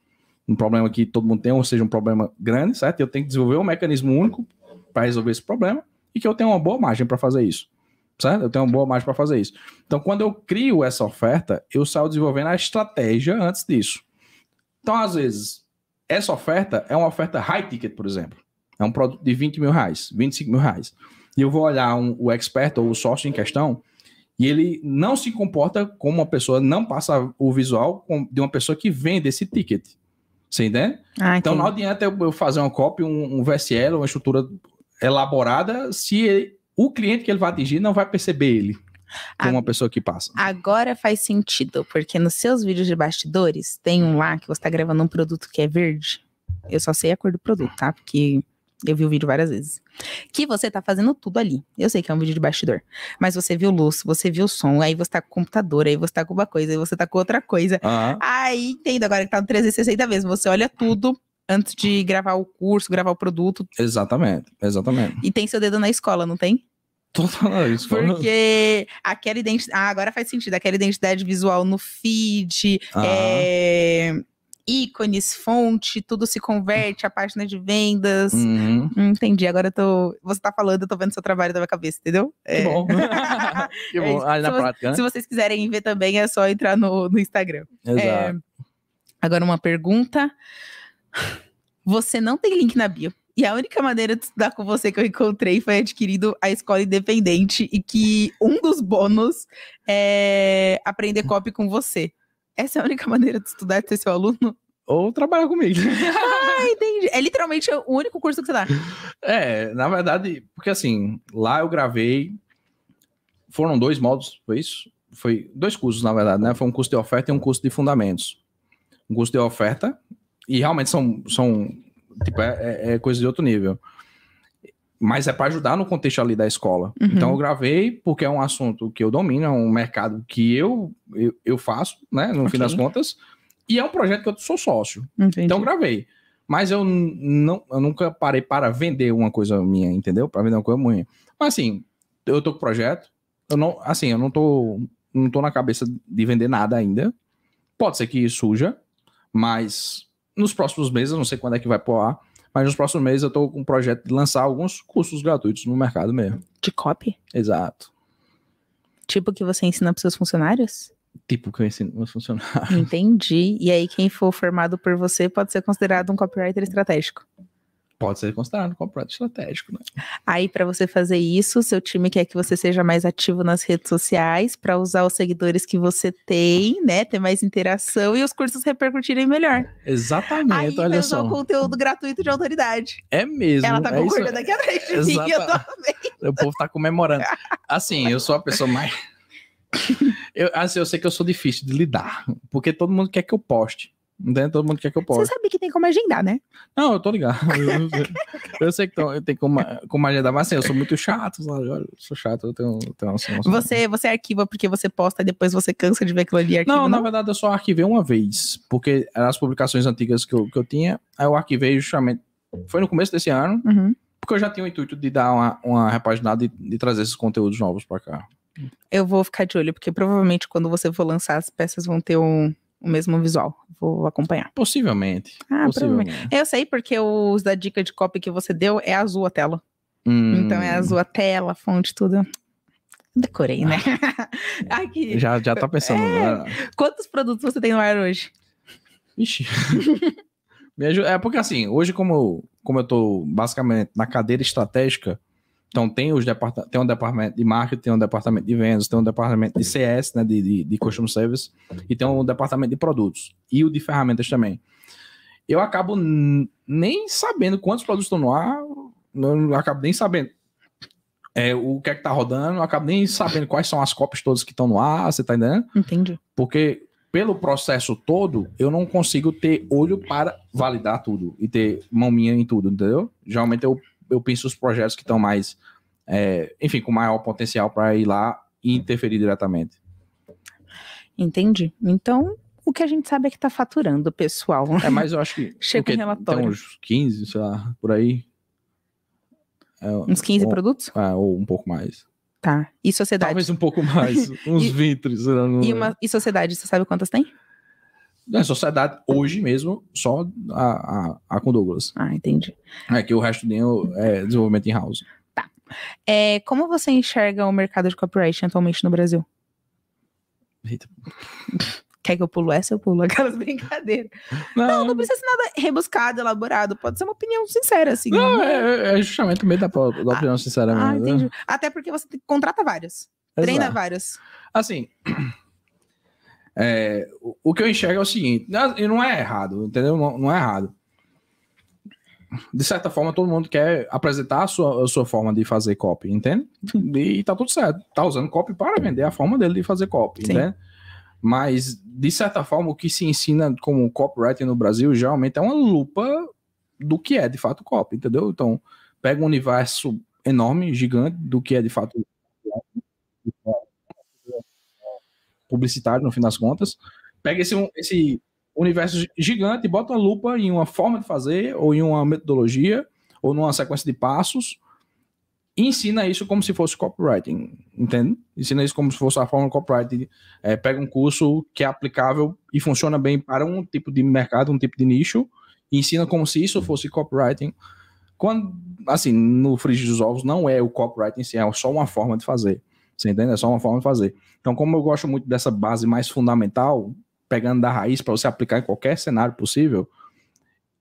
um problema que todo mundo tem, ou seja, um problema grande, certo? Eu tenho que desenvolver um mecanismo único para resolver esse problema e que eu tenho uma boa margem para fazer isso. Certo? Eu tenho uma boa margem para fazer isso. Então, quando eu crio essa oferta, eu saio desenvolvendo a estratégia antes disso. Então, às vezes, essa oferta é uma oferta high ticket, por exemplo. É um produto de 20 mil reais, 25 mil reais. E eu vou olhar um, o expert ou o sócio em questão e ele não se comporta como uma pessoa, não passa o visual de uma pessoa que vende esse ticket. Você entende? Ah, então não adianta eu fazer uma copy, um, um VSL, uma estrutura elaborada se ele, o cliente que ele vai atingir não vai perceber ele como uma pessoa que passa. Agora faz sentido, porque nos seus vídeos de bastidores tem um lá que você está gravando um produto que é verde. Eu só sei a cor do produto, tá? Porque eu vi o vídeo várias vezes. Que você tá fazendo tudo ali. Eu sei que é um vídeo de bastidor. Mas você viu luz, você viu som, aí você tá com o computador, aí você tá com uma coisa, aí você tá com outra coisa. Uhum. Aí entendo agora que tá no 360 mesmo. Você olha tudo, antes de gravar o curso, gravar o produto. Exatamente, exatamente. E tem seu dedo na escola, não tem? Total, isso Porque aquela identidade. Ah, agora faz sentido. Aquela identidade visual no feed, ah. é... ícones, fonte, tudo se converte, a página de vendas. Uhum. Entendi. Agora eu tô. Você tá falando, eu tô vendo seu trabalho da minha cabeça, entendeu? É. bom. que bom. É, ah, se, na prática, né? se vocês quiserem ver também, é só entrar no, no Instagram. É, Exato. É... Agora uma pergunta. Você não tem link na bio. E a única maneira de estudar com você que eu encontrei foi adquirindo a escola independente e que um dos bônus é aprender copy com você. Essa é a única maneira de estudar, ter ser seu aluno? Ou trabalhar comigo. ah, entendi. É literalmente o único curso que você dá. É, na verdade, porque assim, lá eu gravei. Foram dois modos, foi isso? Foi dois cursos, na verdade, né? Foi um curso de oferta e um curso de fundamentos. Um curso de oferta, e realmente são. são tipo, é, é, é coisa de outro nível. Mas é para ajudar no contexto ali da escola. Uhum. Então eu gravei porque é um assunto que eu domino, é um mercado que eu, eu, eu faço, né? No okay. fim das contas. E é um projeto que eu sou sócio. Entendi. Então eu gravei. Mas eu, não, eu nunca parei para vender uma coisa minha, entendeu? Para vender uma coisa minha. Mas assim, eu tô com projeto. Eu não, assim, eu não tô, não tô na cabeça de vender nada ainda. Pode ser que suja, mas nos próximos meses, eu não sei quando é que vai pro mas nos próximos meses eu estou com um projeto de lançar alguns cursos gratuitos no mercado mesmo. De copy? Exato. Tipo que você ensina para seus funcionários? Tipo que eu ensino meus funcionários. Entendi. E aí, quem for formado por você pode ser considerado um copywriter estratégico pode ser considerado um projeto estratégico, né? Aí, para você fazer isso, seu time quer que você seja mais ativo nas redes sociais, para usar os seguidores que você tem, né? Ter mais interação e os cursos repercutirem melhor. Exatamente, Aí, olha é só. conteúdo gratuito de autoridade. É mesmo. Ela tá é concordando isso... aqui atrás de Exata... mim, eu tô O povo tá comemorando. Assim, eu sou a pessoa mais... eu, assim, eu sei que eu sou difícil de lidar, porque todo mundo quer que eu poste. Né? Todo mundo quer que eu poste. Você sabe que tem como agendar, né? Não, eu tô ligado. eu, eu sei que tô, eu tenho como, como agendar, mas assim, eu sou muito chato. Eu sou chato, eu tenho, tenho assim, você, você arquiva porque você posta e depois você cansa de ver aquilo ali arquivo, não, não, na verdade eu só arquivei uma vez, porque as publicações antigas que eu, que eu tinha, aí eu arquivei justamente. Foi no começo desse ano, uhum. porque eu já tinha o intuito de dar uma, uma repaginada e de trazer esses conteúdos novos pra cá. Eu vou ficar de olho, porque provavelmente quando você for lançar, as peças vão ter um o mesmo visual. Vou acompanhar. Possivelmente. Ah, possivelmente. provavelmente. Eu sei porque os da dica de copy que você deu é azul a tela. Hum. Então é azul a tela, fonte, tudo. Decorei, né? já, já tá pensando. É. Né? Quantos produtos você tem no ar hoje? Ixi. é porque assim, hoje como como eu tô basicamente na cadeira estratégica, então tem os departamentos, tem um departamento de marketing, tem um departamento de vendas, tem um departamento de CS, né, de, de, de service, e tem um departamento de produtos e o de ferramentas também. Eu acabo nem sabendo quantos produtos estão no ar, não acabo nem sabendo é, o que é que tá rodando, eu acabo nem sabendo quais são as cópias todas que estão no ar, você tá entendendo? Entendi. Porque pelo processo todo, eu não consigo ter olho para validar tudo e ter mão minha em tudo, entendeu? Geralmente eu eu penso os projetos que estão mais, é, enfim, com maior potencial para ir lá e interferir diretamente. Entendi. Então, o que a gente sabe é que está faturando, pessoal. É, mas eu acho que. Chega um relatório. Tem uns 15, sei lá, por aí. É, uns 15 produtos? É, ou um pouco mais. Tá. E sociedade? Talvez um pouco mais. uns e, 20. É. e, uma, e sociedade, você sabe quantas tem? da sociedade hoje mesmo, só a, a, a com Douglas. Ah, entendi. É que o resto tem é, desenvolvimento em house. Tá. É, como você enxerga o mercado de copyright atualmente no Brasil? Eita. Quer que eu pulo essa? Eu pulo aquelas brincadeiras. Não, não, não precisa ser nada rebuscado, elaborado. Pode ser uma opinião sincera, assim. Não, né? é, é, é justamente o meio da, da opinião ah, sincera mesmo. Ah, né? entendi. Até porque você contrata vários. Exato. Treina vários. Assim, É, o, o que eu enxergo é o seguinte, e não é errado, entendeu? Não, não, é errado. De certa forma, todo mundo quer apresentar a sua, a sua forma de fazer copy, entende? E tá tudo certo. Tá usando copy para vender a forma dele de fazer copy, Sim. entende? Mas, de certa forma, o que se ensina como copyright no Brasil geralmente é uma lupa do que é de fato copy, entendeu? Então, pega um universo enorme, gigante, do que é de fato publicitário, no fim das contas, pega esse, esse universo gigante, bota uma lupa em uma forma de fazer, ou em uma metodologia, ou numa sequência de passos, e ensina isso como se fosse copywriting, entende? Ensina isso como se fosse a forma de copywriting. É, pega um curso que é aplicável e funciona bem para um tipo de mercado, um tipo de nicho, e ensina como se isso fosse copywriting. Quando, assim, no frigir dos ovos não é o copywriting, é só uma forma de fazer. Você entende? É só uma forma de fazer. Então, como eu gosto muito dessa base mais fundamental, pegando da raiz para você aplicar em qualquer cenário possível,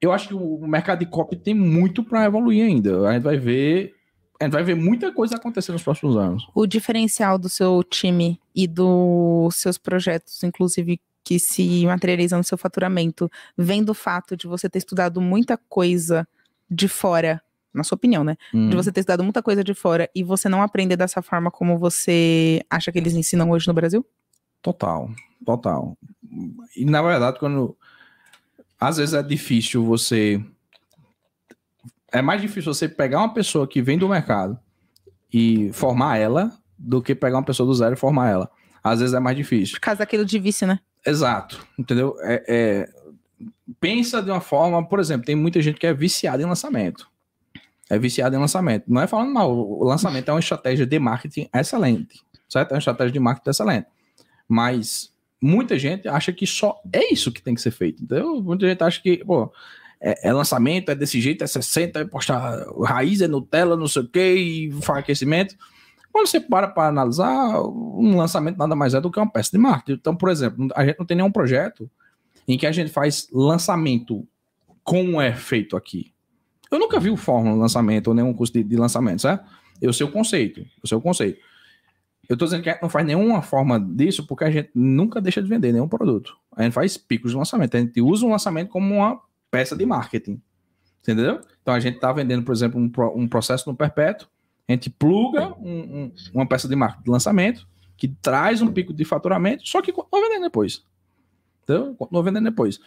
eu acho que o mercado de copy tem muito para evoluir ainda. A gente vai ver, a gente vai ver muita coisa acontecer nos próximos anos. O diferencial do seu time e dos seus projetos, inclusive que se materializam no seu faturamento, vem do fato de você ter estudado muita coisa de fora na sua opinião, né? Hum. De você ter estudado muita coisa de fora e você não aprender dessa forma como você acha que eles ensinam hoje no Brasil? Total, total. E na verdade, quando. Às vezes é difícil você. É mais difícil você pegar uma pessoa que vem do mercado e formar ela do que pegar uma pessoa do zero e formar ela. Às vezes é mais difícil. Por causa daquilo de vício, né? Exato, entendeu? É, é... Pensa de uma forma, por exemplo, tem muita gente que é viciada em lançamento é viciado em lançamento. Não é falando mal, o lançamento é uma estratégia de marketing excelente, certo? É uma estratégia de marketing excelente. Mas muita gente acha que só é isso que tem que ser feito. Então, muita gente acha que, pô, é, é lançamento, é desse jeito, é 60, é postar raiz, é Nutella, não sei o quê, e aquecimento. Quando você para para analisar, um lançamento nada mais é do que uma peça de marketing. Então, por exemplo, a gente não tem nenhum projeto em que a gente faz lançamento como é feito aqui. Eu nunca vi o fórmula de lançamento ou nenhum curso de, de lançamento, certo? Eu sei o conceito, eu sei o conceito. Eu estou dizendo que não faz nenhuma forma disso porque a gente nunca deixa de vender nenhum produto. A gente faz picos de lançamento. A gente usa o lançamento como uma peça de marketing. Entendeu? Então a gente está vendendo, por exemplo, um, um, processo no perpétuo. A gente pluga um, um, uma peça de marketing de lançamento que traz um pico de faturamento, só que continua vendendo depois. Então, continua vendendo depois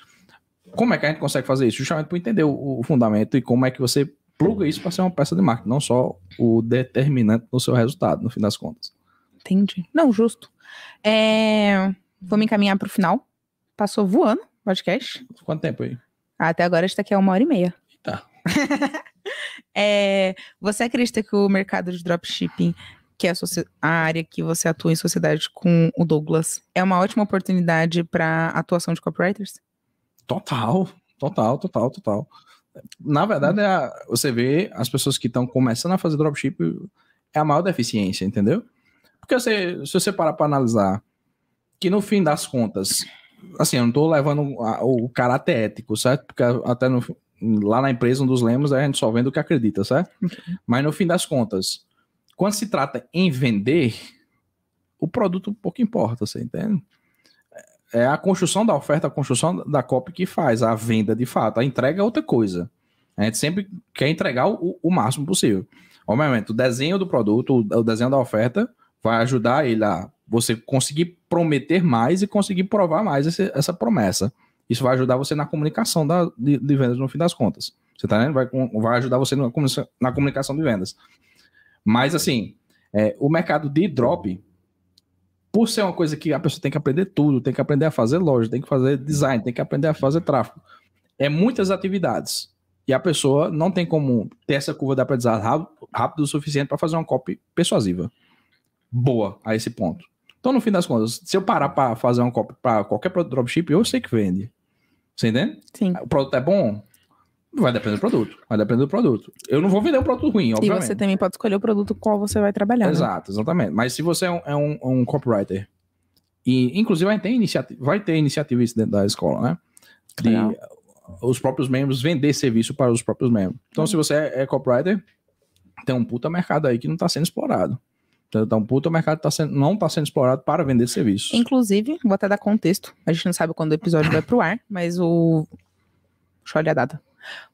como é que a gente consegue fazer isso? Justamente para entender o, o fundamento e como é que você pluga isso para ser uma peça de marketing, não só o determinante do seu resultado, no fim das contas. Entendi. Não, justo. É... Vou me encaminhar para o final. Passou voando o podcast. Quanto tempo aí? Até agora está aqui é uma hora e meia. Tá. é... Você acredita que o mercado de dropshipping, que é a, soci... a área que você atua em sociedade com o Douglas, é uma ótima oportunidade para atuação de copywriters? Total, total, total, total. Na verdade, é a, você vê as pessoas que estão começando a fazer dropship, é a maior deficiência, entendeu? Porque você, se você parar para analisar, que no fim das contas, assim, eu não estou levando a, o caráter ético, certo? Porque até no, lá na empresa, um dos é a gente só vendo o que acredita, certo? Uhum. Mas no fim das contas, quando se trata em vender, o produto pouco importa, você entende? é a construção da oferta, a construção da copy que faz a venda de fato. A entrega é outra coisa. A gente sempre quer entregar o, o máximo possível. Obviamente, o desenho do produto, o desenho da oferta, vai ajudar ele a você conseguir prometer mais e conseguir provar mais esse, essa promessa. Isso vai ajudar você na comunicação da, de, de vendas no fim das contas. Você tá vendo? Vai, vai ajudar você na, na comunicação de vendas. Mas, assim, é, o mercado de drop por ser uma coisa que a pessoa tem que aprender tudo, tem que aprender a fazer loja, tem que fazer design, tem que aprender a fazer tráfego. É muitas atividades. E a pessoa não tem como ter essa curva de aprendizado rápido o suficiente para fazer uma copy persuasiva. Boa a esse ponto. Então, no fim das contas, se eu parar para fazer uma copy para qualquer produto dropship, eu sei que vende. Você entende? Sim. O produto é bom? Vai depender do produto. Vai depender do produto. Eu não vou vender um produto ruim, obviamente. E você também pode escolher o produto qual você vai trabalhar. Né? Exato, né? exatamente. Mas se você é um, é um, um copywriter, e inclusive vai ter, iniciativa, vai ter iniciativa isso dentro da escola, né? De Legal. os próprios membros vender serviço para os próprios membros. Então, hum. se uhum. você é, é, copywriter, tem um puta mercado aí que não está sendo explorado. Então, tá puta, mercado tá sendo, não está sendo explorado para vender serviço. Inclusive, vou até dar contexto. A gente não sabe quando o episódio vai para o ar, mas o. Deixa eu olhar a data.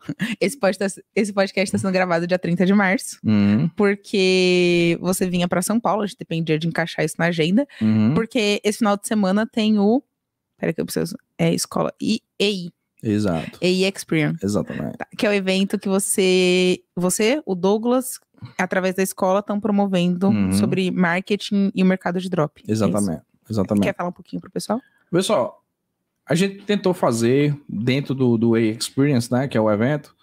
Esse podcast, esse tá podcast sendo gravado dia 30 de março, uhum. porque você vinha para São Paulo, a gente dependia de encaixar isso na agenda, uhum. porque esse final de semana tem o. Peraí, que eu preciso. É escola. E EI. Exato. EI Experience. Exatamente. Tá, que é o evento que você, você, o Douglas, através da escola, estão promovendo uhum. sobre marketing e o mercado de drop. É exatamente. É Exatamente. Quer falar um pouquinho pro pessoal? Pessoal, a gente tentou fazer dentro do, do A Experience, né, que é o evento,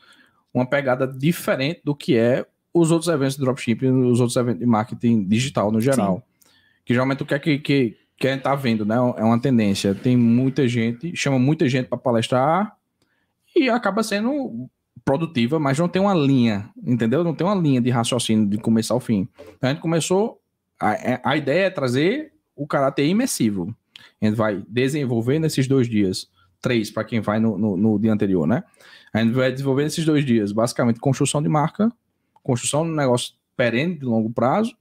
uma pegada diferente do que é os outros eventos de dropshipping, os outros eventos de marketing digital no geral. Sim. Que geralmente o que é que, que, que a gente tá vendo, né? É uma tendência. Tem muita gente, chama muita gente para palestrar e acaba sendo produtiva, mas não tem uma linha, entendeu? Não tem uma linha de raciocínio de começar ao fim. Então a gente começou. A, a ideia é trazer o caráter imersivo. A gente vai desenvolver nesses dois dias. Três, para quem vai no, no, no, dia anterior, né? A gente vai desenvolver nesses dois dias, basicamente, construção de marca, construção de um negócio perene de longo prazo,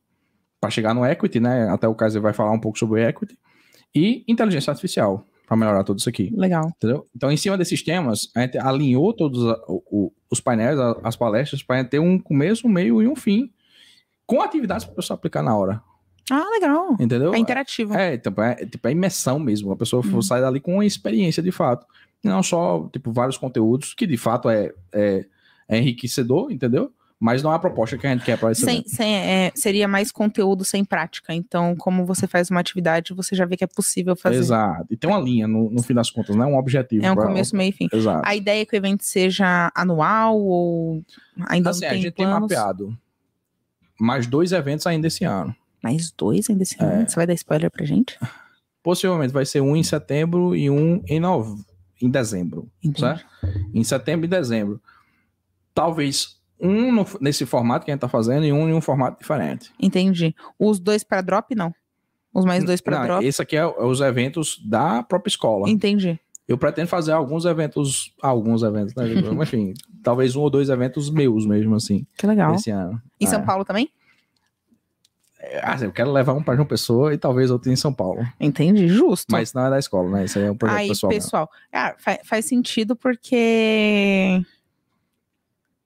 para chegar no equity, né? Até o Kaiser vai falar um pouco sobre equity, e inteligência artificial, para melhorar tudo isso aqui. Legal. Entendeu? Então, em cima desses temas, a gente alinhou todos os painéis, as palestras, para ter um começo, um meio e um fim, com atividades para a pessoa aplicar na hora. Ah, legal. Entendeu? É interativo. É, tipo, é, tipo, é imersão mesmo. A pessoa uhum. sai dali com uma experiência de fato. não só, tipo, vários conteúdos que de fato é, é, é enriquecedor, entendeu? Mas não é a proposta que a gente quer para esse sem, né? sem é, Seria mais conteúdo sem prática. Então, como você faz uma atividade, você já vê que é possível fazer. Exato. E tem uma linha, no, no fim das contas, né? Um objetivo. É um pra... começo, meio e fim. Exato. A ideia é que o evento seja anual ou ainda assim, não tem a gente planos? tem mapeado mais dois eventos ainda esse ano. Mais dois ainda esse é. ano? Você vai dar spoiler pra gente? Possivelmente vai ser um em setembro e um em nove... em dezembro. Certo? Em setembro e dezembro. Talvez um no... nesse formato que a gente tá fazendo e um em um formato diferente. Entendi. Os dois para drop, não? Os mais dois para drop? Esse aqui é, é os eventos da própria escola. Entendi. Eu pretendo fazer alguns eventos, alguns eventos, né? enfim, talvez um ou dois eventos meus mesmo, assim. Que legal. Esse ano. Em São é. Paulo também? É, assim, eu quero levar um para João Pessoa e talvez outro em São Paulo. Entendi, justo. Mas não é da escola, né? Isso aí é um projeto aí, pessoal. pessoal, ah, é, faz, faz sentido porque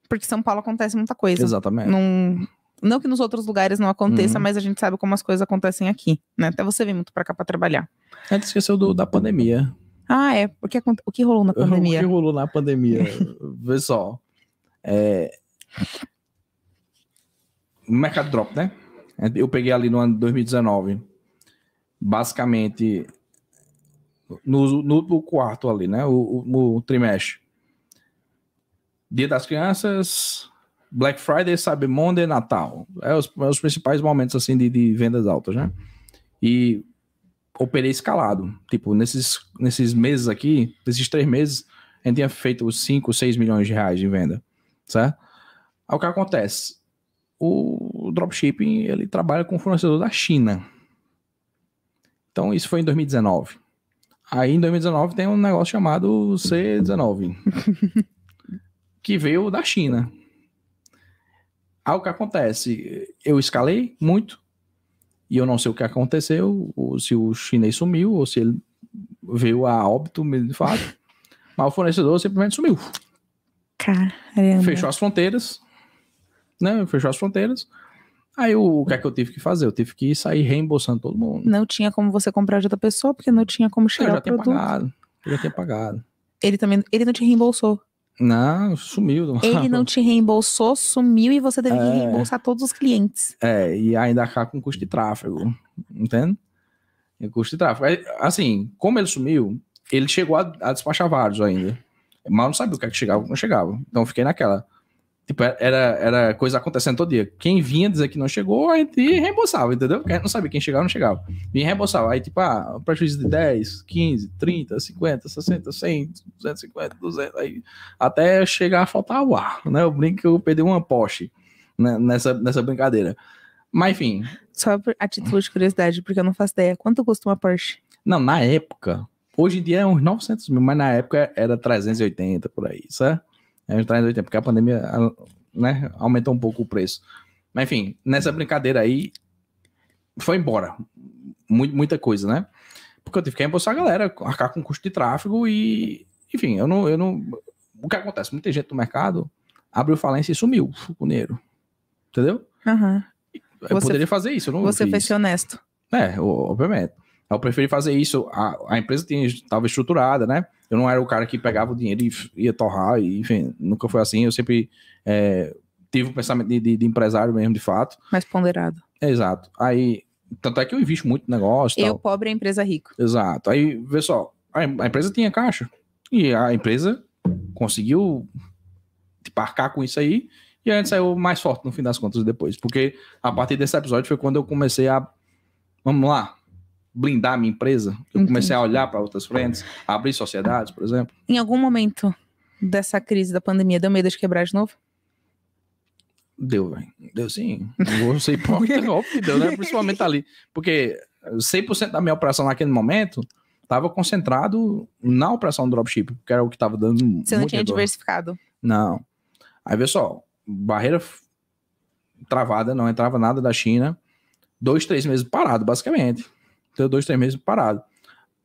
porque São Paulo acontece muita coisa. Exatamente. Num... Não que nos outros lugares não aconteça, uhum. mas a gente sabe como as coisas acontecem aqui, né? Até você vem muito para cá para trabalhar. A gente esqueceu do, da pandemia. Ah, é. O que, o que rolou na pandemia? O que rolou na pandemia, pessoal? É... Mercado Drop, né? Eu peguei ali no ano de 2019. Basicamente, no, no, no quarto ali, né? O, o, o, trimestre. Dia das Crianças, Black Friday, Cyber Monday, Natal. É os, é os principais momentos, assim, de, de vendas altas, né? E operei escalado. Tipo, nesses, nesses meses aqui, nesses três meses, a gente tinha feito 5, 6 milhões de reais de venda, certo? Aí o que acontece? o dropshipping ele trabalha com o fornecedor da China. Então isso foi em 2019. Aí em 2019 tem um negócio chamado C19, que veio da China. Aí o que acontece? Eu escalei muito e eu não sei o que aconteceu, se o chinês sumiu ou se ele veio a óbito de fato, mas o fornecedor simplesmente sumiu. Caramba. Fechou as fronteiras né? Fechou as fronteiras. Aí o, o que é que eu tive que fazer? Eu tive que sair reembolsando todo mundo. Não tinha como você comprar de outra pessoa, porque não tinha como chegar eu já o produto. Pagado, eu já tinha pagado. Ele também, ele não te reembolsou. Não, sumiu. Ele não te reembolsou, sumiu e você teve é, que reembolsar todos os clientes. É, e ainda cá com custo de tráfego, entende? custo de tráfego. assim, como ele sumiu, ele chegou a, a despachar vários ainda. Mal não sabia o que é que chegava, não chegava. Então fiquei naquela. Tipo, é, era, era coisa acontecendo todo dia. Quem vinha dizer que não chegou, a gente reembolsava, entendeu? Porque a gente não sabia quem chegava ou não chegava. Vinha reembolsava. Aí, tipo, ah, prejuízo de 10, 15, 30, 50, 60, 100, 250, 200, aí, até chegar a faltar o ar, né? Eu brinco que eu perdi uma Porsche né, nessa, nessa brincadeira. Mas, enfim. Só a título de curiosidade, porque eu não faço ideia. Quanto custa uma Porsche? Não, na época, hoje em dia é uns 900 mil, mas na época era 380 por aí, certo? É entrar em tempo, porque a pandemia né, aumentou um pouco o preço. Mas enfim, nessa brincadeira aí, foi embora. Muita coisa, né? Porque eu tive que reembolsar a galera, arcar com custo de tráfego e. Enfim, eu não, eu não. O que acontece? Muita gente do mercado abriu falência e sumiu o dinheiro. Entendeu? Uhum. Eu você, poderia fazer isso. Eu não você fez honesto. É, obviamente. Eu preferi fazer isso. A, a empresa estava estruturada, né? Eu não era o cara que pegava o dinheiro e ia torrar, e, enfim, nunca foi assim. Eu sempre é, tive o um pensamento de, de, de, empresário mesmo, de fato. Mais ponderado. exato. Aí, tanto é que eu invisto muito no negócio. Eu, tal. pobre, a é empresa rico. Exato. Aí, vê só, a, a empresa tinha caixa. E a empresa conseguiu parcar tipo, com isso aí. E a gente saiu mais forte no fim das contas depois. Porque a partir desse episódio foi quando eu comecei a. Vamos lá, blindar minha empresa. Eu Entendi. comecei a olhar para outras frentes, abrir sociedades, por exemplo. Em algum momento dessa crise da pandemia, deu medo de quebrar de novo? Deu, velho. Deu sim. Não vou ser hipócrita, óbvio que deu, né? Principalmente ali. Porque 100% da minha operação naquele momento estava concentrado na operação do dropship, que era o que estava dando Você não tinha redor. diversificado? Não. Aí, vê só, barreira travada, não entrava nada da China. Dois, três meses parado, basicamente deu dois, três meses parado.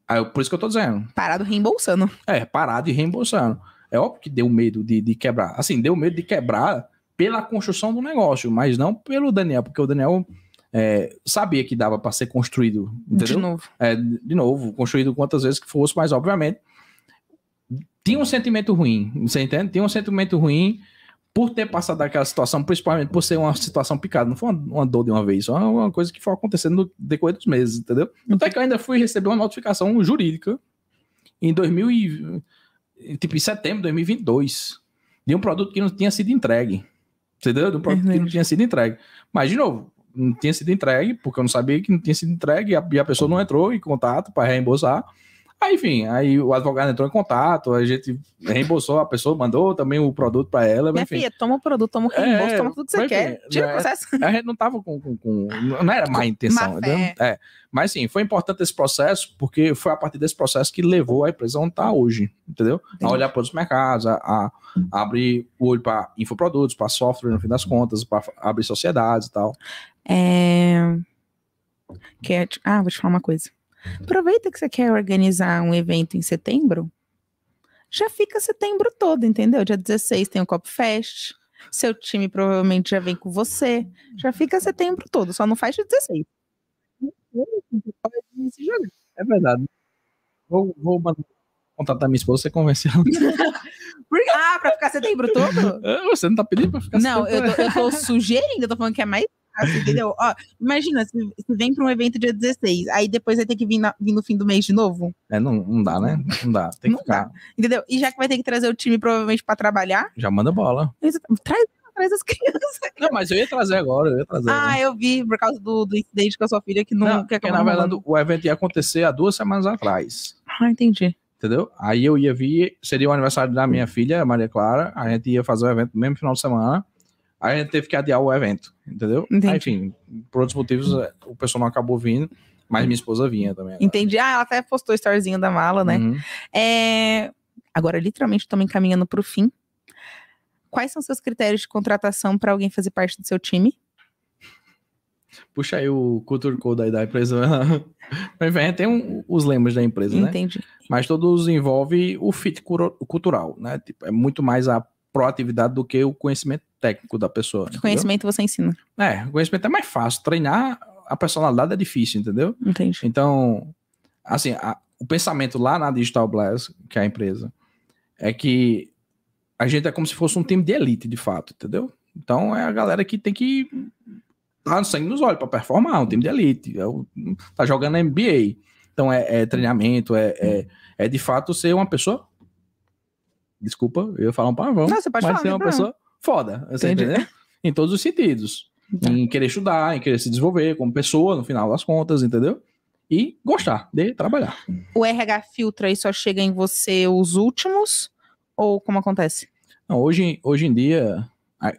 Aí, por isso que eu tô dizendo. Parado reembolsando. É, parado e reembolsando. É óbvio que deu medo de, de quebrar. Assim, deu medo de quebrar pela construção do negócio, mas não pelo Daniel, porque o Daniel é, sabia que dava para ser construído. Entendeu? De novo. É, de novo, construído quantas vezes que fosse, mas obviamente tinha um sentimento ruim, você entende? Tinha um sentimento ruim por ter passado daquela situação, principalmente por ser uma situação picada, não foi uma, uma dor de uma vez, foi uma coisa que foi acontecendo no decorrer dos meses, entendeu? Até que eu ainda fui receber uma notificação jurídica em 2000 e, tipo, em setembro de 2022 de um produto que não tinha sido entregue, entendeu? De um produto que não tinha sido entregue. Mas, de novo, não tinha sido entregue, porque eu não sabia que não tinha sido entregue, e a, e a pessoa não entrou em contato para reembolsar. Aí, enfim, aí o advogado entrou em contato, a gente reembolsou a pessoa, mandou também o produto para ela. Minha enfim. filha, toma o produto, toma o é, reembolso, é, toma tudo que você quer, tira é, o né, processo. A gente não tava com. com, com não era má intenção. Né? É. Mas sim, foi importante esse processo, porque foi a partir desse processo que levou a empresa onde está hoje, entendeu? A olhar para os mercados, a, a, a abrir o olho para infoprodutos, para software, no fim das contas, para abrir sociedades e tal. É. Que é... Ah, vou te falar uma coisa. Aproveita que você quer organizar um evento em setembro. Já fica setembro todo, entendeu? Dia 16 tem o Cop Fest. Seu time provavelmente já vem com você. Já fica setembro todo, só não faz dia 16. É verdade. Vou, vou contratar minha esposa e convencer ela. ah, pra ficar setembro todo? É, você não tá pedindo pra ficar Não, todo? Não, eu tô, sugerindo, eu tô falando que é mais Assim, entendeu? Ó, imagina, se, se vem para um evento dia 16, aí depois vai ter que vir, na, vir no fim do mês de novo. É, não, não dá, né? Não dá, tem não que ficar. Dá, entendeu? E já que vai ter que trazer o time provavelmente para trabalhar. Já manda bola. traz as crianças. Não, mas eu ia trazer agora, eu ia trazer. Ah, né? eu vi, por causa do, do incidente com a sua filha que não, não quer que Na verdade, o evento ia acontecer há duas semanas atrás. Ah, entendi. Entendeu? Aí eu ia vir, seria o aniversário da minha filha, Maria Clara, a gente ia fazer o evento no mesmo final de semana. Aí a gente teve que adiar o evento, entendeu? enfim, por outros motivos, eh, o pessoal não acabou vindo. Mas minha esposa vinha também. Agora. Entendi. Ah, ela até postou storyzinho da mala, né? Uhum. É... Agora, literalmente, também caminhando para o fim. Quais são seus critérios de contratação para alguém fazer parte do seu time? Puxa aí o culture code aí da empresa. Tem um, os lemas da empresa, Entendi. né? Entendi. Mas todos envolve o fit cultural, né? Tipo, é muito mais a proatividade do que o conhecimento técnico da pessoa. Entendeu? Conhecimento você ensina. É, conhecimento é mais fácil. Treinar a personalidade é difícil, entendeu? Entendi. Então, assim, a, o pensamento lá na Digital Blast, que é a empresa, é que a gente é como se fosse um time de elite, de fato, entendeu? Então é a galera que tem que tá no sangue nos olhos para performar, um time de elite, é o, tá jogando NBA. Então é, é treinamento, é, é, é, de fato ser uma pessoa. Desculpa, eu ia falar um palavrão. Não, você pode mas falar, ser uma não. pessoa foda, você entendeu? Em todos os sentidos. Tá. Em querer estudar, em querer se desenvolver como pessoa, no final das contas, entendeu? E gostar de trabalhar. O RH filtra e só chega em você os últimos? Ou como acontece? Não, hoje, hoje em dia,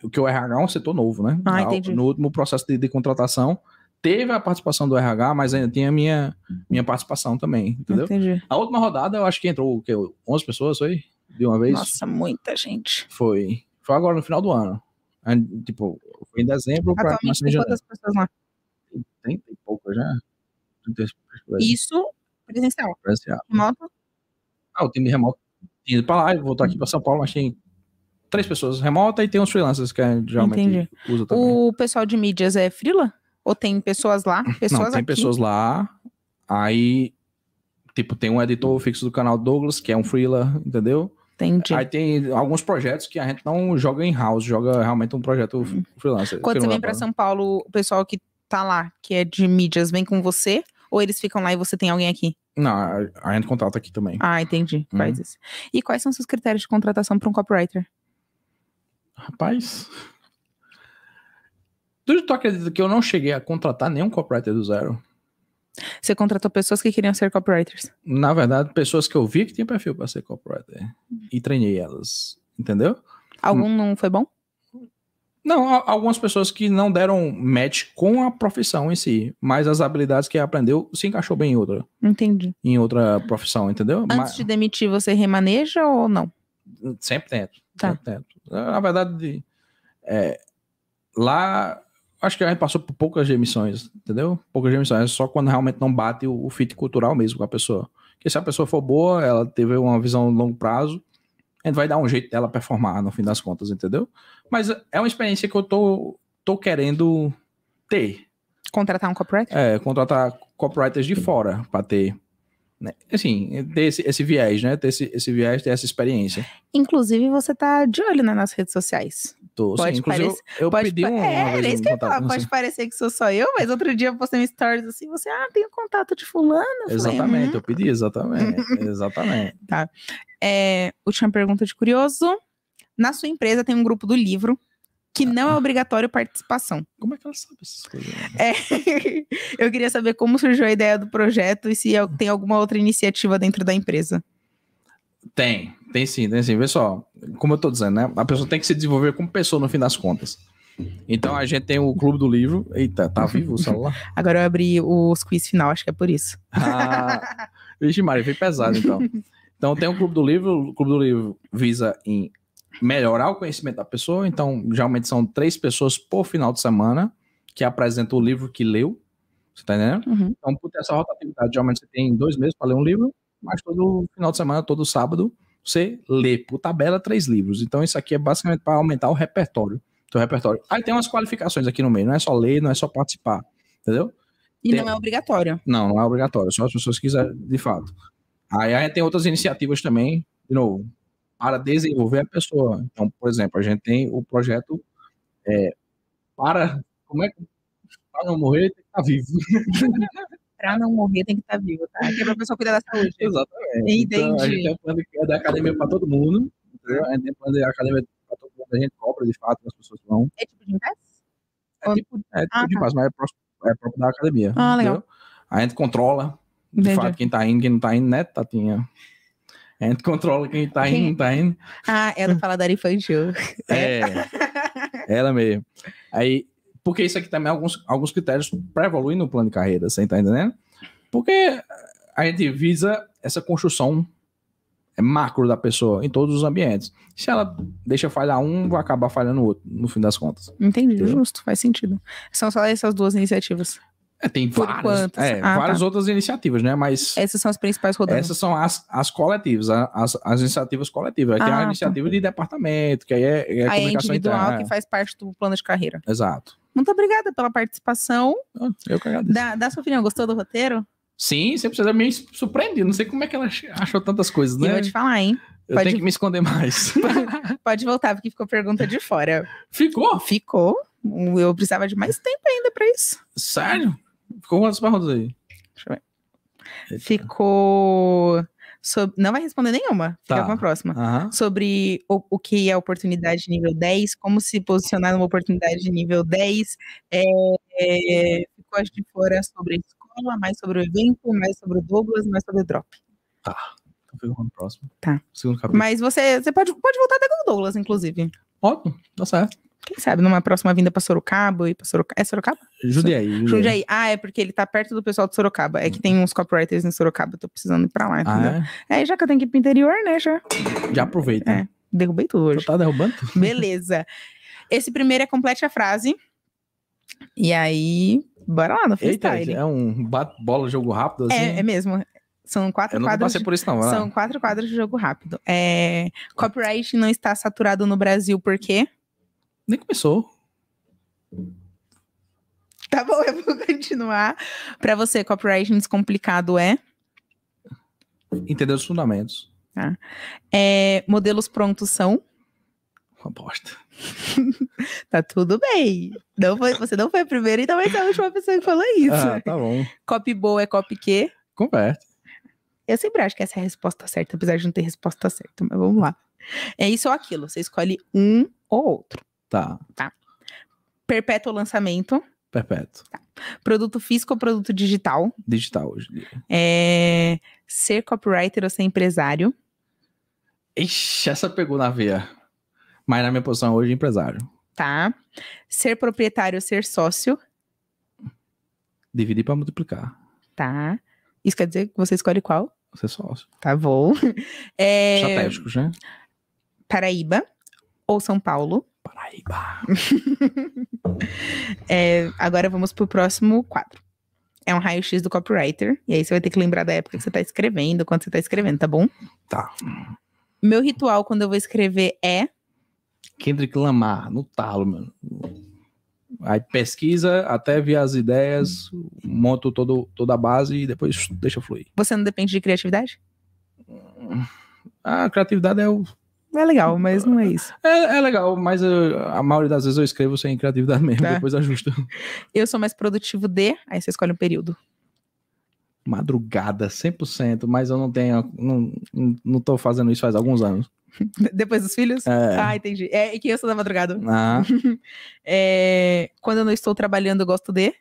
o que o RH é um setor novo, né? Ah, entendi. No último processo de, de contratação, teve a participação do RH, mas ainda tinha a minha, minha participação também, entendeu? Entendi. A última rodada, eu acho que entrou o quê? 11 pessoas, foi? De uma vez? Nossa, muita gente. Foi. Foi agora no final do ano. É, tipo, em dezembro. para tem quantas pessoas lá? Tem, tem poucas, né? Isso presencial. Presencial. Remoto? Ah, o time remoto tinha ido pra lá e aqui pra São Paulo, mas tem três pessoas remota e tem uns freelancers que é, geralmente Entendi. usa também. O pessoal de mídias é freela? Ou tem pessoas lá? Pessoas Não, tem aqui? pessoas lá. Aí, tipo, tem um editor fixo do canal Douglas, que é um freela, entendeu? Entendi. Aí tem alguns projetos que a gente não joga em house, joga realmente um projeto uhum. freelancer. Quando você vem para né? São Paulo, o pessoal que tá lá, que é de mídias, vem com você? Ou eles ficam lá e você tem alguém aqui? Não, a gente contrata aqui também. Ah, entendi. Hum. Faz isso. E quais são os seus critérios de contratação para um copywriter? Rapaz. Tu, tu acredita que eu não cheguei a contratar nenhum copywriter do zero? Você contratou pessoas que queriam ser copywriters? Na verdade, pessoas que eu vi que tinham perfil para ser copywriter. Uhum. E treinei elas, entendeu? Algum não foi bom? Não, algumas pessoas que não deram match com a profissão em si, mas as habilidades que aprendeu se encaixou bem em outra. Entendi. Em outra profissão, entendeu? Antes mas... de demitir, você remaneja ou não? Sempre tento. Tá. Sempre tento. Na verdade, é, lá acho que a gente passou por poucas emissões, entendeu? Poucas emissões, é só quando realmente não bate o, o fit cultural mesmo com a pessoa. Porque se a pessoa for boa, ela teve uma visão de longo prazo, a gente vai dar um jeito dela performar no fim das contas, entendeu? Mas é uma experiência que eu tô, tô querendo ter. Contratar um copywriter? É, contratar copywriters de fora para ter né? assim, ter esse, esse, viés, né? Ter esse, esse viés, ter essa experiência. Inclusive, você tá de olho né, nas redes sociais. Tô, assim, pode sim. Inclusive, parece... eu, eu pode pedi um. É, vez é contato, pode parecer que sou só eu, mas outro dia eu postei um stories assim, você, ah, tem um contato de fulano. exatamente, falei, hum. eu pedi, exatamente. exatamente. Tá. É, última pergunta de curioso. Na sua empresa tem um grupo do livro que ah, não é ah. obrigatório participação. Como é que ela sabe essas coisas? Né? É, eu queria saber como surgiu a ideia do projeto e se é tem alguma outra iniciativa dentro da empresa. Tem, tem sim, tem sim. Vê só, como eu tô dizendo, né? A pessoa tem que se desenvolver como pessoa no fim das contas. Então a gente tem o Clube do Livro. Eita, tá vivo o celular? Agora eu abri os quiz final, acho que é por isso. Ah, vixe, Maria, foi pesado então. Então tem o Clube do Livro. O Clube do Livro visa em melhorar o conhecimento da pessoa. Então, geralmente são três pessoas por final de semana que apresentam o livro que leu. Você tá entendendo? Uhum. Então, por ter essa rotatividade, geralmente você tem dois meses para ler um livro mas todo final de semana, todo sábado, você lê por tabela três livros. Então isso aqui é basicamente para aumentar o repertório, teu repertório. Aí tem umas qualificações aqui no meio, não é só ler, não é só participar, entendeu? E tem... não é obrigatório. Não, não é obrigatório, só as pessoas quiserem, de fato. Aí, aí tem outras iniciativas também, de novo, para desenvolver a pessoa. Então, por exemplo, a gente tem o projeto é, para como é que para não morrer tem que estar tá vivo. para não morrer tem que estar tá vivo, tá? Que é para pessoa cuidar da saúde. Exatamente. Então, Entendi. Então, a gente tem um plano é da academia para todo mundo, entendeu? A gente tem um plano da academia para todo mundo, a gente cobra de fato, as pessoas vão. É tipo de impasse? É tipo, é tipo ah, de impasse, tá. mas é é próprio da academia. Ah, legal. A gente controla, de Entendi. fato, quem tá indo, quem não tá indo, né, Tatinha? A gente controla quem tá indo, quem não tá indo. Ah, ela fala da Infantil. É, ela mesmo. Aí, porque isso aqui também é alguns, alguns critérios para evoluir no plano de carreira, você tá entendendo? Porque a gente visa essa construção é, macro da pessoa em todos os ambientes. Se ela deixa falhar um, vai acabar falhando o outro, no fim das contas. Entendi, Entendeu? justo, faz sentido. São só essas duas iniciativas. É, tem Por várias, é, assim. ah, várias tá. outras iniciativas, né? Mas. Essas são as principais rodadas. Essas são as, as coletivas, as, as iniciativas coletivas. Aí ah, tem a ah, tá. iniciativa tá. de departamento, que aí é. é, é comunicação é individual interna, que é. faz parte do plano de carreira. Exato. Muito obrigada pela participação. Ah, eu que agradeço. Dá, dá sua opinião, gostou do roteiro? Sim, sempre precisa me surpreender. Não sei como é que ela achou tantas coisas, né? Eu vou te falar, hein? Eu Pode... tenho que me esconder mais. Pode voltar, porque ficou pergunta de fora. Ficou? Ficou. Eu precisava de mais tempo ainda para isso. Sério? Ficou quantas perguntas aí? Deixa eu ver. Eita. Ficou Sobre, não vai responder nenhuma, fica tá. com a próxima. Uhum. Sobre o, o, que é oportunidade nível 10, como se posicionar numa oportunidade nível 10. É, é, ficou fora sobre a escola, mais sobre o evento, mais sobre o Douglas, mais sobre o drop. Tá. Então fica com o próximo. Tá. Segundo capítulo. Mas você, você pode, pode voltar até com o Douglas, inclusive. Ótimo, tá certo. Quem sabe numa próxima vinda pra Sorocaba e pra Sorocaba. É Sorocaba? Jundiaí. Jundiaí. Ah, é porque ele tá perto do pessoal de Sorocaba. É que tem uns copywriters em Sorocaba, tô precisando ir pra lá, entendeu? Ah, é? é, já que eu tenho que ir pro interior, né? Já, já aproveita. É. Derrubei tudo hoje. Já tá derrubando Beleza. Esse primeiro é complete a frase. E aí, bora lá no freestyle. Eita, é um bate-bola, jogo rápido é, assim. É, é mesmo. São quatro eu quadros. Não passei por isso, não. São quatro quadros de jogo rápido. É, copyright não está saturado no Brasil, por quê? Nem começou. Tá bom, eu vou continuar. Para você, copyright descomplicado é? Entender os fundamentos. Tá. É, modelos prontos são? Uma bosta. tá tudo bem. Não foi, você não foi a primeira e também foi a última pessoa que falou isso. Ah, tá bom. Copy boa é copy que? Converte. Eu sempre acho que essa é a resposta certa, apesar de não ter resposta certa, mas vamos lá. É isso ou aquilo, você escolhe um ou outro. Tá. Tá. Perpétuo lançamento. Perpétuo. Tá. Produto físico ou produto digital? Digital hoje em dia. É... Ser copywriter ou ser empresário? Ixi, essa pegou na veia. Mas na minha posição hoje empresário. Tá. Ser proprietário ou ser sócio? Dividir para multiplicar. Tá. Isso quer dizer que você escolhe qual? Ser sócio. Tá bom. É... Estratégicos, né? Paraíba ou São Paulo? Paraíba. é, agora vamos pro próximo quadro. É um raio-x do copywriter. E aí você vai ter que lembrar da época que você tá escrevendo, quando você tá escrevendo, tá bom? Tá. Meu ritual quando eu vou escrever é. Kendrick Lamar, no talo, mano. Aí pesquisa até ver as ideias, monto todo, toda a base e depois deixa fluir. Você não depende de criatividade? A ah, criatividade é o é legal, mas não é isso. É, é legal, mas eu, a maioria das vezes eu escrevo sem criatividade mesmo, tá. depois ajusto. Eu sou mais produtivo de, aí você escolhe um período. Madrugada, 100%, mas eu não tenho, não, não tô fazendo isso faz alguns anos. Depois dos filhos? É. Ah, entendi. É, e é que eu sou da madrugada. Ah. é, quando eu não estou trabalhando, eu gosto de?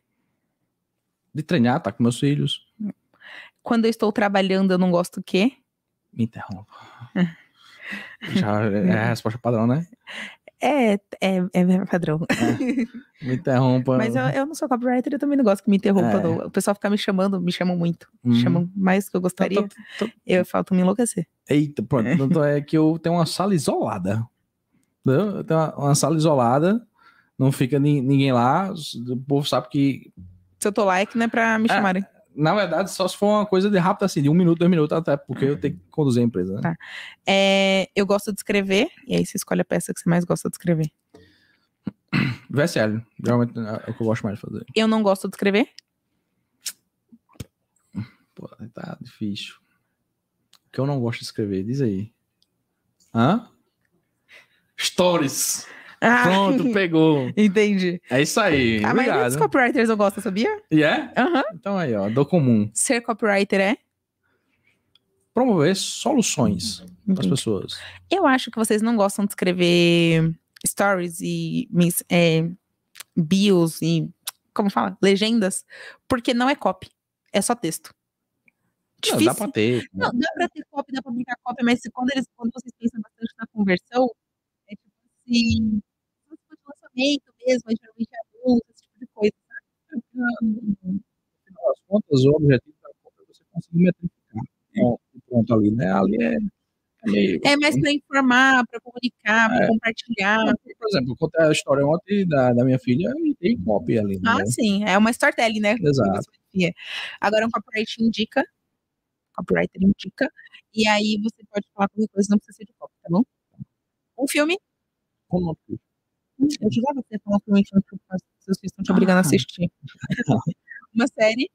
De treinar, tá com meus filhos. Quando eu estou trabalhando, eu não gosto o quê? Me interrompo. Ah. Já é a resposta padrão, né? É, é, é padrão. É. Me interrompa. Mas eu, eu, não sou copywriter, eu também não gosto que me interrompa. É. O pessoal fica me chamando, me chamam muito. Hum. Me uhum. chamam mais do que eu gostaria. Tô, tô, tô... Eu falo, me enlouquecer. Eita, pronto. É. Tanto é que eu tenho uma sala isolada. Eu tenho uma, uma sala isolada, não fica ni, ninguém lá. O povo sabe que. Se eu tô lá que não é pra me é. chamarem na verdade, só se for uma coisa de rápido, assim, de um minuto, dois minutos, até porque eu tenho que conduzir a empresa, né? Tá. É, eu gosto de escrever, e aí você escolhe a peça que você mais gosta de escrever. VSL, geralmente é, é o que eu gosto mais de fazer. Eu não gosto de escrever? Pô, tá difícil. O que eu não gosto de escrever? Diz aí. Hã? Stories. Ah. Pronto, pegou. Entendi. É isso aí. A ah, maioria Obrigado. dos copywriters eu gosto, sabia? E é? Então aí, ó, do comum. Ser copywriter é? Promover soluções para as pessoas. Eu acho que vocês não gostam de escrever stories e é, bios e, como fala? Legendas, porque não é copy, é só texto. Não, dá pra ter. Né? Não, dá pra ter copy, dá pra brincar copy, mas quando, eles, quando vocês pensam bastante na conversão, é tipo assim treinamento mesmo, geralmente é alunos, esse tipo de coisa. No final das contas, o objetivo da é você conseguir metrificar o né? é. ponto ali, né? Ali é. é, é mas para informar, para comunicar, para é, compartilhar. Por exemplo, eu contei a história ontem da, da minha filha e tem copy ali. Né? Ah, né? sim, é uma storytelling, né? Exato. Agora um copyright indica, copyright indica, e aí você pode falar qualquer coisa, não precisa ser de copy, tá bom? Um filme? Um eu jurava que você falar que um infantil seus estão te obrigando a ah. assistir. Uma série.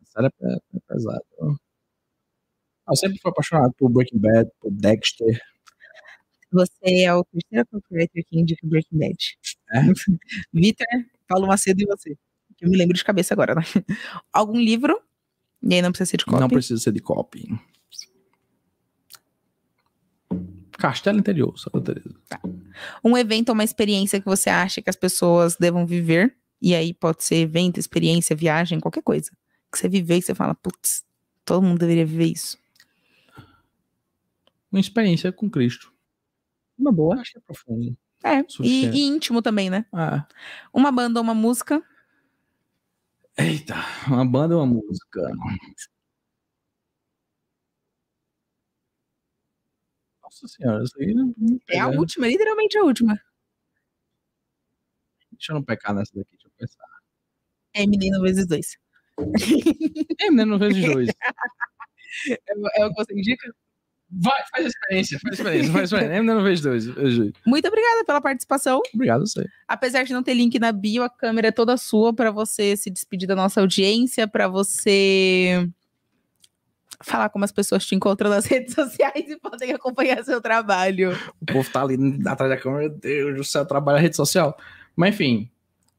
A série é, é, pesada. Eu sempre fui apaixonado por Breaking Bad, por Dexter. Você é o terceiro copywriter que indica Breaking Bad. É? Vitor, Paulo Macedo e você. Que eu me lembro de cabeça agora, né? Algum livro? E aí não precisa ser de copy? Não precisa ser de copy. Castelo Interior, Santa uhum. Teresa. Tá. Um evento ou uma experiência que você acha que as pessoas devam viver. E aí pode ser evento, experiência, viagem, qualquer coisa. Que você viveu e você fala, putz, todo mundo deveria viver isso. Uma experiência com Cristo. Uma boa. acho que é profundo. É, e, e, íntimo também, né? Ah. Uma banda ou uma música. Eita, uma banda ou uma música? Nossa senhora, isso aí não É a né? última, literalmente a última. Deixa eu não pecar nessa daqui, deixa eu pensar. É menino vezes dois. É menino vezes dois. é, é o que você indica? Vai, faz a experiência, faz a experiência, faz a experiência. Ainda não vezes dois. Muito obrigada pela participação. Obrigado, sei. Apesar de não ter link na bio, a câmera é toda sua para você se despedir da nossa audiência, para você falar como as pessoas te encontram nas redes sociais e podem acompanhar seu trabalho. O povo tá ali atrás da câmera, meu Deus do céu, trabalha rede social. Mas enfim,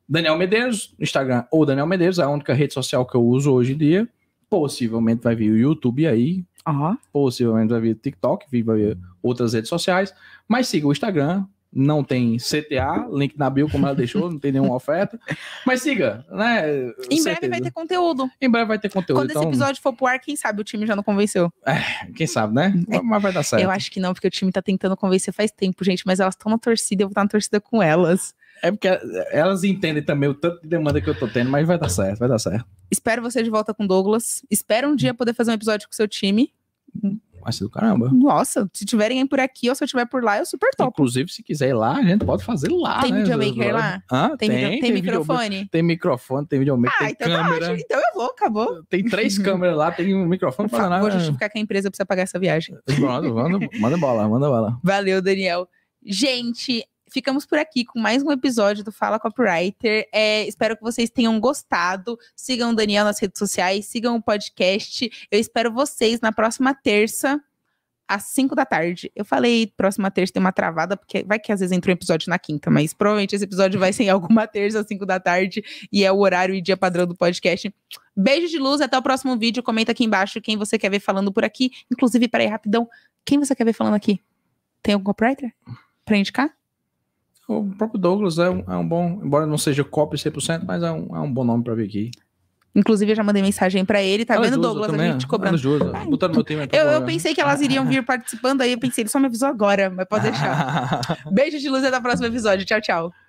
Daniel Medeiros, Instagram ou Daniel Medeiros, é a única rede social que eu uso hoje em dia. Possivelmente vai vir o YouTube aí. Uhum. Possivelmente vai vir o TikTok, vai vir outras redes sociais. Mas siga o Instagram, não tem CTA, link na bio, como ela deixou, não tem nenhuma oferta. Mas siga, né? Em certeza. breve vai ter conteúdo. Em breve vai ter conteúdo. Quando então... esse episódio for pro ar, quem sabe o time já não convenceu. É, quem sabe, né? É. Mas vai dar certo. Eu acho que não, porque o time tá tentando convencer faz tempo, gente, mas elas estão na torcida, eu vou estar na torcida com elas. É porque elas entendem também o tanto de demanda que eu tô tendo, mas vai dar certo, vai dar certo. Espero você de volta com Douglas. Espero um dia poder fazer um episódio com o seu time. Vai ser do caramba. Nossa, se tiverem por aqui ou se eu tiver por lá, eu super top. Inclusive, se quiser ir lá, a gente pode fazer lá. Tem né? videomaker lá? Ah, tem, tem, tem, tem microfone? Video, tem microfone, tem videomaker, ah, tem então câmera. Tá então eu vou, acabou. Tem três câmeras lá, tem um microfone pra falar. Vou né? justificar que a empresa precisa pagar essa viagem. Pronto, manda, manda bola, manda bola. Valeu, Daniel. Gente, ficamos por aqui com mais um episódio do Fala Copywriter. É, espero que vocês tenham gostado. Sigam o Daniel nas redes sociais, sigam o podcast. Eu espero vocês na próxima terça. Às 5 da tarde. Eu falei, próxima terça tem uma travada, porque vai que às vezes entra um episódio na quinta, mas provavelmente esse episódio vai ser em alguma terça às 5 da tarde, e é o horário e dia padrão do podcast. Beijo de luz, até o próximo vídeo. Comenta aqui embaixo quem você quer ver falando por aqui. Inclusive, peraí, rapidão, quem você quer ver falando aqui? Tem algum copywriter pra indicar? O próprio Douglas é um, é um bom, embora não seja copy 100%, mas é um, é um bom nome para vir aqui. Inclusive, eu já mandei mensagem para ele, tá ela ah, vendo, Douglas? Também, a gente é. cobrando. Jusa, ah, botando meu time eu, eu pensei que elas iriam vir participando, aí eu pensei, ele só me avisou agora, mas pode deixar. Beijo de luz e até o próximo episódio. Tchau, tchau.